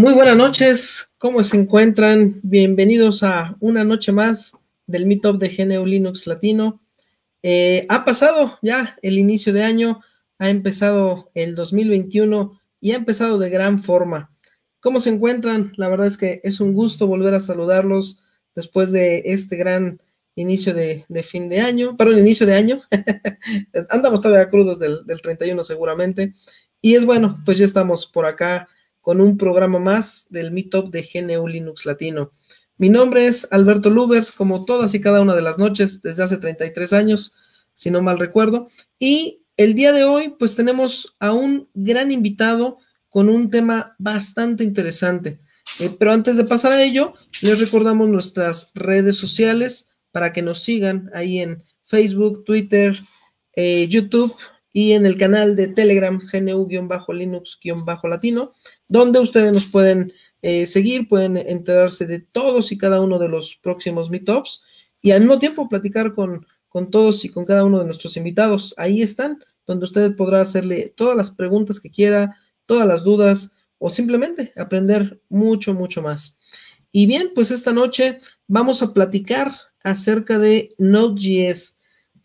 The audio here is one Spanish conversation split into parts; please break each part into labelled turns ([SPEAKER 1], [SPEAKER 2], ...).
[SPEAKER 1] Muy buenas noches, ¿cómo se encuentran? Bienvenidos a una noche más del Meetup de GNU Linux Latino. Eh, ha pasado ya el inicio de año, ha empezado el 2021 y ha empezado de gran forma. ¿Cómo se encuentran? La verdad es que es un gusto volver a saludarlos después de este gran inicio de, fin de año, perdón, inicio de año. Andamos todavía crudos del 31 seguramente. Y es bueno, pues ya estamos por acá con un programa más del Meetup de GNU Linux Latino. Mi nombre es Alberto Luber, como todas y cada una de las noches, desde hace 33 años, si no mal recuerdo. Y el día de hoy, pues tenemos a un gran invitado con un tema bastante interesante. Eh, pero antes de pasar a ello, les recordamos nuestras redes sociales para que nos sigan ahí en Facebook, Twitter, eh, YouTube, y en el canal de Telegram GNU-Linux-Latino, donde ustedes nos pueden eh, seguir, pueden enterarse de todos y cada uno de los próximos meetups y al mismo tiempo platicar con, con todos y con cada uno de nuestros invitados. Ahí están, donde usted podrá hacerle todas las preguntas que quiera, todas las dudas o simplemente aprender mucho, mucho más. Y bien, pues esta noche vamos a platicar acerca de Node.js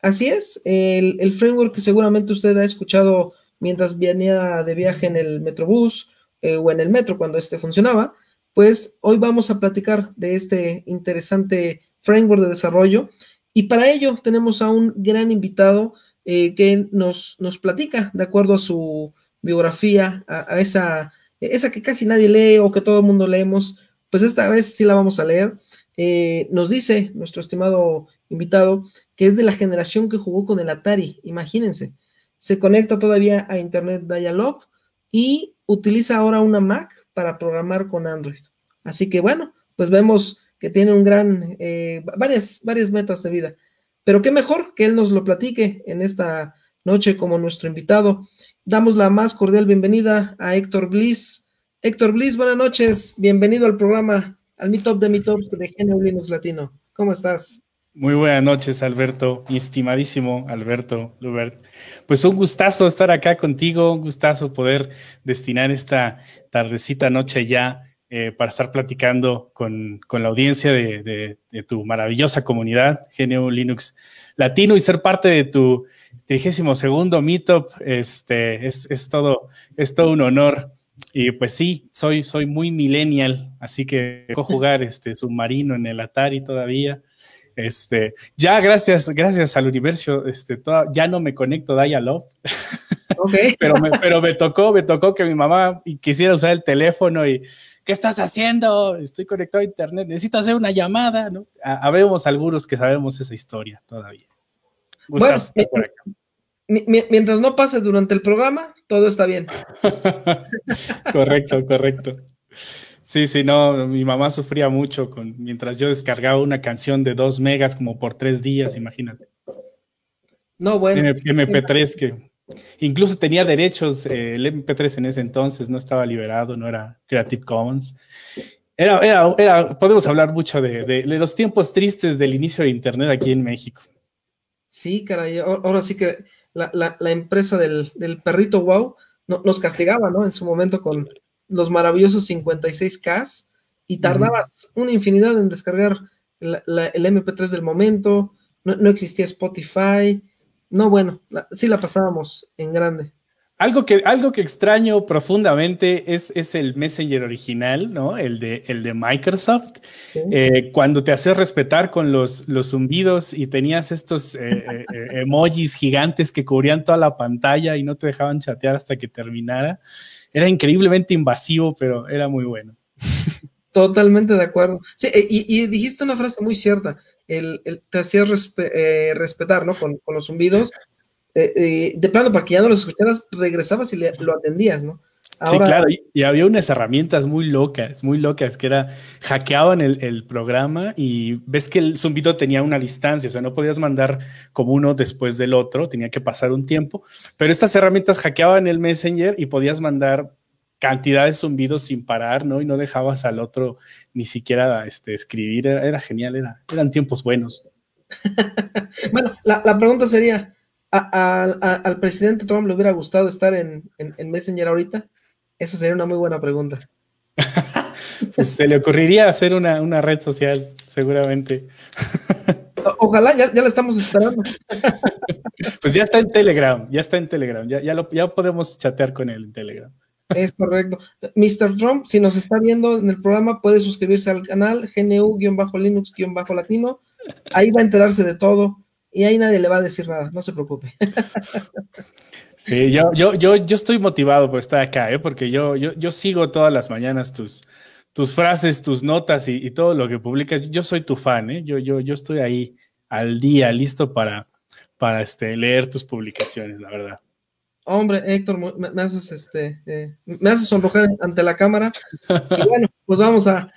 [SPEAKER 1] Así es, el, framework que seguramente usted ha escuchado mientras venía de viaje en el Metrobús eh, o en el metro cuando este funcionaba, pues hoy vamos a platicar de este interesante framework de desarrollo y para ello tenemos a un gran invitado eh, que nos, platica de acuerdo a su biografía, a, esa, esa que casi nadie lee o que todo el mundo leemos, pues esta vez sí la vamos a leer. Eh, nos dice nuestro estimado invitado, que es de la generación que jugó con el Atari, imagínense. Se conecta todavía a Internet Dialog y utiliza ahora una Mac para programar con Android. Así que bueno, pues vemos que tiene un gran, eh, varias, varias metas de vida. Pero qué mejor que él nos lo platique en esta noche como nuestro invitado. Damos la más cordial bienvenida a Héctor Bliss. Héctor Bliss, buenas noches. Bienvenido al programa, al Meetup de Meetups de Gene Linux Latino. ¿Cómo estás?
[SPEAKER 2] Muy buenas noches, Alberto, mi estimadísimo Alberto Lubert. Pues un gustazo estar acá contigo, un gustazo poder destinar esta tardecita noche ya eh, para estar platicando con, la audiencia de, tu maravillosa comunidad, GNU Linux Latino, y ser parte de tu 32 segundo Meetup. Este, es, todo, es todo un honor. Y pues sí, soy, soy muy millennial, así que puedo jugar este submarino en el Atari todavía. Este, ya gracias, gracias al universo, este, ya no me conecto Dialog. Okay. pero, me, pero me tocó, me tocó que mi mamá quisiera usar el teléfono y, ¿qué estás haciendo? Estoy conectado
[SPEAKER 1] a internet, necesito hacer una llamada, ¿no?
[SPEAKER 2] Habemos algunos que sabemos esa historia todavía.
[SPEAKER 1] Eh, mientras no pase durante el programa, todo está bien.
[SPEAKER 2] correcto, correcto. Sí, sí, no, mi mamá sufría mucho con, mientras yo descargaba una canción de dos megas como por tres días, imagínate. No, bueno. MP3 que incluso tenía derechos, eh, el MP3 en ese entonces no estaba liberado, no era Creative Commons. Era, era, era podemos hablar mucho de, los tiempos tristes del inicio de Internet aquí en México.
[SPEAKER 1] Sí, caray, ahora sí que la, empresa del, perrito wow nos castigaba, ¿no? En su momento con, los maravillosos 56K y tardabas una infinidad en descargar el MP3 del momento, no, existía Spotify, no, bueno, sí la pasábamos en grande. Algo que, algo que
[SPEAKER 2] extraño profundamente es, el Messenger original, ¿no? El de, el de Microsoft. Eh, cuando te hacías respetar con los, los zumbidos y tenías estos eh, eh, emojis gigantes que cubrían toda la pantalla y no te dejaban chatear hasta que terminara era
[SPEAKER 1] increíblemente invasivo, pero era muy bueno. Totalmente de acuerdo. Sí, e, y, dijiste una frase muy cierta, el, el te hacías eh, respetar, ¿no? Con, los zumbidos. Eh, eh, de plano, para que ya no los escucharas, regresabas y lo atendías, ¿no? sí, claro,
[SPEAKER 2] y, había unas herramientas muy locas, muy locas, que era, hackeaban el, programa y ves que el zumbido tenía una distancia, o sea, no podías mandar como uno después del otro, tenía que pasar un tiempo, pero estas herramientas hackeaban el Messenger y podías mandar cantidades de zumbidos sin parar, ¿no? Y no dejabas al otro ni siquiera este, escribir, era, genial, era, eran tiempos buenos.
[SPEAKER 1] bueno, la, pregunta sería, al presidente Trump le hubiera gustado estar en, en Messenger ahorita? Esa sería una muy buena pregunta.
[SPEAKER 2] pues se le ocurriría hacer una, red social, seguramente. Ojalá, ya, ya la estamos esperando. pues ya está en Telegram, ya está en Telegram, ya, ya, lo, ya podemos chatear con él en
[SPEAKER 1] Telegram. Es correcto. Mr. Trump, si nos está viendo en el programa, puede suscribirse al canal GNU-Linux-Latino. Ahí va a enterarse de todo y ahí nadie le va a decir nada, no se preocupe.
[SPEAKER 2] Sí, yo, yo, yo, yo estoy motivado por estar acá, ¿eh? porque yo, yo, sigo todas las mañanas tus, tus frases, tus notas y, todo lo que publicas. Yo soy tu fan, ¿eh? yo, yo, yo estoy ahí al día, listo para, para este, leer tus publicaciones, la verdad.
[SPEAKER 1] Hombre, Héctor, me, haces este, eh, sonrojar ante la cámara. Y bueno, pues vamos a,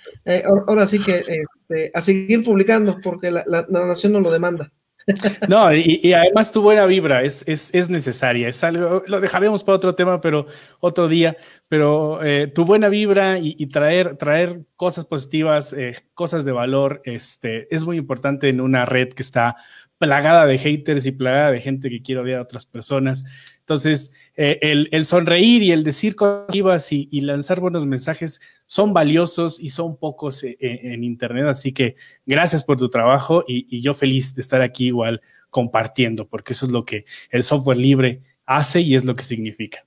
[SPEAKER 1] ahora sí que este, a seguir publicando porque la, la nación nos lo demanda. No,
[SPEAKER 2] y, además tu buena vibra es, es, es, necesaria, es lo dejaremos para otro tema, pero otro día, pero eh, tu buena vibra y, traer, traer cosas positivas, eh, cosas de valor, este, es muy importante en una red que está plagada de haters y plagada de gente que quiere odiar a otras personas. Entonces, eh, el, sonreír y el decir cosas y, y lanzar buenos mensajes son valiosos y son pocos e, e, en, Internet. Así que gracias por tu trabajo y, yo feliz de estar aquí igual compartiendo, porque eso es lo que el software libre hace y es lo que significa.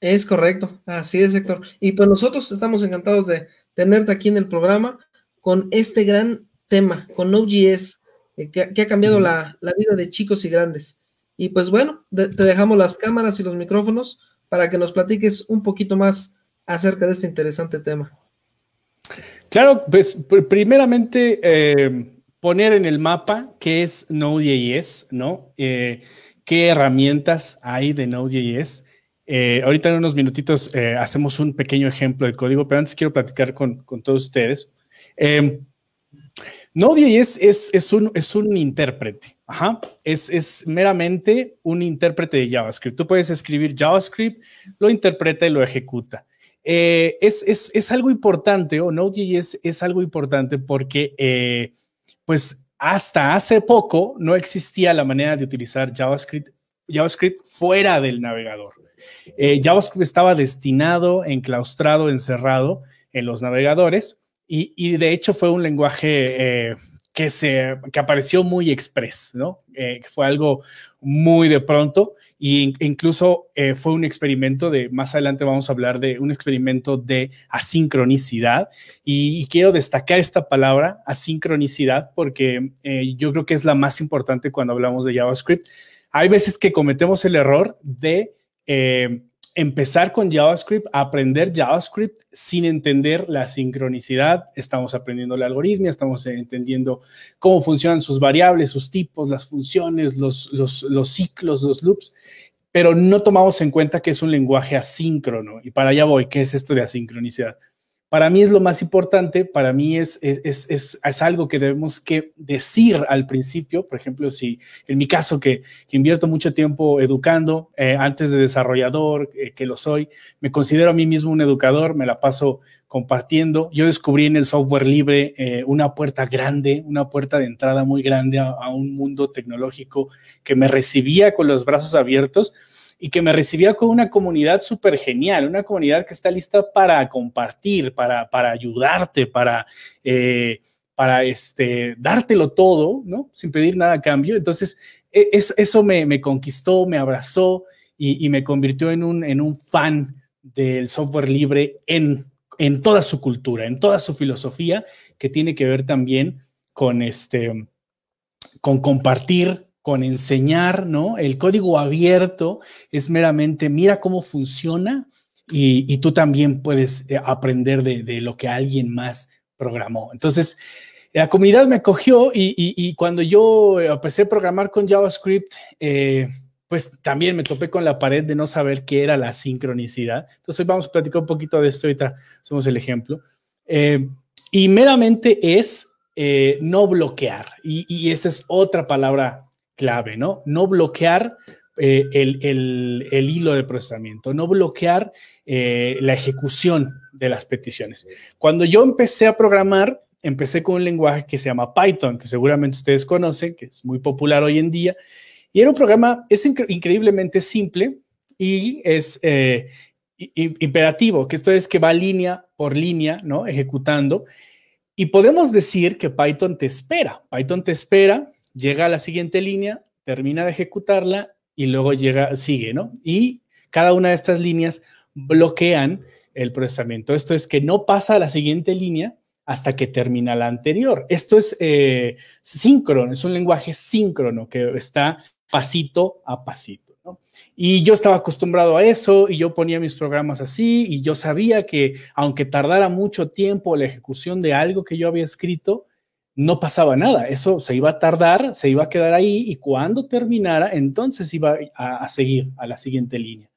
[SPEAKER 1] Es correcto, así es, Héctor. Y pues nosotros estamos encantados de tenerte aquí en el programa con este gran tema, con Node.js eh, que, ha cambiado la, vida de chicos y grandes. Y pues bueno, te dejamos las cámaras y los micrófonos para que nos platiques un poquito más acerca de este interesante tema.
[SPEAKER 2] Claro, pues primeramente eh, poner en el mapa qué es Node.js, ¿no? Eh, ¿Qué herramientas hay de Node.js? ahorita en unos minutitos hacemos un pequeño ejemplo de código, pero antes quiero platicar con, todos ustedes. Node.js es, un, intérprete, Es, meramente un intérprete de JavaScript. Tú puedes escribir JavaScript, lo interpreta y lo ejecuta. Eh, es, algo importante, o Node.js es algo importante porque, eh, pues, hasta hace poco no existía la manera de utilizar JavaScript, fuera del navegador. Eh, JavaScript estaba destinado, enclaustrado, encerrado en los navegadores y, de hecho fue un lenguaje eh, que, se, que apareció muy express, ¿no? Eh, fue algo muy de pronto e incluso eh, fue un experimento de, más adelante vamos a hablar de un experimento de asincronicidad y, y quiero destacar esta palabra, asincronicidad, porque yo creo que es la más importante cuando hablamos de JavaScript. Hay veces que cometemos el error de empezar con JavaScript, aprender JavaScript sin entender la sincronicidad. Estamos aprendiendo el algoritmo, estamos entendiendo cómo funcionan sus variables, sus tipos, las funciones, los, los ciclos, los loops, pero no tomamos en cuenta que es un lenguaje asíncrono. Y para allá voy, ¿qué es esto de asincronicidad? Para mí es lo más importante, para mí es, es, es, algo que debemos que decir al principio, por ejemplo, si en mi caso que, que invierto mucho tiempo educando, eh, antes de desarrollador, eh, que lo soy, me considero a mí mismo un educador, me la paso compartiendo. Yo descubrí en el software libre eh, una puerta grande, una puerta de entrada muy grande a, a un mundo tecnológico que me recibía con los brazos abiertos y que me recibía con una comunidad súper genial, una comunidad que está lista para compartir, para, para ayudarte, para, eh, para este, dártelo todo, ¿no? Sin pedir nada a cambio. Entonces, e, eso me, conquistó, me abrazó y, me convirtió en un, en un fan del software libre en, en toda su cultura, en toda su filosofía, que tiene que ver también con, este, con compartir con enseñar, ¿no? El código abierto es meramente mira cómo funciona y, tú también puedes eh, aprender de, lo que alguien más programó. Entonces, la comunidad me acogió y, cuando yo eh, empecé a programar con JavaScript, eh, pues también me topé con la pared de no saber qué era la sincronicidad. Entonces, hoy vamos a platicar un poquito de esto, ahorita somos el ejemplo. y meramente es no bloquear. Y, y esta es otra palabra clave, ¿no? No bloquear eh, el, hilo de procesamiento, no bloquear eh, la ejecución de las peticiones. Cuando yo empecé a programar, empecé con un lenguaje que se llama Python, que seguramente ustedes conocen, que es muy popular hoy en día, y era un programa, es increíblemente simple y es eh, imperativo, que esto es que va línea por línea, ¿no? Ejecutando. Y podemos decir que Python te espera. Python te espera llega a la siguiente línea, termina de ejecutarla y luego llega, sigue, ¿no? Y cada una de estas líneas bloquean el procesamiento. Esto es que no pasa a la siguiente línea hasta que termina la anterior. Esto es eh, síncrono, es un lenguaje síncrono que está pasito a pasito. ¿no? Y yo estaba acostumbrado a eso y yo ponía mis programas así y yo sabía que aunque tardara mucho tiempo la ejecución de algo que yo había escrito, no pasaba nada. Eso se iba a tardar, se iba a quedar ahí y cuando terminara, entonces iba a, seguir a la siguiente línea.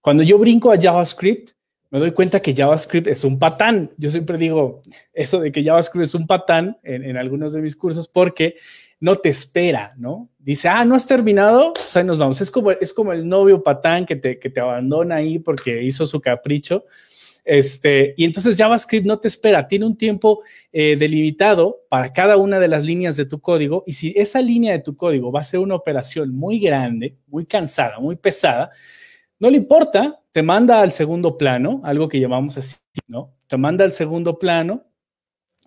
[SPEAKER 2] Cuando yo brinco a JavaScript, me doy cuenta que JavaScript es un patán. Yo siempre digo eso de que JavaScript es un patán en, algunos de mis cursos porque no te espera, ¿no? Dice, ah, no has terminado, o sea, nos vamos. Es como, es como el novio patán que te, que te abandona ahí porque hizo su capricho este, y entonces JavaScript no te espera, tiene un tiempo eh, delimitado para cada una de las líneas de tu código y si esa línea de tu código va a ser una operación muy grande, muy cansada, muy pesada, no le importa, te manda al segundo plano, algo que llamamos así, ¿no? Te manda al segundo plano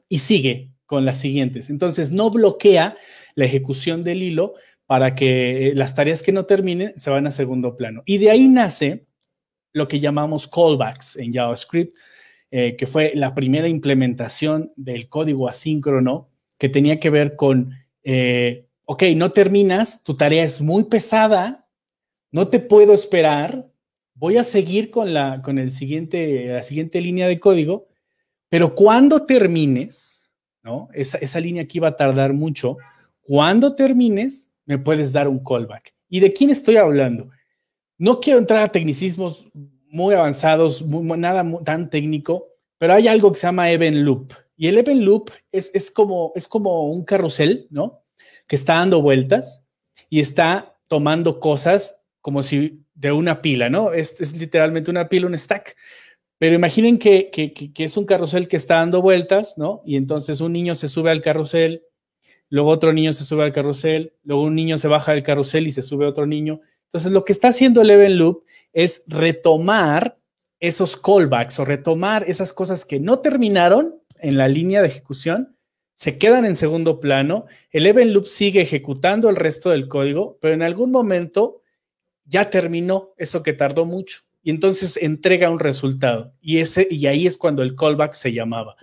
[SPEAKER 2] y sigue con las siguientes. Entonces, no bloquea la ejecución del hilo para que eh, las tareas que no terminen se van a segundo plano. Y de ahí nace lo que llamamos callbacks en JavaScript, eh, que fue la primera implementación del código asíncrono que tenía que ver con, eh, ok, no terminas, tu tarea es muy pesada, no te puedo esperar, voy a seguir con, la, con el siguiente, la siguiente línea de código, pero cuando termines, ¿no? esa línea aquí va a tardar mucho, cuando termines, me puedes dar un callback. ¿Y de quién estoy hablando? No quiero entrar a tecnicismos muy avanzados, nada tan técnico, pero hay algo que se llama event loop. Y el event loop es, como, un carrusel, ¿no? Que está dando vueltas y está tomando cosas como si de una pila, ¿no? Es, literalmente una pila, un stack. Pero imaginen que, que, es un carrusel que está dando vueltas, ¿no? Y entonces un niño se sube al carrusel, luego otro niño se sube al carrusel, luego un niño se baja del carrusel y se sube otro niño. Entonces, lo que está haciendo el Event Loop es retomar esos callbacks o retomar esas cosas que no terminaron en la línea de ejecución, se quedan en segundo plano, el Event Loop sigue ejecutando el resto del código, pero en algún momento ya terminó eso que tardó mucho y entonces entrega un resultado y ese y ahí es cuando el callback se llamaba.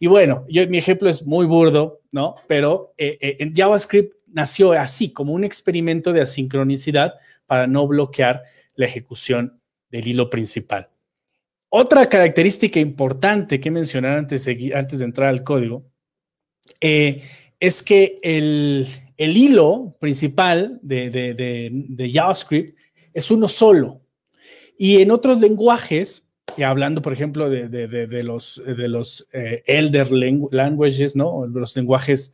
[SPEAKER 2] Y bueno, mi ejemplo es muy burdo, ¿no? Pero eh, eh, en JavaScript nació así como un experimento de asincronicidad para no bloquear la ejecución del hilo principal. Otra característica importante que mencionar antes de, antes de entrar al código eh, es que el, hilo principal de, JavaScript es uno solo. Y en otros lenguajes, y hablando por ejemplo de, los, los eh, elder languages, ¿no? los lenguajes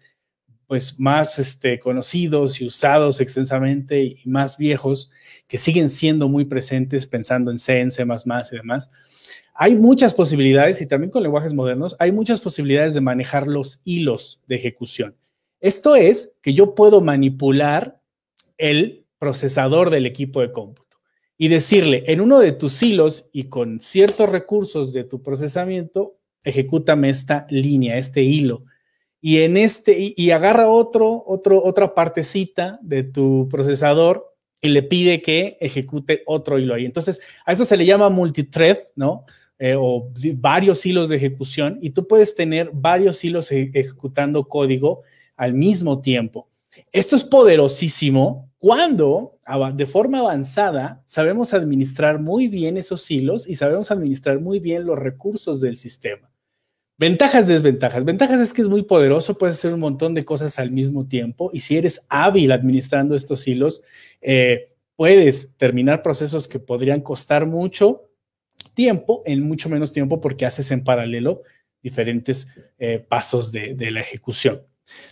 [SPEAKER 2] pues más este, conocidos y usados extensamente y más viejos que siguen siendo muy presentes pensando en C, en C++ y demás. Hay muchas posibilidades y también con lenguajes modernos hay muchas posibilidades de manejar los hilos de ejecución. Esto es que yo puedo manipular el procesador del equipo de cómputo y decirle en uno de tus hilos y con ciertos recursos de tu procesamiento, ejecútame esta línea, este hilo y en este, y, agarra otro, otro, otra partecita de tu procesador y le pide que ejecute otro hilo ahí. Entonces, a eso se le llama multithread, ¿no? Eh, o varios hilos de ejecución y tú puedes tener varios hilos e, ejecutando código al mismo tiempo. Esto es poderosísimo cuando de forma avanzada sabemos administrar muy bien esos hilos y sabemos administrar muy bien los recursos del sistema. Ventajas, desventajas. Ventajas es que es muy poderoso, puedes hacer un montón de cosas al mismo tiempo y si eres hábil administrando estos hilos, eh, puedes terminar procesos que podrían costar mucho tiempo en mucho menos tiempo porque haces en paralelo diferentes eh, pasos de, la ejecución.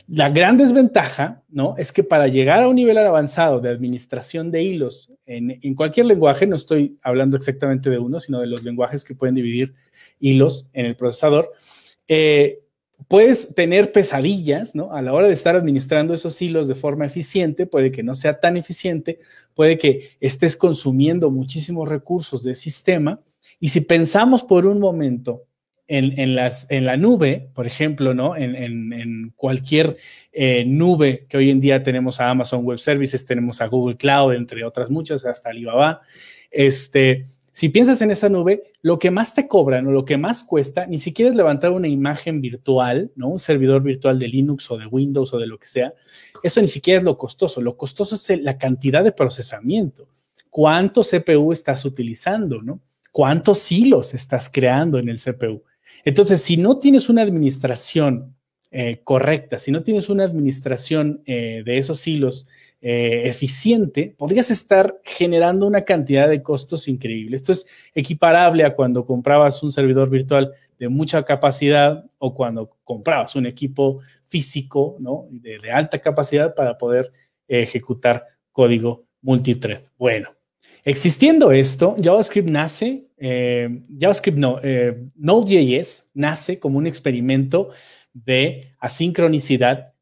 [SPEAKER 2] La gran desventaja, ¿no? Es que para llegar a un nivel avanzado de administración de hilos en cualquier lenguaje, no estoy hablando exactamente de uno, sino de los lenguajes que pueden dividir hilos en el procesador, eh, puedes tener pesadillas, ¿no? A la hora de estar administrando esos hilos de forma eficiente, puede que no sea tan eficiente, puede que estés consumiendo muchísimos recursos de sistema. Y si pensamos por un momento en, las, la nube, por ejemplo, ¿no? En, cualquier eh, nube que hoy en día tenemos a Amazon Web Services, tenemos a Google Cloud, entre otras muchas, hasta Alibaba, este si piensas en esa nube, lo que más te cobran o lo que más cuesta, ni siquiera es levantar una imagen virtual, ¿no? Un servidor virtual de Linux o de Windows o de lo que sea. Eso ni siquiera es lo costoso. Lo costoso es la cantidad de procesamiento. ¿Cuánto CPU estás utilizando, ¿no? ¿Cuántos hilos estás creando en el CPU? Entonces, si no tienes una administración eh, correcta, si no tienes una administración eh, de esos hilos eh, eficiente, podrías estar generando una cantidad de costos increíble. Esto es equiparable a cuando comprabas un servidor virtual de mucha capacidad o cuando comprabas un equipo físico ¿no? de, alta capacidad para poder ejecutar código multithread. Bueno, existiendo esto, JavaScript nace, eh, JavaScript no, eh, Node.js nace como un experimento de asincronicidad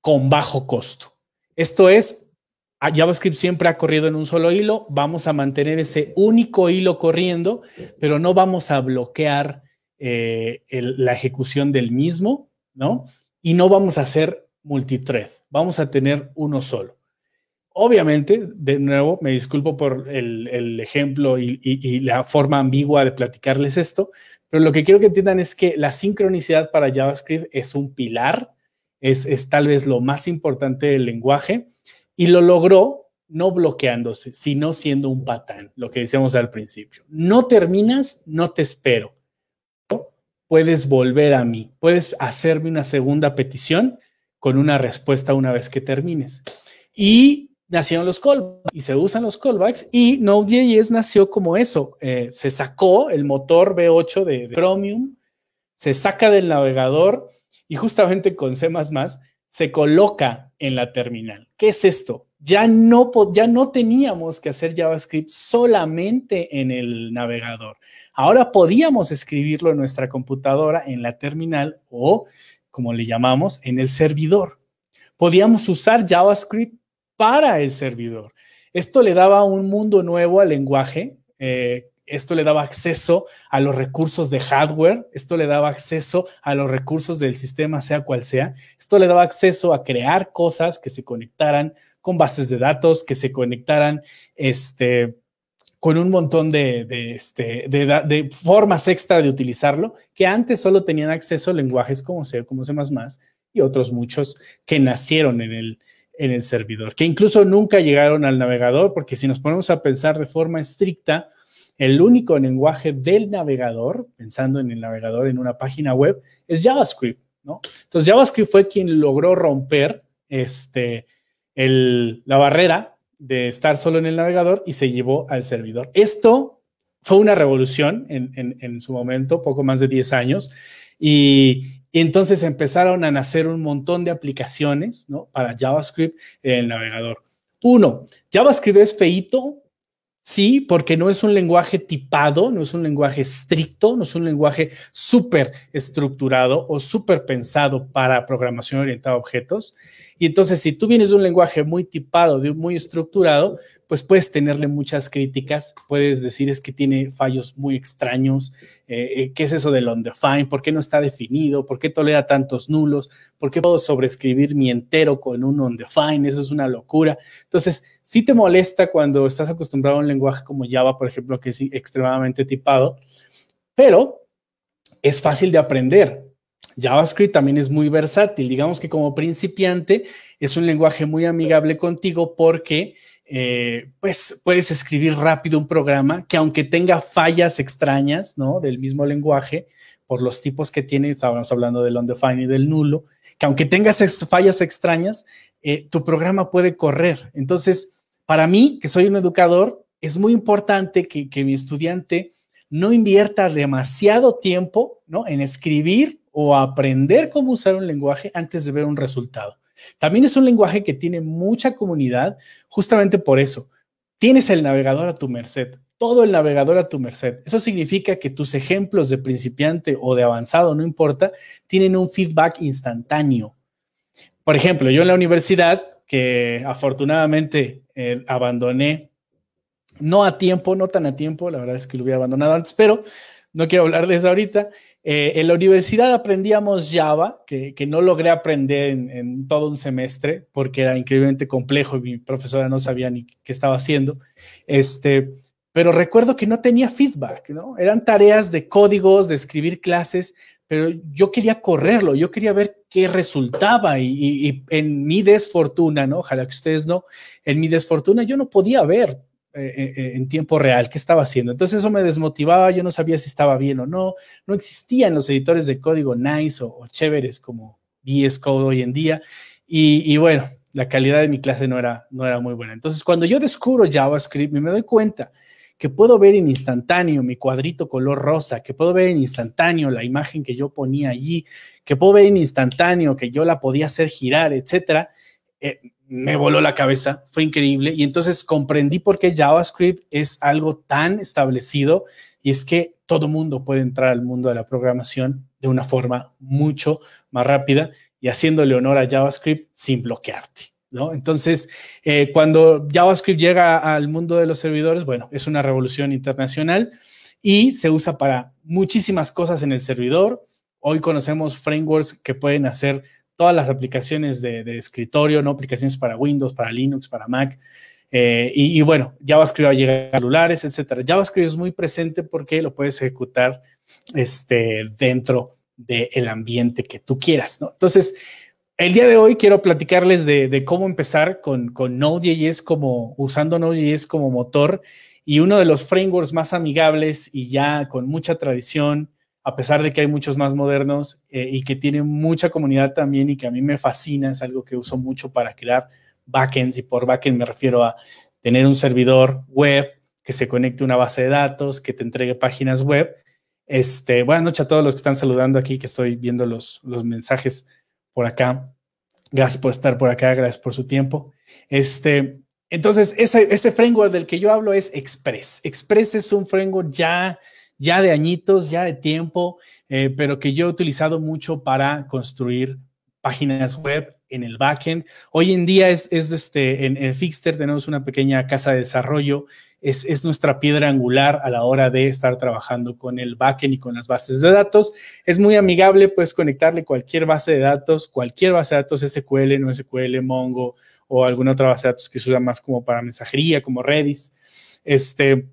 [SPEAKER 2] con bajo costo. Esto es Ah, JavaScript siempre ha corrido en un solo hilo, vamos a mantener ese único hilo corriendo, pero no vamos a bloquear eh, la ejecución del mismo, ¿no? Y no vamos a hacer multithread, vamos a tener uno solo. Obviamente, de nuevo, me disculpo por el, ejemplo y, la forma ambigua de platicarles esto, pero lo que quiero que entiendan es que la sincronicidad para JavaScript es un pilar, es, es, tal vez lo más importante del lenguaje y lo logró no bloqueándose, sino siendo un patán, lo que decíamos al principio. No terminas, no te espero. Puedes volver a mí, puedes hacerme una segunda petición con una respuesta una vez que termines. Y nacieron los callbacks y se usan los callbacks y Node.js nació como eso. Eh, se sacó el motor V8 de, de Chromium, se saca del navegador y justamente con C++ se coloca en la terminal. ¿Qué es esto? Ya no, ya no teníamos que hacer JavaScript solamente en el navegador. Ahora podíamos escribirlo en nuestra computadora, en la terminal o, como le llamamos, en el servidor. Podíamos usar JavaScript para el servidor. Esto le daba un mundo nuevo al lenguaje eh, esto le daba acceso a los recursos de hardware, esto le daba acceso a los recursos del sistema, sea cual sea, esto le daba acceso a crear cosas que se conectaran con bases de datos, que se conectaran este, con un montón de, este, formas extra de utilizarlo, que antes solo tenían acceso a lenguajes como C, como C++ y otros muchos que nacieron en el, en el servidor, que incluso nunca llegaron al navegador, porque si nos ponemos a pensar de forma estricta, el único lenguaje del navegador, pensando en el navegador en una página web, es JavaScript, ¿no? Entonces JavaScript fue quien logró romper este, la barrera de estar solo en el navegador y se llevó al servidor. Esto fue una revolución en, su momento, poco más de 10 años, y, entonces empezaron a nacer un montón de aplicaciones para JavaScript en el navegador. Uno, JavaScript es feito, Sí, porque no es un lenguaje tipado, no es un lenguaje estricto, no es un lenguaje súper estructurado o súper pensado para programación orientada a objetos. Y entonces, si tú vienes de un lenguaje muy tipado, de muy estructurado, pues puedes tenerle muchas críticas, puedes decir es que tiene fallos muy extraños, eh, eh, qué es eso del undefined, por qué no está definido, por qué tolera tantos nulos, por qué puedo sobreescribir mi entero con un undefined, eso es una locura. Entonces, si te molesta cuando estás acostumbrado a un lenguaje como Java, por ejemplo, que es extremadamente tipado, pero es fácil de aprender. JavaScript también es muy versátil. Digamos que como principiante es un lenguaje muy amigable contigo porque eh, pues puedes escribir rápido un programa que aunque tenga fallas extrañas, ¿no? Del mismo lenguaje, por los tipos que tiene, estábamos hablando del undefined y del nulo, que aunque tengas fallas extrañas, eh, tu programa puede correr. Entonces, para mí, que soy un educador, es muy importante que, mi estudiante no invierta demasiado tiempo ¿no? en escribir o aprender cómo usar un lenguaje antes de ver un resultado. También es un lenguaje que tiene mucha comunidad justamente por eso. Tienes el navegador a tu merced, todo el navegador a tu merced. Eso significa que tus ejemplos de principiante o de avanzado, no importa, tienen un feedback instantáneo. Por ejemplo, yo en la universidad que afortunadamente eh, abandoné, no a tiempo, no tan a tiempo, la verdad es que lo hubiera abandonado antes, pero no quiero hablarles ahorita. Eh, en la universidad aprendíamos Java, que, no logré aprender en, todo un semestre porque era increíblemente complejo y mi profesora no sabía ni qué estaba haciendo. Este, pero recuerdo que no tenía feedback, ¿no? Eran tareas de códigos, de escribir clases, pero yo quería correrlo, yo quería ver qué resultaba y, en mi desfortuna, ¿no? Ojalá que ustedes no, en mi desfortuna yo no podía ver eh, eh, eh, en tiempo real qué estaba haciendo. Entonces eso me desmotivaba, yo no sabía si estaba bien o no, no existían los editores de código nice o, chéveres como VS Code hoy en día y, bueno, la calidad de mi clase no era, no era muy buena. Entonces cuando yo descubro JavaScript me doy cuenta que puedo ver en instantáneo mi cuadrito color rosa, que puedo ver en instantáneo la imagen que yo ponía allí, que puedo ver en instantáneo que yo la podía hacer girar, etcétera, eh, me voló la cabeza, fue increíble. Y entonces comprendí por qué JavaScript es algo tan establecido y es que todo mundo puede entrar al mundo de la programación de una forma mucho más rápida y haciéndole honor a JavaScript sin bloquearte. Entonces, eh, cuando JavaScript llega al mundo de los servidores, bueno, es una revolución internacional y se usa para muchísimas cosas en el servidor. Hoy conocemos frameworks que pueden hacer todas las aplicaciones de, escritorio, ¿no? Aplicaciones para Windows, para Linux, para Mac. Eh, y, bueno, JavaScript va a llegar a celulares, etcétera. JavaScript es muy presente porque lo puedes ejecutar este, dentro del ambiente que tú quieras, ¿no? Entonces, el día de hoy quiero platicarles de, cómo empezar con, Node.js, como, usando Node.js como motor y uno de los frameworks más amigables y ya con mucha tradición, a pesar de que hay muchos más modernos eh, y que tienen mucha comunidad también y que a mí me fascina, es algo que uso mucho para crear backends y por backend me refiero a tener un servidor web que se conecte a una base de datos, que te entregue páginas web. Este, buenas noches a todos los que están saludando aquí, que estoy viendo los, los mensajes por acá. Gracias por estar por acá, gracias por su tiempo. Este, entonces, ese, ese framework del que yo hablo es Express. Express es un framework ya, ya de añitos, ya de tiempo, eh, pero que yo he utilizado mucho para construir páginas web en el backend. Hoy en día es, este, en, el Fixter tenemos una pequeña casa de desarrollo es, nuestra piedra angular a la hora de estar trabajando con el backend y con las bases de datos. Es muy amigable, puedes conectarle cualquier base de datos, cualquier base de datos, SQL, no SQL, Mongo o alguna otra base de datos que se usa más como para mensajería, como Redis. Este,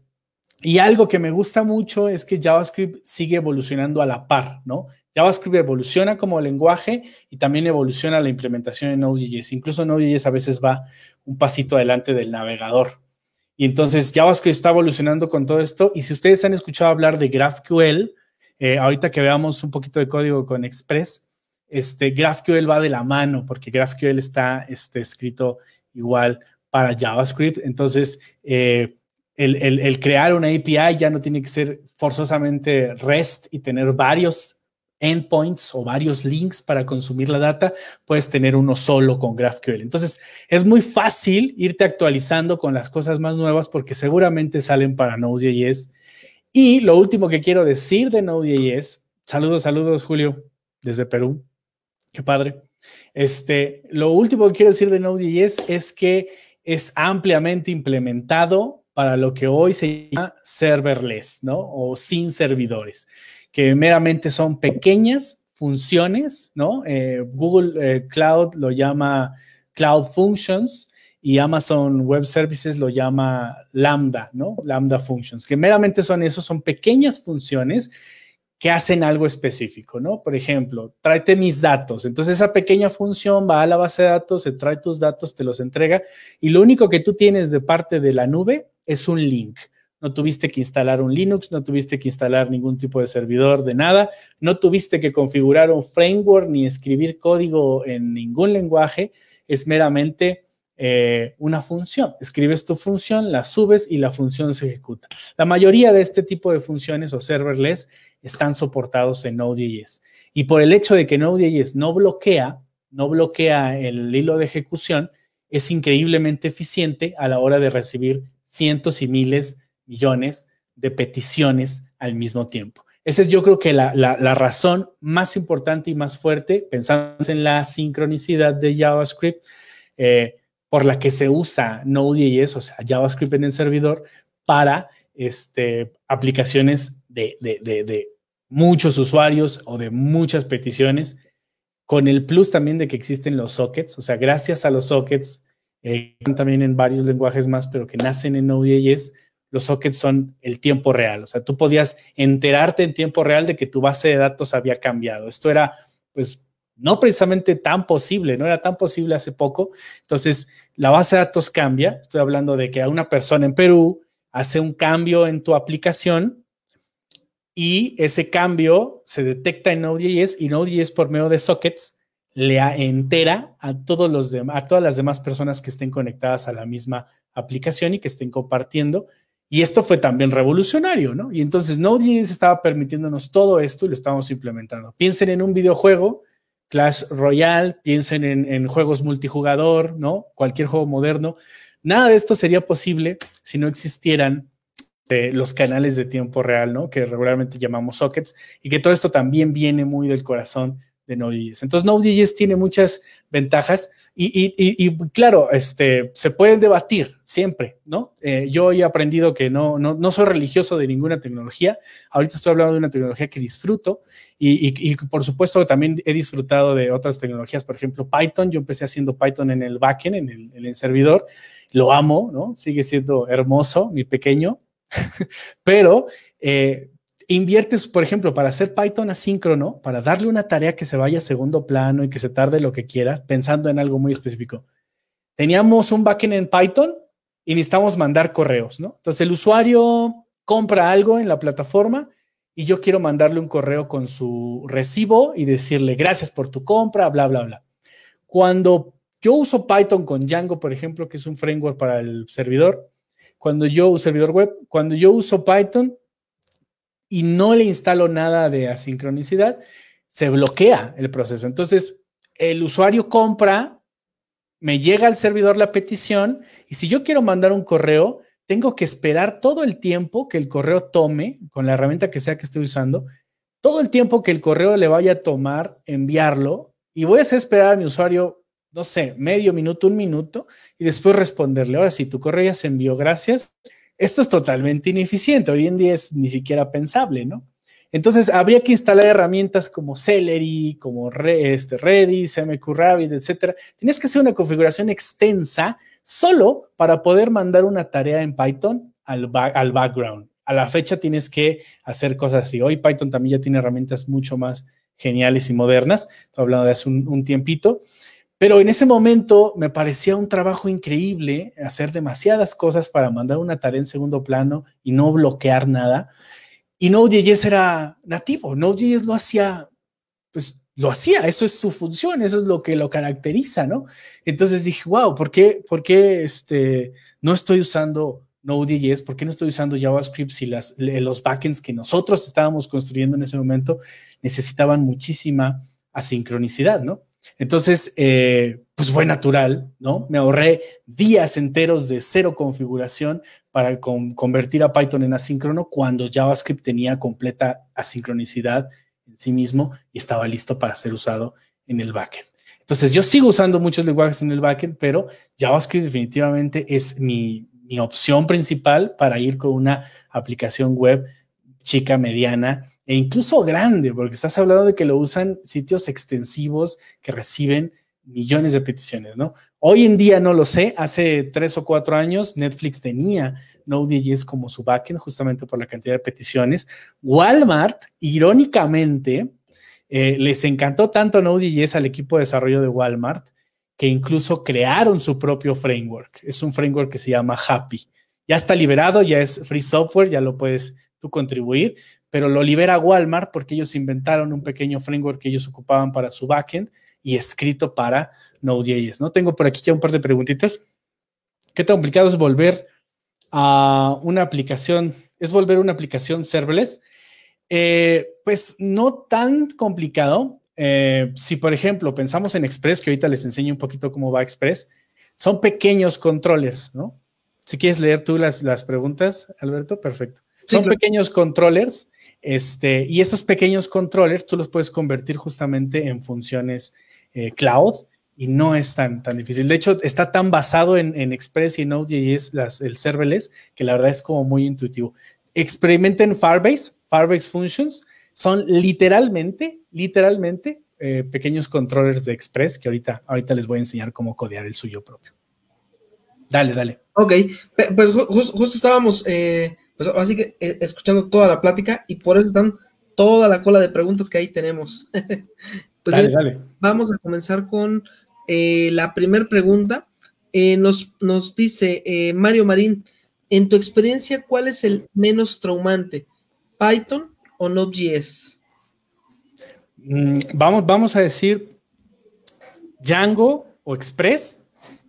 [SPEAKER 2] y algo que me gusta mucho es que JavaScript sigue evolucionando a la par, ¿no? JavaScript evoluciona como lenguaje y también evoluciona la implementación en Node.js. Incluso Node.js a veces va un pasito adelante del navegador. Y entonces JavaScript está evolucionando con todo esto. Y si ustedes han escuchado hablar de GraphQL, eh, ahorita que veamos un poquito de código con Express, este, GraphQL va de la mano porque GraphQL está este, escrito igual para JavaScript. Entonces, eh, el, el, crear una API ya no tiene que ser forzosamente REST y tener varios endpoints o varios links para consumir la data, puedes tener uno solo con GraphQL. Entonces, es muy fácil irte actualizando con las cosas más nuevas porque seguramente salen para Node.js. Y lo último que quiero decir de Node.js, saludos, saludos, Julio, desde Perú. Qué padre. Este, lo último que quiero decir de Node.js es que es ampliamente implementado para lo que hoy se llama serverless, ¿no? O sin servidores que meramente son pequeñas funciones, ¿no? Eh, Google eh, Cloud lo llama Cloud Functions y Amazon Web Services lo llama Lambda, ¿no? Lambda Functions, que meramente son eso, son pequeñas funciones que hacen algo específico, ¿no? Por ejemplo, tráete mis datos. Entonces esa pequeña función va a la base de datos, se trae tus datos, te los entrega y lo único que tú tienes de parte de la nube es un link no tuviste que instalar un Linux, no tuviste que instalar ningún tipo de servidor de nada, no tuviste que configurar un framework ni escribir código en ningún lenguaje, es meramente eh, una función. Escribes tu función, la subes y la función se ejecuta. La mayoría de este tipo de funciones o serverless están soportados en Node.js. Y por el hecho de que Node.js no bloquea, no bloquea el hilo de ejecución, es increíblemente eficiente a la hora de recibir cientos y miles de millones de peticiones al mismo tiempo. Esa es yo creo que la, razón más importante y más fuerte, pensando en la sincronicidad de JavaScript, eh, por la que se usa Node.js, o sea, JavaScript en el servidor, para este, aplicaciones de, muchos usuarios o de muchas peticiones, con el plus también de que existen los sockets, o sea, gracias a los sockets, eh, también en varios lenguajes más, pero que nacen en Node.js, los sockets son el tiempo real. O sea, tú podías enterarte en tiempo real de que tu base de datos había cambiado. Esto era, pues, no precisamente tan posible, no era tan posible hace poco. Entonces, la base de datos cambia. Estoy hablando de que a una persona en Perú hace un cambio en tu aplicación y ese cambio se detecta en Node.js y Node.js por medio de sockets le entera a, todos los a todas las demás personas que estén conectadas a la misma aplicación y que estén compartiendo y esto fue también revolucionario, ¿no? Y entonces Node.js estaba permitiéndonos todo esto y lo estábamos implementando. Piensen en un videojuego, Clash Royale, piensen en, juegos multijugador, ¿no? Cualquier juego moderno. Nada de esto sería posible si no existieran eh, los canales de tiempo real, ¿no? Que regularmente llamamos sockets y que todo esto también viene muy del corazón de Node.js. Entonces, Node.js tiene muchas ventajas y, claro, este, se pueden debatir siempre, ¿no? Eh, yo he aprendido que no, no, soy religioso de ninguna tecnología. Ahorita estoy hablando de una tecnología que disfruto y, por supuesto, también he disfrutado de otras tecnologías. Por ejemplo, Python. Yo empecé haciendo Python en el backend, en el, en el servidor. Lo amo, ¿no? Sigue siendo hermoso, mi pequeño. Pero... Eh, inviertes, por ejemplo, para hacer Python asíncrono, para darle una tarea que se vaya a segundo plano y que se tarde lo que quieras, pensando en algo muy específico. Teníamos un backend en Python y necesitamos mandar correos, ¿no? Entonces el usuario compra algo en la plataforma y yo quiero mandarle un correo con su recibo y decirle gracias por tu compra, bla, bla, bla. Cuando yo uso Python con Django, por ejemplo, que es un framework para el servidor, cuando yo, uso servidor web, cuando yo uso Python, y no le instalo nada de asincronicidad, se bloquea el proceso. Entonces, el usuario compra, me llega al servidor la petición y si yo quiero mandar un correo, tengo que esperar todo el tiempo que el correo tome, con la herramienta que sea que esté usando, todo el tiempo que el correo le vaya a tomar enviarlo y voy a hacer esperar a mi usuario, no sé, medio minuto, un minuto y después responderle, ahora sí, tu correo ya se envió, gracias esto es totalmente ineficiente, hoy en día es ni siquiera pensable, ¿no? Entonces, habría que instalar herramientas como Celery, como Redis, este, Redis, MQRabbit, etcétera. Tienes que hacer una configuración extensa solo para poder mandar una tarea en Python al, background. A la fecha tienes que hacer cosas así. Hoy Python también ya tiene herramientas mucho más geniales y modernas. Estoy hablando de hace un tiempito. Pero en ese momento me parecía un trabajo increíble hacer demasiadas cosas para mandar una tarea en segundo plano y no bloquear nada. Y Node.js era nativo, Node.js lo hacía, pues lo hacía, eso es su función, eso es lo que lo caracteriza, ¿no? Entonces dije, wow, ¿por qué, por qué este, no estoy usando Node.js? ¿Por qué no estoy usando JavaScript si las, los backends que nosotros estábamos construyendo en ese momento necesitaban muchísima asincronicidad, ¿no? Entonces, eh, pues fue natural, ¿no? Me ahorré días enteros de cero configuración para convertir a Python en asíncrono cuando JavaScript tenía completa asincronicidad en sí mismo y estaba listo para ser usado en el backend. Entonces, yo sigo usando muchos lenguajes en el backend, pero JavaScript definitivamente es mi, mi opción principal para ir con una aplicación web chica mediana e incluso grande, porque estás hablando de que lo usan sitios extensivos que reciben millones de peticiones, ¿no? Hoy en día no lo sé, hace tres o cuatro años Netflix tenía Node.js como su backend justamente por la cantidad de peticiones. Walmart, irónicamente, eh, les encantó tanto Node.js al equipo de desarrollo de Walmart que incluso crearon su propio framework. Es un framework que se llama Happy. Ya está liberado, ya es free software, ya lo puedes tú contribuir, pero lo libera Walmart porque ellos inventaron un pequeño framework que ellos ocupaban para su backend y escrito para Node.js, ¿no? Tengo por aquí ya un par de preguntitas. ¿Qué tan complicado es volver a una aplicación? ¿Es volver a una aplicación serverless? Eh, pues no tan complicado. Eh, si, por ejemplo, pensamos en Express, que ahorita les enseño un poquito cómo va Express, son pequeños controllers, ¿no? Si quieres leer tú las, las preguntas, Alberto, perfecto. Son pequeños controllers, este, y esos pequeños controllers tú los puedes convertir justamente en funciones eh, cloud y no es tan, tan difícil. De hecho, está tan basado en, Express y Node.js, el serverless, que la verdad es como muy intuitivo. Experimenten Firebase, Firebase Functions, son literalmente, literalmente eh, pequeños controllers de Express que ahorita, ahorita les voy a enseñar cómo codear el suyo propio. Dale, dale. Ok,
[SPEAKER 1] pues justo estábamos eh, así que escuchando toda la plática y por eso están toda la cola de preguntas que ahí tenemos. Pues vamos a comenzar con eh, la primera pregunta. Eh, nos, nos dice eh, Mario Marín, en tu experiencia, ¿cuál es el menos traumante? ¿Python o Node.js? Mm, vamos, vamos a decir
[SPEAKER 2] Django o Express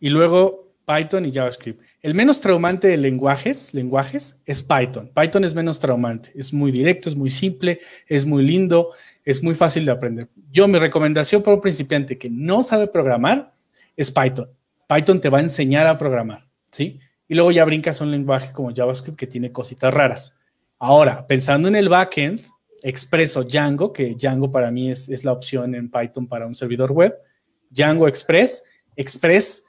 [SPEAKER 2] y luego Python y JavaScript. El menos traumante de lenguajes, lenguajes es Python. Python es menos traumante, es muy directo, es muy simple, es muy lindo, es muy fácil de aprender. Yo mi recomendación para un principiante que no sabe programar es Python. Python te va a enseñar a programar, ¿sí? Y luego ya brincas a un lenguaje como JavaScript que tiene cositas raras. Ahora, pensando en el backend, expreso Django, que Django para mí es, es la opción en Python para un servidor web, Django Express, Express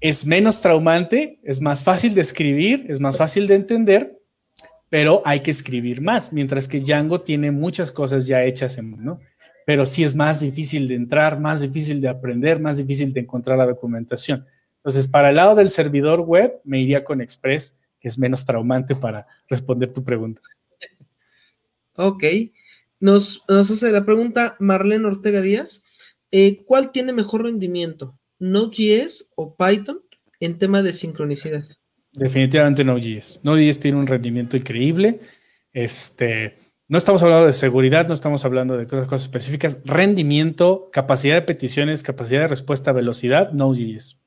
[SPEAKER 2] es menos traumante, es más fácil de escribir, es más fácil de entender, pero hay que escribir más, mientras que Django tiene muchas cosas ya hechas en ¿no? Pero sí es más difícil de entrar, más difícil de aprender, más difícil de encontrar la documentación. Entonces, para el lado del servidor web, me iría con Express, que es menos traumante para responder tu pregunta.
[SPEAKER 1] Ok. Nos, nos hace la pregunta Marlene Ortega Díaz. Eh, ¿Cuál tiene mejor rendimiento? Node.js o Python en tema de sincronicidad?
[SPEAKER 2] Definitivamente Node.js. Node.js tiene un rendimiento increíble. Este, no estamos hablando de seguridad, no estamos hablando de cosas, específicas. Rendimiento, capacidad de peticiones, capacidad de respuesta, velocidad, Node.js.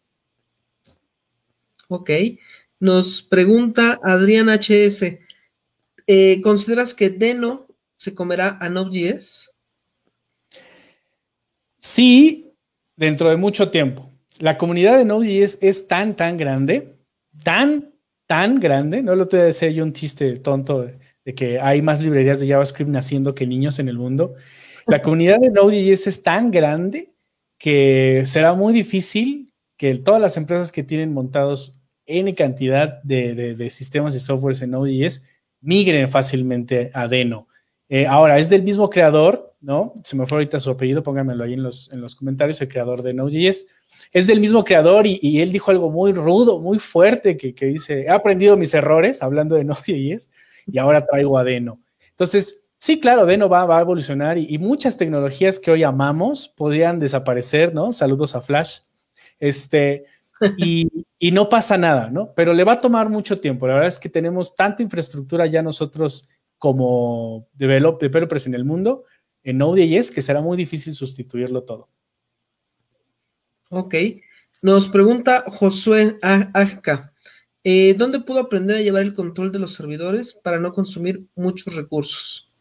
[SPEAKER 1] Ok. Nos pregunta Adrián HS. Eh, ¿Consideras que Deno se comerá a Node.js? Sí,
[SPEAKER 2] dentro de mucho tiempo. La comunidad de Node.js es tan, tan grande, tan, tan grande. No lo te decía yo un chiste tonto de, que hay más librerías de JavaScript naciendo que niños en el mundo. La comunidad de Node.js es tan grande que será muy difícil que todas las empresas que tienen montados N cantidad de, de, de sistemas y softwares en Node.js migren fácilmente a Deno. Eh, ahora, es del mismo creador, ¿no? Se me fue ahorita su apellido, pónganmelo ahí en los, en los comentarios, el creador de Node.js. Es del mismo creador y, él dijo algo muy rudo, muy fuerte, que, dice, he aprendido mis errores hablando de Node.js y ahora traigo a Deno. Entonces, sí, claro, Deno va, va a evolucionar y, muchas tecnologías que hoy amamos podrían desaparecer, ¿no? Saludos a Flash. Este, y, y no pasa nada, ¿no? Pero le va a tomar mucho tiempo. La verdad es que tenemos tanta infraestructura ya nosotros como developers en el mundo en Node.js que será muy difícil sustituirlo todo.
[SPEAKER 1] Ok. Nos pregunta Josué Ajka. Eh, ¿Dónde puedo aprender a llevar el control de los servidores para no consumir muchos recursos?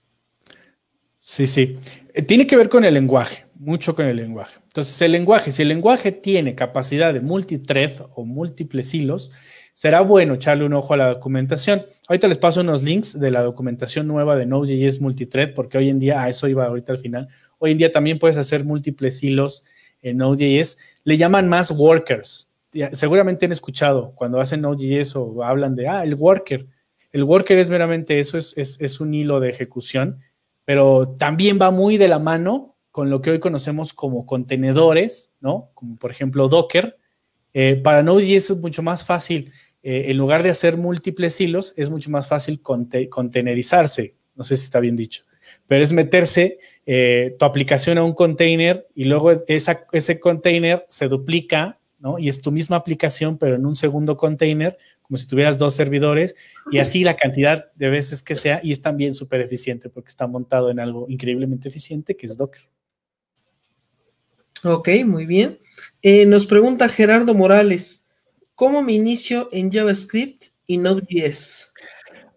[SPEAKER 1] Sí, sí. Eh, tiene que ver con el lenguaje, mucho con el lenguaje. Entonces,
[SPEAKER 2] el lenguaje, si el lenguaje tiene capacidad de multithread o múltiples hilos, Será bueno echarle un ojo a la documentación. Ahorita les paso unos links de la documentación nueva de Node.js Multithread, porque hoy en día, a eso iba ahorita al final, hoy en día también puedes hacer múltiples hilos en Node.js. Le llaman más workers. Seguramente han escuchado cuando hacen Node.js o hablan de, ah, el worker. El worker es meramente eso, es, un hilo de ejecución, pero también va muy de la mano con lo que hoy conocemos como contenedores, ¿no? Como por ejemplo Docker. Eh, para Node.js es mucho más fácil. Eh, en lugar de hacer múltiples hilos, es mucho más fácil contenerizarse. No sé si está bien dicho, pero es meterse eh, tu aplicación a un container y luego ese container se duplica, ¿no? Y es tu misma aplicación, pero en un segundo container, como si tuvieras dos servidores, y así la cantidad de veces que sea, y es también súper eficiente porque
[SPEAKER 1] está montado en algo increíblemente eficiente que es Docker. Ok, muy bien. Eh, nos pregunta Gerardo Morales. ¿Cómo me inicio en JavaScript y Node.js?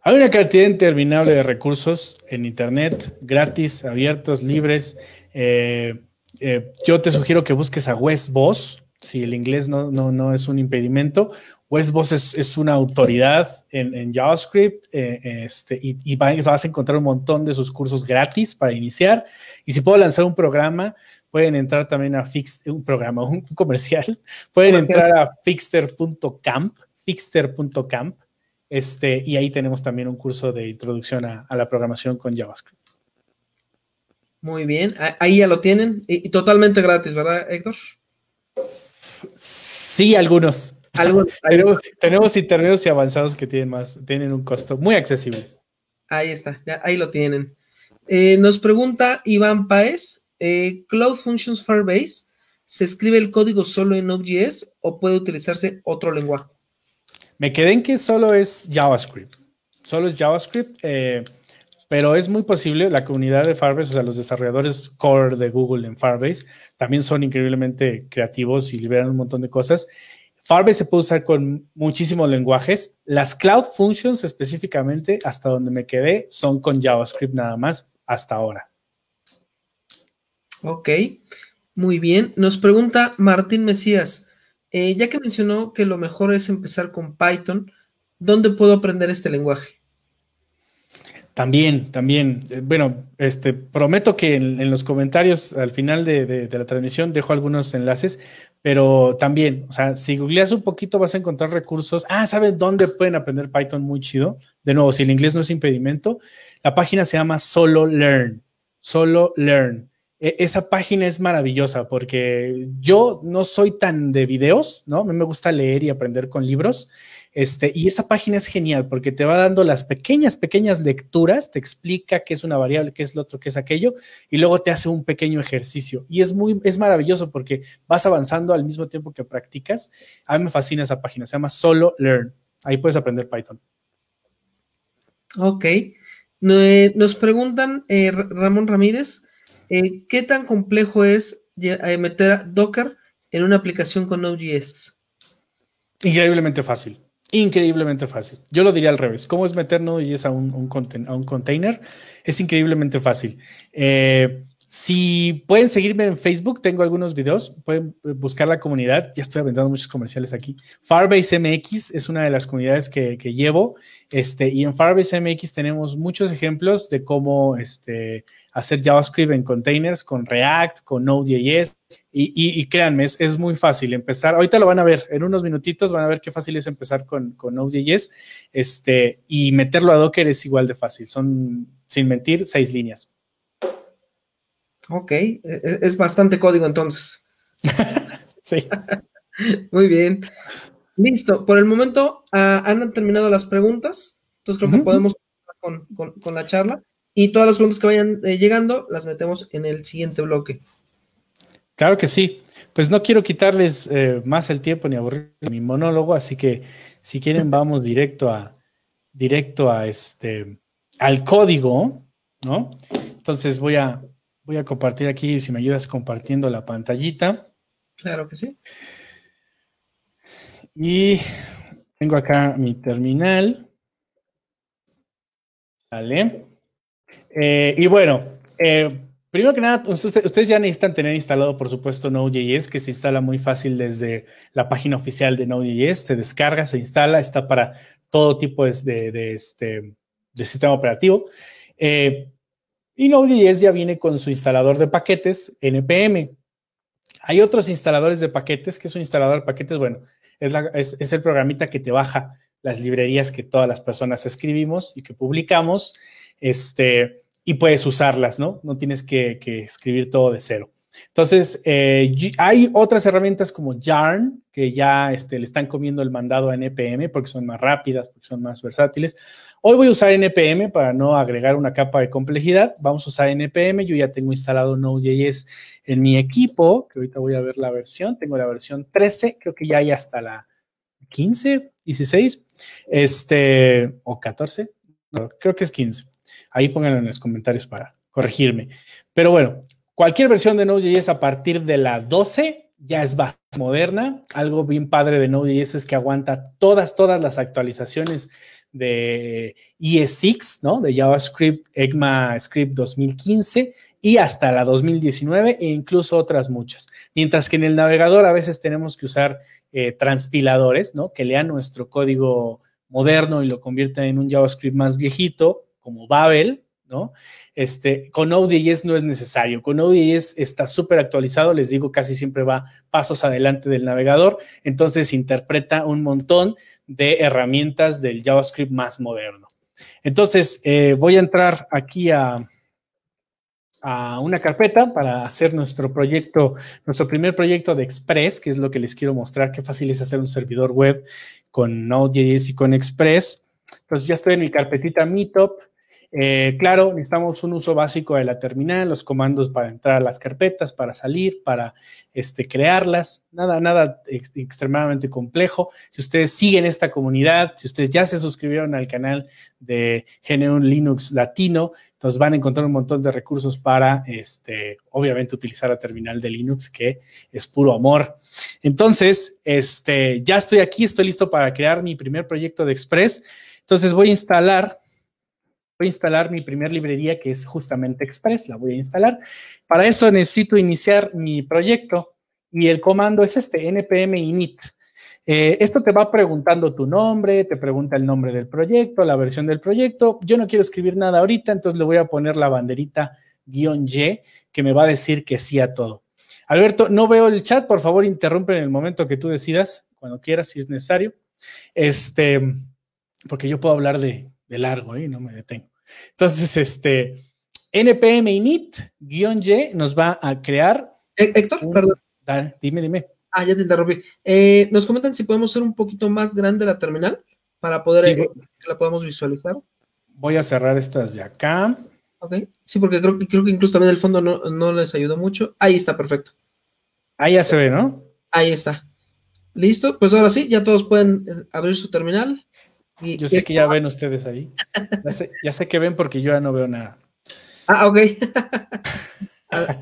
[SPEAKER 1] Hay una cantidad interminable de recursos en
[SPEAKER 2] Internet, gratis, abiertos, libres. Eh, eh, yo te sugiero que busques a Westboss, si el inglés no, no, es un impedimento. Westboss es, una autoridad en, JavaScript eh, este, y, y, vas a encontrar un montón de sus cursos gratis para iniciar. Y si puedo lanzar un programa, pueden entrar también a Fix, un programa, un comercial, pueden entrar a fixter.camp, fixter.camp, este, y ahí tenemos también un curso de introducción a, la programación con JavaScript.
[SPEAKER 1] Muy bien, ahí ya lo tienen, y, totalmente gratis, ¿verdad, Héctor?
[SPEAKER 2] Sí, algunos.
[SPEAKER 1] algunos. tenemos, intermedios y avanzados que tienen más, tienen un costo muy accesible. Ahí está, ahí lo tienen. Eh, nos pregunta Iván Paez, eh, Cloud Functions Firebase, ¿se escribe el código solo en Node.js o puede utilizarse otro lenguaje? Me quedé en que solo es JavaScript. Solo es JavaScript, eh, pero es muy
[SPEAKER 2] posible. La comunidad de Firebase, o sea, los desarrolladores core de Google en Firebase, también son increíblemente creativos y liberan un montón de cosas. Firebase se puede usar con muchísimos lenguajes. Las Cloud Functions específicamente, hasta donde me quedé, son con JavaScript nada más hasta ahora.
[SPEAKER 1] Ok, muy bien. Nos pregunta Martín Mesías, eh, ya que mencionó que lo mejor es empezar con Python, ¿dónde puedo aprender este lenguaje?
[SPEAKER 2] También, también. Eh, bueno, este, prometo que en, los comentarios al final de, la transmisión dejo algunos enlaces, pero también, o sea, si googleas un poquito vas a encontrar recursos. Ah, ¿saben dónde pueden aprender Python? Muy chido. De nuevo, si el inglés no es impedimento, la página se llama Solo Learn. Solo Learn. E, esa página es maravillosa porque yo no soy tan de videos, ¿no? A mí me gusta leer y aprender con libros. Este, y esa página es genial porque te va dando las pequeñas, pequeñas lecturas, te explica qué es una variable, qué es lo otro, qué es aquello, y luego te hace un pequeño ejercicio. Y es muy, es maravilloso porque vas avanzando al mismo tiempo que practicas. A mí me fascina esa página, se llama Solo Learn. Ahí puedes aprender Python.
[SPEAKER 1] Ok. Eh, nos preguntan, eh, Ramón Ramírez, eh, ¿Qué tan complejo es eh, meter a Docker en una aplicación con Node.js? Increíblemente fácil.
[SPEAKER 2] Increíblemente fácil. Yo lo diría al revés. ¿Cómo es meter Node.js a un, a un container? Es increíblemente fácil. Eh, si pueden seguirme en Facebook, tengo algunos videos, pueden eh, buscar la comunidad, ya estoy aventando muchos comerciales aquí. Firebase MX es una de las comunidades que, llevo, este, y en Firebase MX tenemos muchos ejemplos de cómo este, hacer JavaScript en containers con React, con Node.js, y, créanme, es, muy fácil empezar. Ahorita lo van a ver, en unos minutitos van a ver qué fácil es empezar con, con Node.js, este, y meterlo a Docker es igual de fácil, son, sin mentir, seis
[SPEAKER 1] líneas Ok, e, e, es bastante código entonces. sí. Muy bien. Listo, por el momento ah, han terminado las preguntas, entonces creo que podemos con, con, la charla y todas las preguntas que vayan eh, llegando las metemos en el siguiente bloque. Claro que sí.
[SPEAKER 2] Pues no quiero quitarles eh, más el tiempo ni aburrir mi monólogo, así que si quieren vamos directo a directo a este al código, ¿no? Entonces voy a Voy a compartir aquí, si me ayudas compartiendo la pantallita. Claro que sí. Y tengo acá mi terminal. Vale. Eh, y bueno, eh, primero que nada, pues, ustedes ya necesitan tener instalado, por supuesto, Node.js, que se instala muy fácil desde la página oficial de Node.js. Se descarga, se instala, está para todo tipo de, este, sistema operativo. Eh, y Node.js ya viene con su instalador de paquetes, NPM. Hay otros instaladores de paquetes, que es un instalador de paquetes, bueno, es, es, el programita que te baja las librerías que todas las personas escribimos y que publicamos, este, y puedes usarlas, ¿no? No tienes que, que escribir todo de cero. Entonces, eh, hay otras herramientas como Yarn, que ya este, le están comiendo el mandado a NPM porque son más rápidas, porque son más versátiles, Hoy voy a usar NPM para no agregar una capa de complejidad. Vamos a usar NPM. Yo ya tengo instalado Node.js en mi equipo, que ahorita voy a ver la versión. Tengo la versión 13, creo que ya hay hasta la 15, 16, este, o 14. creo que es 15. Ahí pónganlo en los comentarios para corregirme. Pero bueno, cualquier versión de Node.js a partir de la 12 ya es bastante moderna. Algo bien padre de Node.js es que aguanta todas, todas las actualizaciones de es 6 ¿no? De JavaScript, ECMAScript 2015 y hasta la 2019 e incluso otras muchas. Mientras que en el navegador a veces tenemos que usar eh, transpiladores, ¿no? Que lean nuestro código moderno y lo convierten en un JavaScript más viejito, como Babel, ¿no? Este, con Node.js no es necesario. Con Node.js está súper actualizado, les digo, casi siempre va pasos adelante del navegador, entonces interpreta un montón de herramientas del JavaScript más moderno. Entonces, eh, voy a entrar aquí a, a una carpeta para hacer nuestro proyecto, nuestro primer proyecto de Express, que es lo que les quiero mostrar, qué fácil es hacer un servidor web con Node.js y con Express. Entonces ya estoy en mi carpetita Meetup eh, claro, necesitamos un uso básico de la terminal, los comandos para entrar a las carpetas, para salir, para este, crearlas, nada, nada extremadamente complejo. Si ustedes siguen esta comunidad, si ustedes ya se suscribieron al canal de GNU Linux Latino, entonces van a encontrar un montón de recursos para, este, obviamente, utilizar la terminal de Linux, que es puro amor. Entonces, este, ya estoy aquí, estoy listo para crear mi primer proyecto de Express. Entonces voy a instalar Voy a instalar mi primer librería que es justamente Express, la voy a instalar. Para eso necesito iniciar mi proyecto y el comando es este, npm init. Eh, esto te va preguntando tu nombre, te pregunta el nombre del proyecto, la versión del proyecto. Yo no quiero escribir nada ahorita, entonces le voy a poner la banderita guión Y que me va a decir que sí a todo. Alberto, no veo el chat, por favor interrumpe en el momento que tú decidas, cuando quieras, si es necesario. Este, porque yo puedo hablar de de largo y no me detengo. Entonces, este,
[SPEAKER 1] npm init-y nos va a crear. Eh, Héctor, perdón. dime, dime. Ah, ya te interrumpí. Eh, nos comentan si podemos hacer un poquito más grande la terminal para poder eh, que la podamos visualizar. Voy a cerrar estas de acá. Ok, sí, porque creo, creo que incluso también el fondo no les ayudó mucho. Ahí está, perfecto. Ahí ya se ve, ¿no? Ahí está. Listo, pues ahora sí, ya todos pueden abrir su terminal yo sé que ya ven ustedes ahí. Ya sé, que ven porque yo ya no veo nada. Ah, ok. Ah,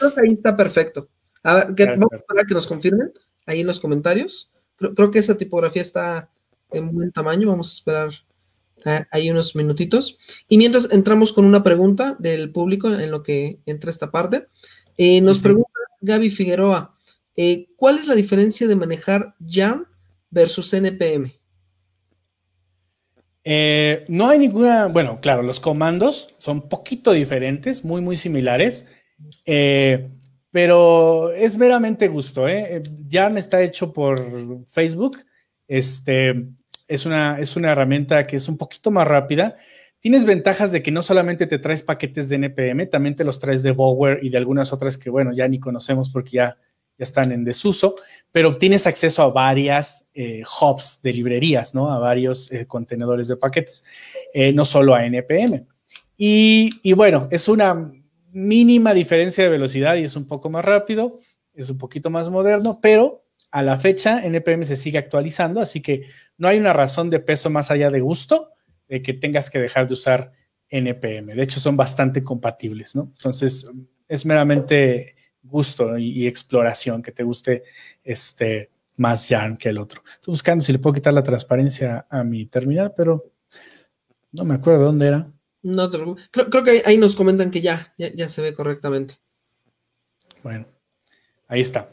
[SPEAKER 1] creo que ahí está perfecto. A ver, vamos a esperar que nos confirmen ahí en los comentarios. Creo, que esa tipografía está en buen tamaño. Vamos a esperar eh, ahí unos minutitos. Y mientras entramos con una pregunta del público en lo que entra esta parte, eh, nos pregunta Gaby Figueroa, eh, ¿cuál es la diferencia de manejar YARN versus NPM? Eh, no hay ninguna, bueno, claro, los comandos son poquito
[SPEAKER 2] diferentes, muy, muy similares, eh, pero es meramente gusto. ¿eh? Ya me está hecho por Facebook, este, es, una, es una herramienta que es un poquito más rápida. Tienes ventajas de que no solamente te traes paquetes de NPM, también te los traes de Bower y de algunas otras que, bueno, ya ni conocemos porque ya, están en desuso, pero tienes acceso a varias eh, hubs de librerías, ¿no? A varios eh, contenedores de paquetes, eh, no solo a NPM. Y, y, bueno, es una mínima diferencia de velocidad y es un poco más rápido, es un poquito más moderno, pero a la fecha NPM se sigue actualizando, así que no hay una razón de peso más allá de gusto de que tengas que dejar de usar NPM. De hecho, son bastante compatibles, ¿no? Entonces, es meramente gusto y, exploración, que te guste este más yarn que el otro. Estoy buscando si le puedo quitar la transparencia a mi terminal, pero no me acuerdo dónde era.
[SPEAKER 1] No te Creo, que ahí nos comentan que ya, ya, se ve correctamente. Bueno, ahí está.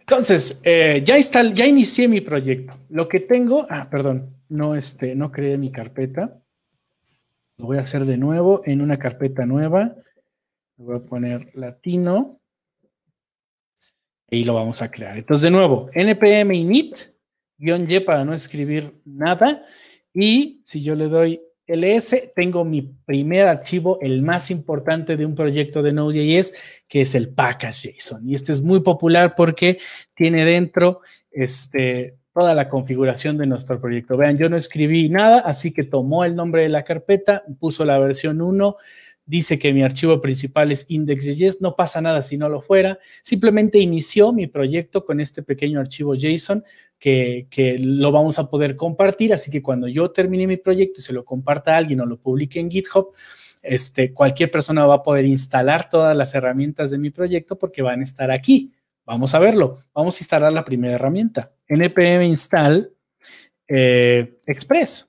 [SPEAKER 2] Entonces, eh, ya, instalé, ya inicié mi proyecto. Lo que tengo, ah, perdón, no, este, no creé mi carpeta. Lo voy a hacer de nuevo en una carpeta nueva. Le voy a poner latino y lo vamos a crear. Entonces, de nuevo, npm init, guión y para no escribir nada. Y si yo le doy ls, tengo mi primer archivo, el más importante de un proyecto de Node.js, que es el package.json. Y este es muy popular porque tiene dentro este, toda la configuración de nuestro proyecto. Vean, yo no escribí nada, así que tomó el nombre de la carpeta, puso la versión 1, dice que mi archivo principal es index.js, no pasa nada si no lo fuera, simplemente inició mi proyecto con este pequeño archivo JSON que, lo vamos a poder compartir, así que cuando yo termine mi proyecto y se lo comparta a alguien o lo publique en GitHub, este, cualquier persona va a poder instalar todas las herramientas de mi proyecto porque van a estar aquí. Vamos a verlo. Vamos a instalar la primera herramienta, npm install eh, express.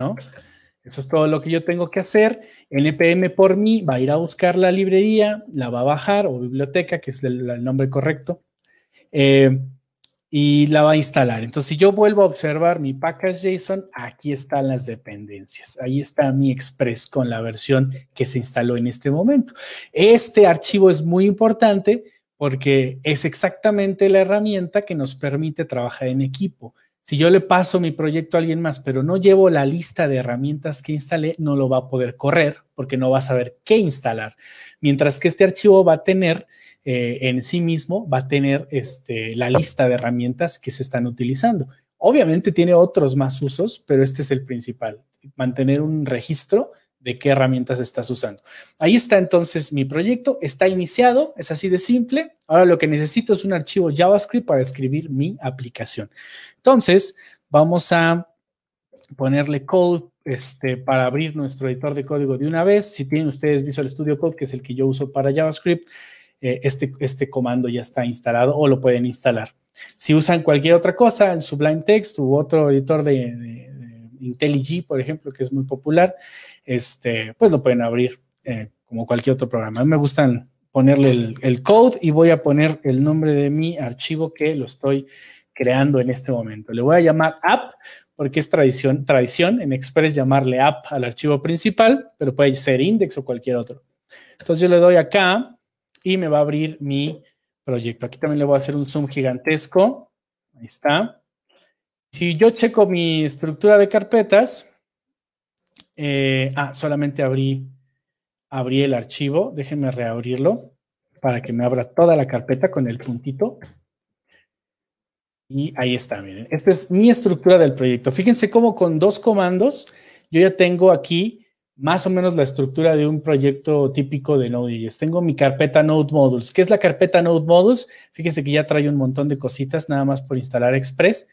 [SPEAKER 2] ¿no? Eso es todo lo que yo tengo que hacer. NPM por mí va a ir a buscar la librería, la va a bajar o biblioteca, que es el, nombre correcto, eh, y la va a instalar. Entonces, si yo vuelvo a observar mi package JSON, aquí están las dependencias. Ahí está mi express con la versión que se instaló en este momento. Este archivo es muy importante porque es exactamente la herramienta que nos permite trabajar en equipo. Si yo le paso mi proyecto a alguien más, pero no llevo la lista de herramientas que instalé, no lo va a poder correr porque no va a saber qué instalar. Mientras que este archivo va a tener eh, en sí mismo, va a tener este, la lista de herramientas que se están utilizando. Obviamente tiene otros más usos, pero este es el principal, mantener un registro de qué herramientas estás usando. Ahí está entonces mi proyecto, está iniciado, es así de simple. Ahora lo que necesito es un archivo JavaScript para escribir mi aplicación. Entonces, vamos a ponerle code este, para abrir nuestro editor de código de una vez. Si tienen ustedes Visual Studio Code, que es el que yo uso para JavaScript, eh, este, este comando ya está instalado o lo pueden instalar. Si usan cualquier otra cosa, el Sublime Text u otro editor de IntelliJ, por ejemplo, que es muy popular, este, pues lo pueden abrir eh, como cualquier otro programa. A mí me gustan ponerle el, code y voy a poner el nombre de mi archivo que lo estoy creando en este momento. Le voy a llamar app porque es tradición, tradición en Express llamarle app al archivo principal, pero puede ser index o cualquier otro. Entonces yo le doy acá y me va a abrir mi proyecto. Aquí también le voy a hacer un zoom gigantesco. Ahí está. Si yo checo mi estructura de carpetas, eh, ah, solamente abrí, abrí el archivo, déjenme reabrirlo para que me abra toda la carpeta con el puntito. Y ahí está, miren. Esta es mi estructura del proyecto. Fíjense cómo con dos comandos yo ya tengo aquí más o menos la estructura de un proyecto típico de Node.js. Tengo mi carpeta Node Modules. ¿Qué es la carpeta Node Modules? Fíjense que ya trae un montón de cositas nada más por instalar Express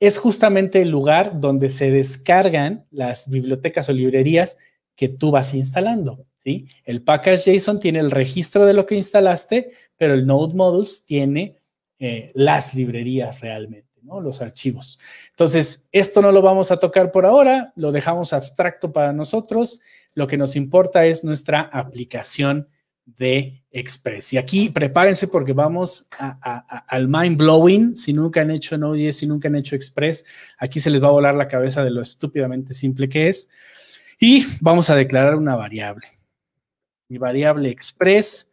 [SPEAKER 2] es justamente el lugar donde se descargan las bibliotecas o librerías que tú vas instalando. ¿sí? El package JSON tiene el registro de lo que instalaste, pero el Node Modules tiene eh, las librerías realmente, ¿no? los archivos. Entonces, esto no lo vamos a tocar por ahora, lo dejamos abstracto para nosotros. Lo que nos importa es nuestra aplicación de Express. Y aquí prepárense porque vamos al mind blowing. Si nunca han hecho Node.js, si nunca han hecho Express, aquí se les va a volar la cabeza de lo estúpidamente simple que es. Y vamos a declarar una variable. Mi variable Express.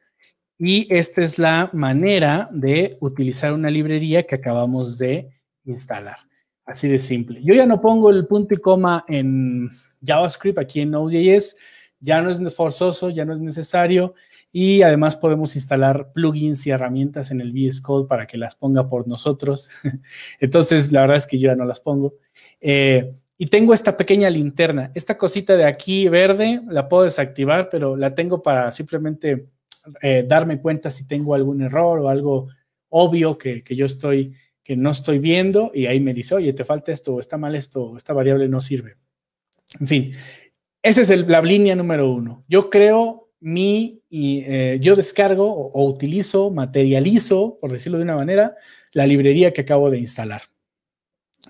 [SPEAKER 2] Y esta es la manera de utilizar una librería que acabamos de instalar. Así de simple. Yo ya no pongo el punto y coma en JavaScript, aquí en Node.js. Ya no es forzoso, ya no es necesario y además podemos instalar plugins y herramientas en el VS Code para que las ponga por nosotros. Entonces, la verdad es que yo ya no las pongo. Eh, y tengo esta pequeña linterna. Esta cosita de aquí verde la puedo desactivar, pero la tengo para simplemente eh, darme cuenta si tengo algún error o algo obvio que, yo estoy, que no estoy viendo. Y ahí me dice, oye, te falta esto, está mal esto, esta variable no sirve. En fin, esa es la línea número uno. Yo creo mi y eh, yo descargo o, utilizo, materializo, por decirlo de una manera, la librería que acabo de instalar.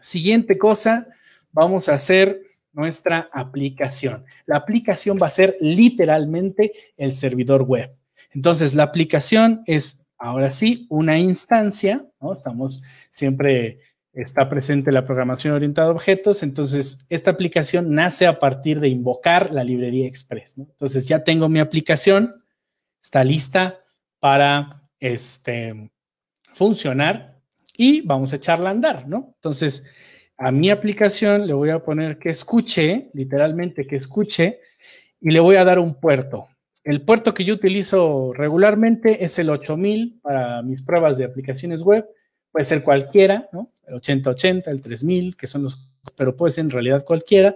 [SPEAKER 2] Siguiente cosa, vamos a hacer nuestra aplicación. La aplicación va a ser literalmente el servidor web. Entonces, la aplicación es, ahora sí, una instancia, ¿no? Estamos siempre, está presente la programación orientada a objetos, entonces esta aplicación nace a partir de invocar la librería Express, Entonces, ya tengo mi aplicación, está lista para este, funcionar y vamos a echarla a andar, ¿no? Entonces, a mi aplicación le voy a poner que escuche, literalmente que escuche, y le voy a dar un puerto. El puerto que yo utilizo regularmente es el 8000 para mis pruebas de aplicaciones web. Puede ser cualquiera, ¿no? El 8080, el 3000, que son los, pero puede ser en realidad cualquiera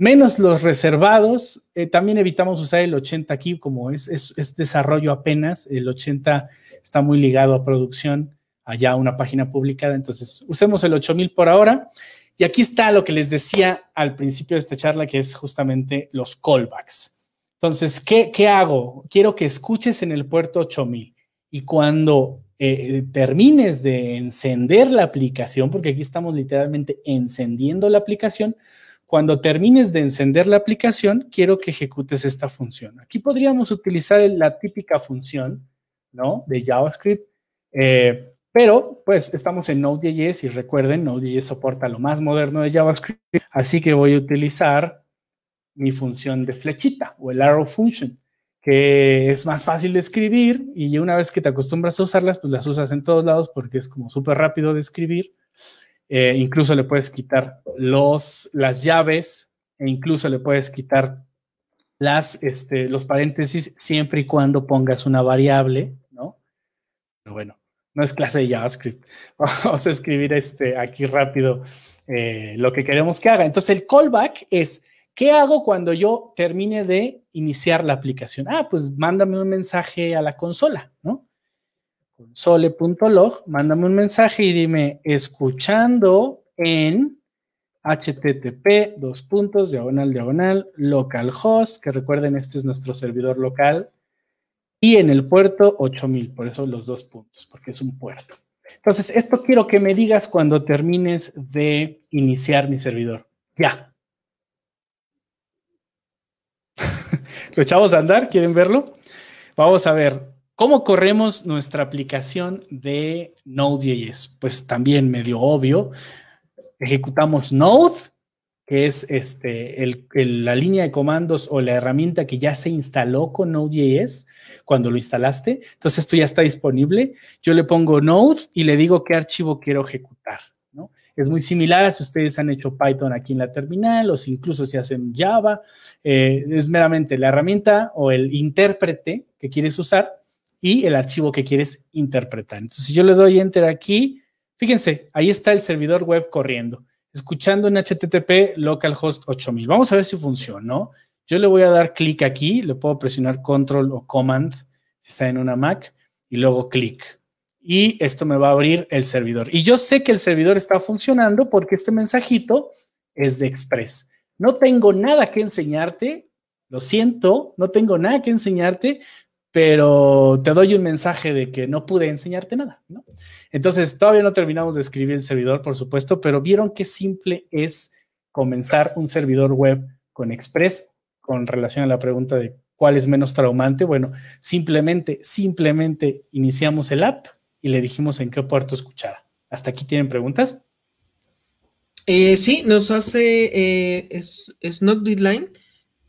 [SPEAKER 2] menos los reservados. Eh, también evitamos usar el 80 aquí, como es, es, desarrollo apenas. El 80 está muy ligado a producción, allá una página publicada. Entonces, usemos el 8000 por ahora. Y aquí está lo que les decía al principio de esta charla, que es justamente los callbacks. Entonces, ¿qué, hago? Quiero que escuches en el puerto 8000 y cuando eh, eh, termines de encender la aplicación, porque aquí estamos literalmente encendiendo la aplicación, cuando termines de encender la aplicación, quiero que ejecutes esta función. Aquí podríamos utilizar la típica función, ¿no? De JavaScript, eh, pero pues estamos en Node.js y recuerden, Node.js soporta lo más moderno de JavaScript, así que voy a utilizar mi función de flechita o el arrow function, que es más fácil de escribir y una vez que te acostumbras a usarlas, pues las usas en todos lados porque es como súper rápido de escribir eh, incluso le puedes quitar los, las llaves e incluso le puedes quitar las, este, los paréntesis siempre y cuando pongas una variable, ¿no? Pero bueno, no es clase de JavaScript. Vamos a escribir este, aquí rápido eh, lo que queremos que haga. Entonces el callback es, ¿qué hago cuando yo termine de iniciar la aplicación? Ah, pues mándame un mensaje a la consola, ¿no? sole.log, mándame un mensaje y dime escuchando en http dos puntos diagonal diagonal localhost, que recuerden este es nuestro servidor local y en el puerto 8000, por eso los dos puntos, porque es un puerto. Entonces, esto quiero que me digas cuando termines de iniciar mi servidor. Ya. Lo echamos a andar, ¿quieren verlo? Vamos a ver. ¿Cómo corremos nuestra aplicación de Node.js? Pues también medio obvio. Ejecutamos Node, que es este, la línea de comandos o la herramienta que ya se instaló con Node.js cuando lo instalaste. Entonces esto ya está disponible. Yo le pongo Node y le digo qué archivo quiero ejecutar. Es muy similar a si ustedes han hecho Python aquí en la terminal o incluso si hacen Java. Eh, es meramente la herramienta o el intérprete que quieres usar y el archivo que quieres interpretar. Entonces, si yo le doy enter aquí, fíjense, ahí está el servidor web corriendo, escuchando en HTTP localhost 8000. Vamos a ver si funcionó. Yo le voy a dar clic aquí, le puedo presionar control o command si está en una Mac y luego clic. Y esto me va a abrir el servidor. Y yo sé que el servidor está funcionando porque este mensajito es de Express. No tengo nada que enseñarte, lo siento, no tengo nada que enseñarte, pero te doy un mensaje de que no pude enseñarte nada, ¿no? Entonces, todavía no terminamos de escribir el servidor, por supuesto, pero vieron qué simple es comenzar un servidor web con Express con relación a la pregunta de cuál es menos traumante. Bueno, simplemente, simplemente iniciamos el app y le dijimos en qué puerto escuchara. ¿Hasta aquí tienen preguntas?
[SPEAKER 1] Eh, sí, nos hace eh, es, Not Deadline.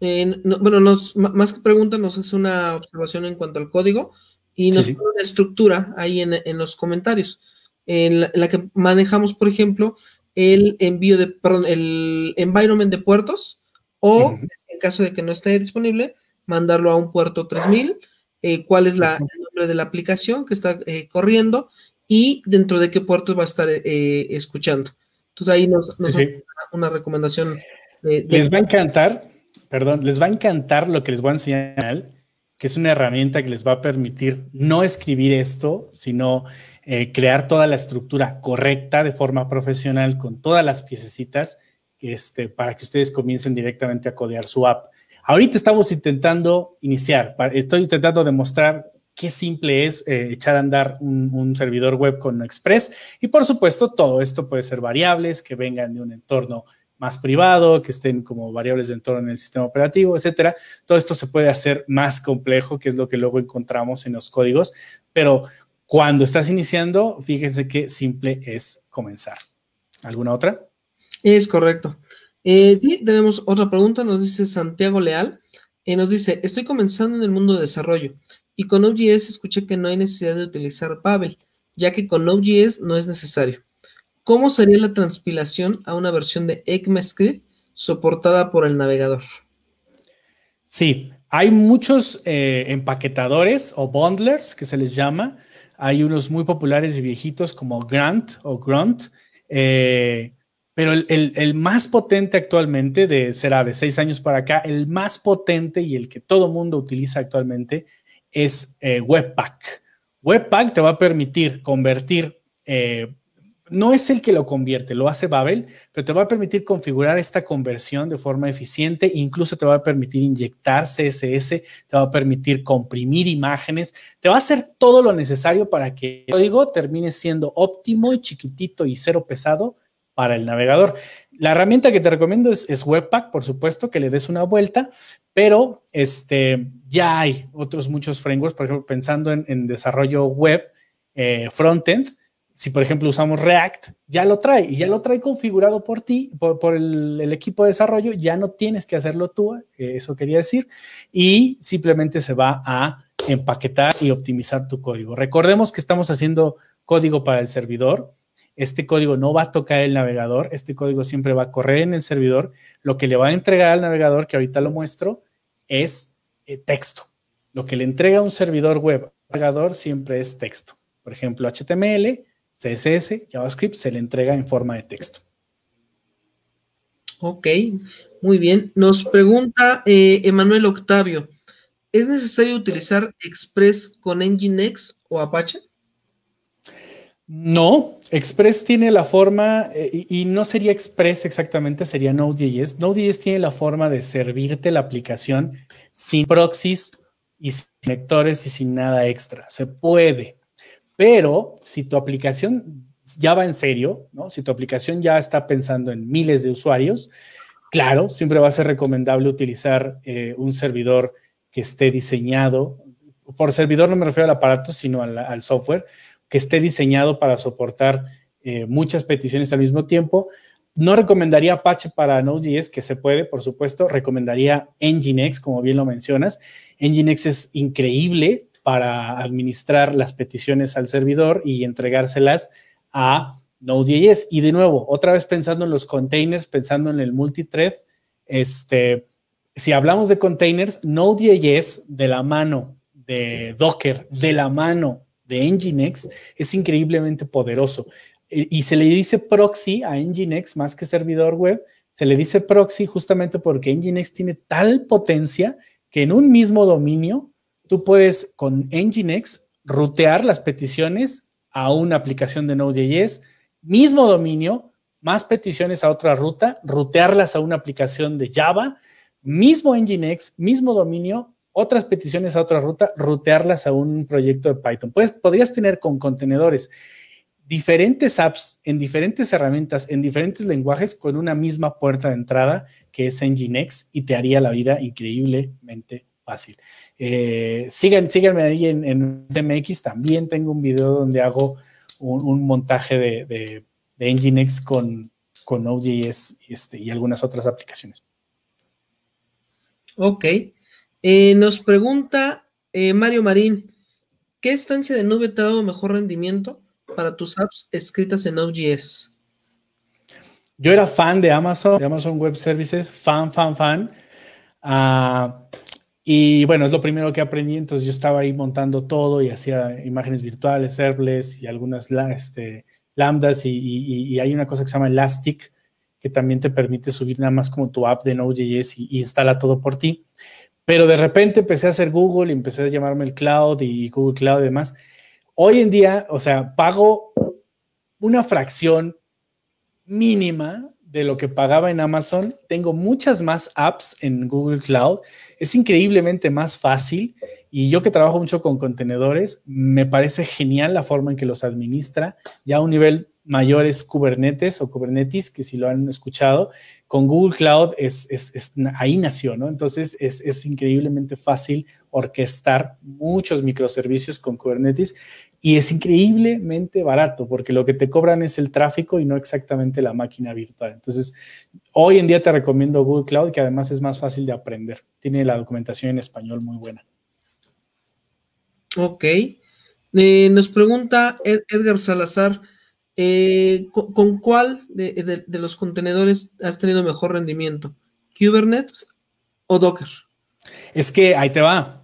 [SPEAKER 1] Eh, bueno, nos, más que pregunta, nos hace una observación en cuanto al código y nos pone una estructura ahí en, los comentarios, en la, que manejamos, por ejemplo, el envío de, perdón, el environment de puertos o, en caso de que no esté disponible, mandarlo a un puerto 3000, eh, cuál es la, el nombre de la aplicación que está eh, corriendo y dentro de qué puertos va a estar escuchando. Entonces ahí nos, nos una recomendación. Les va a encantar perdón, les va a encantar lo que les voy a enseñar,
[SPEAKER 2] que es una herramienta que les va a permitir no escribir esto, sino eh, crear toda la estructura correcta de forma profesional con todas las piececitas este, para que ustedes comiencen directamente a codear su app. Ahorita estamos intentando iniciar, estoy intentando demostrar qué simple es eh, echar a andar un, un, servidor web con Express y por supuesto todo esto puede ser variables que vengan de un entorno más privado, que estén como variables de entorno en el sistema operativo, etcétera. Todo esto se puede hacer más complejo, que es lo que luego encontramos en los códigos, pero cuando estás iniciando,
[SPEAKER 1] fíjense qué simple es comenzar. ¿Alguna otra? Es correcto. Eh, sí, tenemos otra pregunta, nos dice Santiago Leal. Eh, nos dice, estoy comenzando en el mundo de desarrollo y con OGS escuché que no hay necesidad de utilizar Babel, ya que con OGS no es necesario. ¿Cómo sería la transpilación a una versión de ECMAScript soportada por el navegador? Sí, hay muchos
[SPEAKER 2] eh, empaquetadores o bundlers que se les llama. Hay unos muy populares y viejitos como Grant o Grunt. Eh, pero el, más potente actualmente, será de seis años para acá, el más potente y el que todo mundo utiliza actualmente es eh, Webpack. Webpack te va a permitir convertir no es el que lo convierte, lo hace Babel, pero te va a permitir configurar esta conversión de forma eficiente, incluso te va a permitir inyectar CSS, te va a permitir comprimir imágenes, te va a hacer todo lo necesario para que el código termine siendo óptimo y chiquitito y cero pesado para el navegador. La herramienta que te recomiendo es, Webpack, por supuesto, que le des una vuelta, pero este, ya hay otros muchos frameworks, por ejemplo, pensando en, desarrollo web, eh, frontend, si por ejemplo usamos React, ya lo trae y ya lo trae configurado por ti, por, el, equipo de desarrollo, ya no tienes que hacerlo tú, eh, eso quería decir, y simplemente se va a empaquetar y optimizar tu código. Recordemos que estamos haciendo código para el servidor, este código no va a tocar el navegador, este código siempre va a correr en el servidor, lo que le va a entregar al navegador, que ahorita lo muestro, es eh, texto. Lo que le entrega un servidor web al navegador siempre es texto. Por ejemplo, HTML, CSS, JavaScript, se le entrega en forma de texto.
[SPEAKER 1] Ok, muy bien. Nos pregunta eh, Emanuel Octavio, ¿es necesario utilizar Express con Nginx o Apache?
[SPEAKER 2] No, Express tiene la forma, eh, y no sería Express exactamente, sería Node.js. Node.js tiene la forma de servirte la aplicación sin proxies y sin lectores y sin nada extra. Se puede, pero si tu aplicación ya va en serio, si tu aplicación ya está pensando en miles de usuarios, claro, siempre va a ser recomendable utilizar eh, un servidor que esté diseñado, por servidor no me refiero al aparato, sino al, software, que esté diseñado para soportar eh, muchas peticiones al mismo tiempo. No recomendaría Apache para Node.js, que se puede, por supuesto. Recomendaría Nginx, como bien lo mencionas. Nginx es increíble para administrar las peticiones al servidor y entregárselas a Node.js. Y de nuevo, otra vez pensando en los containers, pensando en el multithread, este, si hablamos de containers, Node.js de la mano de Docker, de la mano de Nginx, es increíblemente poderoso. Y, e, y se le dice proxy a Nginx más que servidor web, se le dice proxy justamente porque Nginx tiene tal potencia que en un mismo dominio tú puedes con Nginx rutear las peticiones a una aplicación de Node.js, mismo dominio, más peticiones a otra ruta, rutearlas a una aplicación de Java, mismo Nginx, mismo dominio, otras peticiones a otra ruta, rutearlas a un proyecto de Python. podrías tener con contenedores diferentes apps en diferentes herramientas, en diferentes lenguajes, con una misma puerta de entrada que es Nginx y te haría la vida increíblemente fácil. Eh, síganme ahí en, en DMX, también tengo un video donde hago un, montaje de, Nginx con, con este, y algunas otras aplicaciones.
[SPEAKER 1] Ok. Eh, nos pregunta eh, Mario Marín, ¿qué estancia de nube te ha dado mejor rendimiento para tus apps escritas en OGS?
[SPEAKER 2] Yo era fan de Amazon, de Amazon Web Services, fan, fan, fan. Ah, y bueno, es lo primero que aprendí, entonces yo estaba ahí montando todo y hacía imágenes virtuales, servlets y algunas este, lambdas y, hay una cosa que se llama Elastic, que también te permite subir nada más como tu app de Node.js y, y instala todo por ti. Pero de repente empecé a hacer Google y empecé a llamarme el cloud y Google Cloud y demás. Hoy en día, o sea, pago una fracción mínima de lo que pagaba en Amazon. Tengo muchas más apps en Google Cloud es increíblemente más fácil y yo que trabajo mucho con contenedores, me parece genial la forma en que los administra. Ya a un nivel mayor es Kubernetes o Kubernetes, que si lo han escuchado, con Google Cloud es, ahí nació, ¿no? Entonces es, es, increíblemente fácil orquestar muchos microservicios con Kubernetes y es increíblemente barato porque lo que te cobran es el tráfico y no exactamente la máquina virtual. Entonces, hoy en día te recomiendo Google Cloud, que además es más fácil de aprender. Tiene la documentación en español muy buena.
[SPEAKER 1] Ok. Eh, nos pregunta Edgar Salazar, eh, ¿con, cuál de, de, los contenedores has tenido mejor rendimiento? ¿Kubernetes o Docker? Es que ahí te va.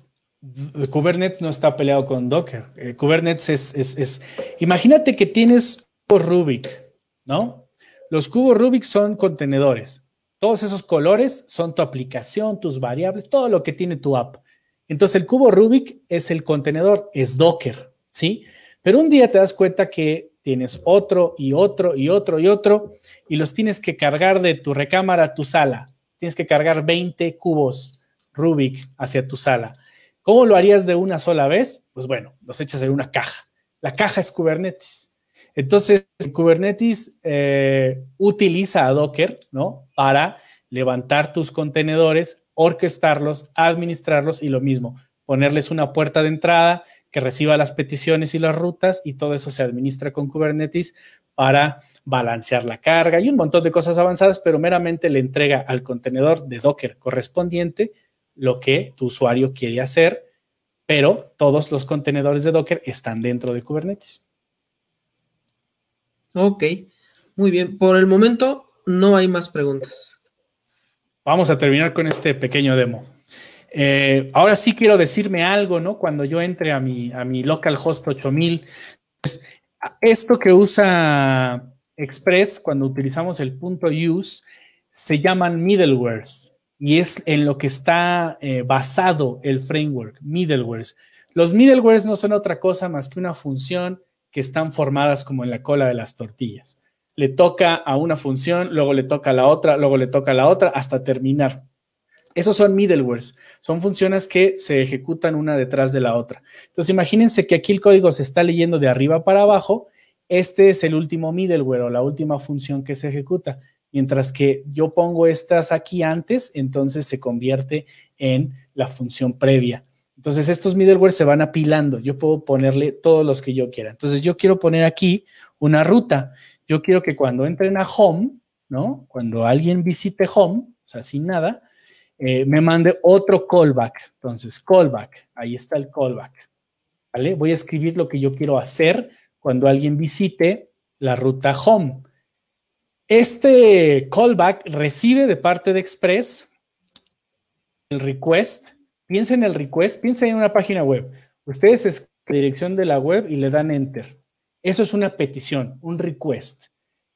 [SPEAKER 2] Kubernetes no está peleado con Docker. Eh, Kubernetes es, es, Imagínate que tienes cubos Rubik, ¿no? Los cubos Rubik son contenedores. Todos esos colores son tu aplicación, tus variables, todo lo que tiene tu app. Entonces el cubo Rubik es el contenedor, es Docker, ¿sí? Pero un día te das cuenta que tienes otro y otro y otro y otro y los tienes que cargar de tu recámara a tu sala. Tienes que cargar 20 cubos Rubik hacia tu sala ¿Cómo lo harías de una sola vez? Pues bueno, los echas en una caja. La caja es Kubernetes. Entonces, Kubernetes eh, utiliza a Docker, ¿no? Para levantar tus contenedores, orquestarlos, administrarlos y lo mismo, ponerles una puerta de entrada que reciba las peticiones y las rutas y todo eso se administra con Kubernetes para balancear la carga y un montón de cosas avanzadas, pero meramente le entrega al contenedor de Docker correspondiente lo que tu usuario quiere hacer, pero todos los contenedores de Docker están dentro de Kubernetes.
[SPEAKER 1] Ok, muy bien. Por el momento no hay más preguntas.
[SPEAKER 2] Vamos a terminar con este pequeño demo. Eh, ahora sí quiero decirme algo, ¿no? Cuando yo entre a mi, a mi localhost 8000, pues, esto que usa Express cuando utilizamos el punto .use se llaman middlewares y es en lo que está eh, basado el framework, middlewares. Los middlewares no son otra cosa más que una función que están formadas como en la cola de las tortillas. Le toca a una función, luego le toca a la otra, luego le toca a la otra, hasta terminar. Esos son middlewares, son funciones que se ejecutan una detrás de la otra. Entonces imagínense que aquí el código se está leyendo de arriba para abajo. Este es el último middleware o la última función que se ejecuta. Mientras que yo pongo estas aquí antes, entonces se convierte en la función previa. Entonces estos middleware se van apilando. Yo puedo ponerle todos los que yo quiera. Entonces yo quiero poner aquí una ruta. Yo quiero que cuando entren a home, ¿no? Cuando alguien visite home, o sea, sin nada, eh, me mande otro callback. Entonces, callback, ahí está el callback. ¿Vale? Voy a escribir lo que yo quiero hacer cuando alguien visite la ruta home. Este callback recibe de parte de Express el request. Piensa en el request, piensa en una página web. Ustedes escriben la dirección de la web y le dan enter. Eso es una petición, un request.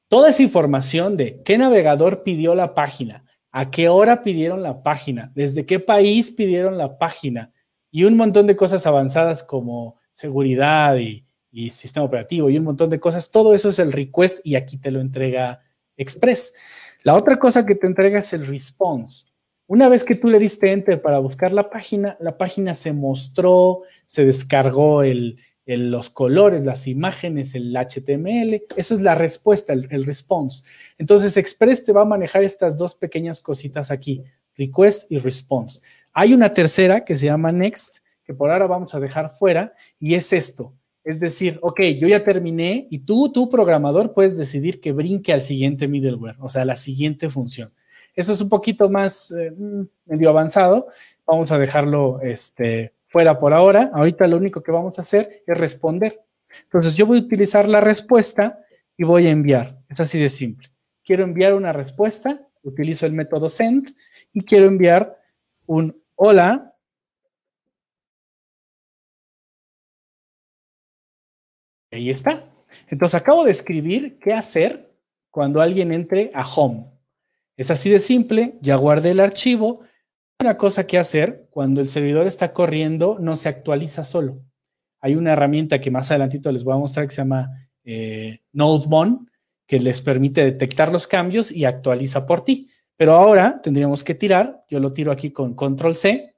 [SPEAKER 2] Toda esa información de qué navegador pidió la página, a qué hora pidieron la página, desde qué país pidieron la página y un montón de cosas avanzadas como seguridad y, y sistema operativo y un montón de cosas. Todo eso es el request y aquí te lo entrega Express. La otra cosa que te entrega es el response. Una vez que tú le diste enter para buscar la página, la página se mostró, se descargó los colores, las imágenes, el HTML. Eso es la respuesta, el, response. Entonces, Express te va a manejar estas dos pequeñas cositas aquí, request y response. Hay una tercera que se llama next, que por ahora vamos a dejar fuera, y es esto. Es decir, ok, yo ya terminé y tú, tu programador, puedes decidir que brinque al siguiente middleware, o sea, la siguiente función. Eso es un poquito más eh, mm, medio avanzado. Vamos a dejarlo este, fuera por ahora. Ahorita lo único que vamos a hacer es responder. Entonces, yo voy a utilizar la respuesta y voy a enviar. Es así de simple. Quiero enviar una respuesta, utilizo el método send y quiero enviar un hola ahí está. Entonces acabo de escribir qué hacer cuando alguien entre a home. Es así de simple, ya guardé el archivo. Una cosa que hacer cuando el servidor está corriendo no se actualiza solo. Hay una herramienta que más adelantito les voy a mostrar que se llama eh, NodeMon, que les permite detectar los cambios y actualiza por ti. Pero ahora tendríamos que tirar, yo lo tiro aquí con control C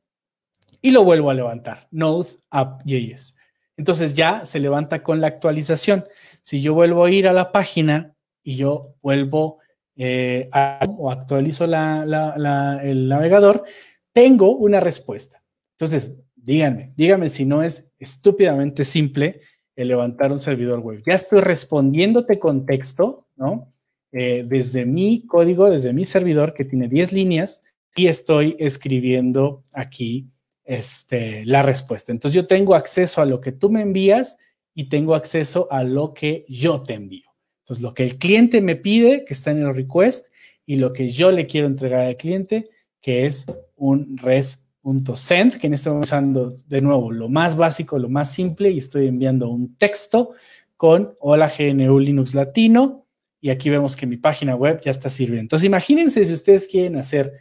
[SPEAKER 2] y lo vuelvo a levantar, node app.js. Entonces ya se levanta con la actualización. Si yo vuelvo a ir a la página y yo vuelvo eh, a, o actualizo el navegador, tengo una respuesta. Entonces, díganme, díganme si no es estúpidamente simple levantar un servidor web. Ya estoy respondiéndote con texto, ¿no? Eh, desde mi código, desde mi servidor que tiene 10 líneas y estoy escribiendo aquí este, la respuesta. Entonces yo tengo acceso a lo que tú me envías y tengo acceso a lo que yo te envío. Entonces lo que el cliente me pide, que está en el request, y lo que yo le quiero entregar al cliente, que es un res.send, que en este momento usando de nuevo lo más básico, lo más simple, y estoy enviando un texto con hola GNU Linux Latino, y aquí vemos que mi página web ya está sirviendo. Entonces imagínense si ustedes quieren hacer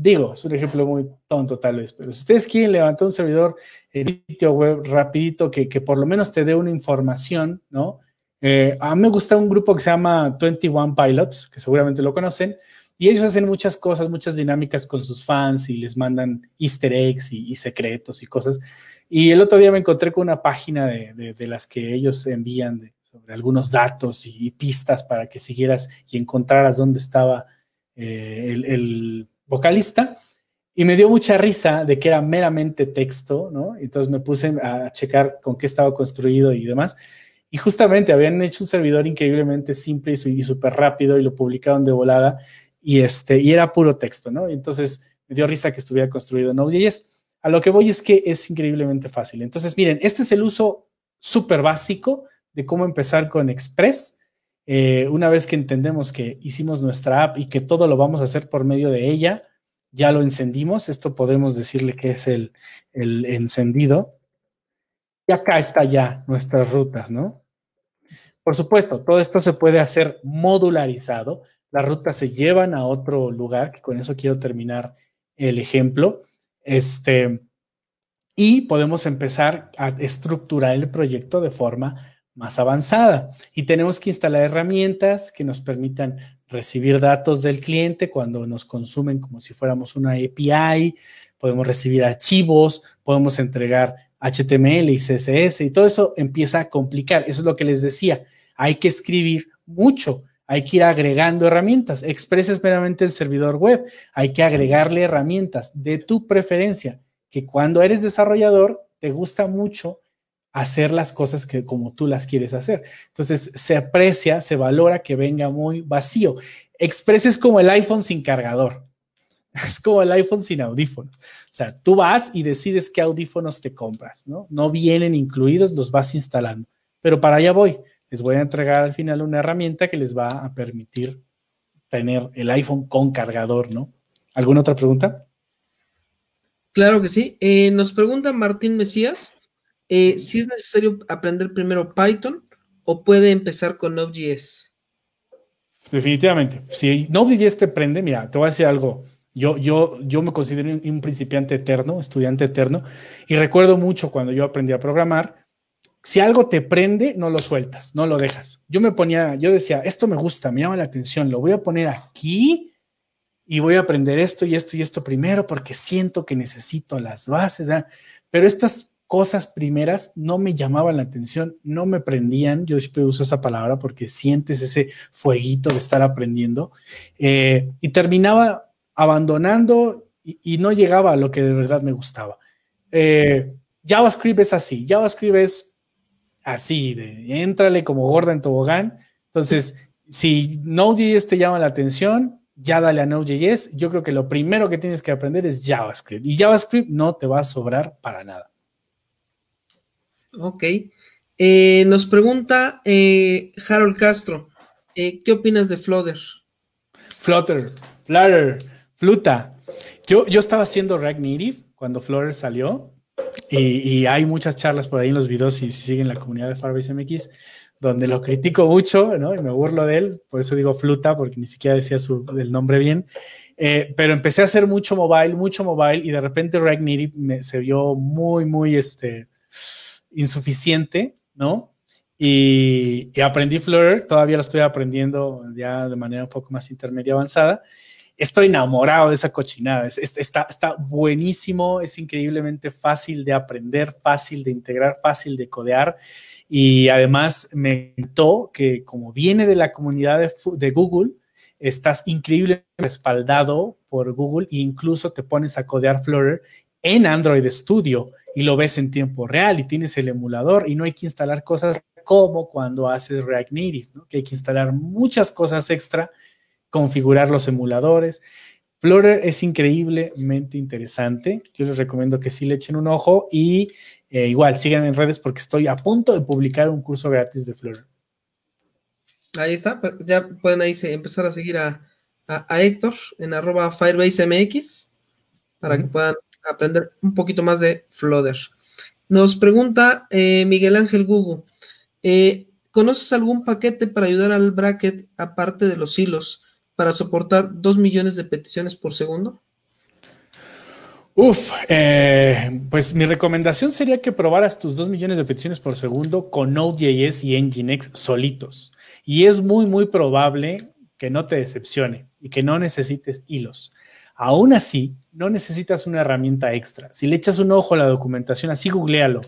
[SPEAKER 2] Digo, es un ejemplo muy tonto tal vez, pero si ustedes quieren levantar un servidor en sitio web rapidito que, por lo menos te dé una información, ¿no? Eh, a mí me gusta un grupo que se llama 21 Pilots, que seguramente lo conocen, y ellos hacen muchas cosas, muchas dinámicas con sus fans y les mandan easter eggs y, secretos y cosas. Y el otro día me encontré con una página de, de, las que ellos envían sobre algunos datos y, pistas para que siguieras y encontraras dónde estaba eh, el vocalista, y me dio mucha risa de que era meramente texto, ¿no? Entonces me puse a checar con qué estaba construido y demás. Y justamente habían hecho un servidor increíblemente simple y súper rápido y lo publicaron de volada y, este, y era puro texto, ¿no? Entonces me dio risa que estuviera construido en Node.js. A lo que voy es que es increíblemente fácil. Entonces, miren, este es el uso súper básico de cómo empezar con Express eh, una vez que entendemos que hicimos nuestra app y que todo lo vamos a hacer por medio de ella, ya lo encendimos, esto podemos decirle que es el, encendido. Y acá está ya nuestras rutas, ¿no? Por supuesto, todo esto se puede hacer modularizado. Las rutas se llevan a otro lugar, que con eso quiero terminar el ejemplo. Este, y podemos empezar a estructurar el proyecto de forma más avanzada y tenemos que instalar herramientas que nos permitan recibir datos del cliente cuando nos consumen como si fuéramos una API, podemos recibir archivos, podemos entregar HTML y CSS y todo eso empieza a complicar. Eso es lo que les decía, hay que escribir mucho, hay que ir agregando herramientas. Express es meramente el servidor web, hay que agregarle herramientas de tu preferencia, que cuando eres desarrollador te gusta mucho hacer las cosas que como tú las quieres hacer. Entonces, se aprecia, se valora que venga muy vacío. Express es como el iPhone sin cargador. Es como el iPhone sin audífonos. O sea, tú vas y decides qué audífonos te compras, ¿no? No vienen incluidos, los vas instalando. Pero para allá voy. Les voy a entregar al final una herramienta que les va a permitir tener el iPhone con cargador, ¿no? ¿Alguna otra pregunta?
[SPEAKER 1] Claro que sí. Eh, nos pregunta Martín Mesías eh, si es necesario aprender primero Python o puede empezar con Node.js.
[SPEAKER 2] Definitivamente. Si Node.js te prende, mira, te voy a decir algo. Yo, yo, yo me considero un principiante eterno, estudiante eterno, y recuerdo mucho cuando yo aprendí a programar. Si algo te prende, no lo sueltas, no lo dejas. Yo me ponía, yo decía, esto me gusta, me llama la atención, lo voy a poner aquí y voy a aprender esto y esto y esto primero porque siento que necesito las bases. Pero estas cosas primeras no me llamaban la atención, no me prendían. Yo siempre uso esa palabra porque sientes ese fueguito de estar aprendiendo. Eh, y terminaba abandonando y, no llegaba a lo que de verdad me gustaba. Eh, JavaScript es así, JavaScript es así, de éntrale como gorda en tobogán. Entonces, si Node.js te llama la atención, ya dale a Node.js. Yo creo que lo primero que tienes que aprender es JavaScript. Y JavaScript no te va a sobrar para nada.
[SPEAKER 1] Ok. Eh, nos pregunta eh, Harold Castro, eh, ¿qué opinas de Flutter? Flutter, Flutter,
[SPEAKER 2] Fluta. Yo, yo estaba haciendo React Native cuando Flutter salió y, hay muchas charlas por ahí en los videos y si siguen la comunidad de Firebase MX donde lo critico mucho, ¿no? Y me burlo de él, por eso digo Fluta, porque ni siquiera decía su, el nombre bien. pero empecé a hacer mucho mobile, mucho mobile, y de repente React Native se vio muy, muy, este, insuficiente, ¿no? Y, aprendí Flutter, todavía lo estoy aprendiendo ya de manera un poco más intermedia avanzada. Estoy enamorado de esa cochinada, está, está buenísimo, es increíblemente fácil de aprender, fácil de integrar, fácil de codear. Y además me encantó que como viene de la comunidad de, de Google, estás increíblemente respaldado por Google e incluso te pones a codear Flutter en Android Studio y lo ves en tiempo real y tienes el emulador y no hay que instalar cosas como cuando haces React Native, que hay que instalar muchas cosas extra, configurar los emuladores. Flutter es increíblemente interesante. Yo les recomiendo que sí le echen un ojo y eh, igual sigan en redes porque estoy a punto de publicar un curso gratis de Flutter.
[SPEAKER 1] Ahí está, pues, ya pueden ahí empezar a seguir a, Héctor en arroba FirebaseMX para que puedan aprender un poquito más de Flutter. Nos pregunta eh, Miguel Ángel Gugu, eh, ¿conoces algún paquete para ayudar al bracket aparte de los hilos para soportar 2 millones de peticiones por segundo? Uf, eh, pues mi recomendación
[SPEAKER 2] sería que probaras tus 2 millones de peticiones por segundo con Node.js y Nginx solitos. Y es muy, muy probable que no te decepcione y que no necesites hilos. Aún así, no necesitas una herramienta extra. Si le echas un ojo a la documentación, así googlealo.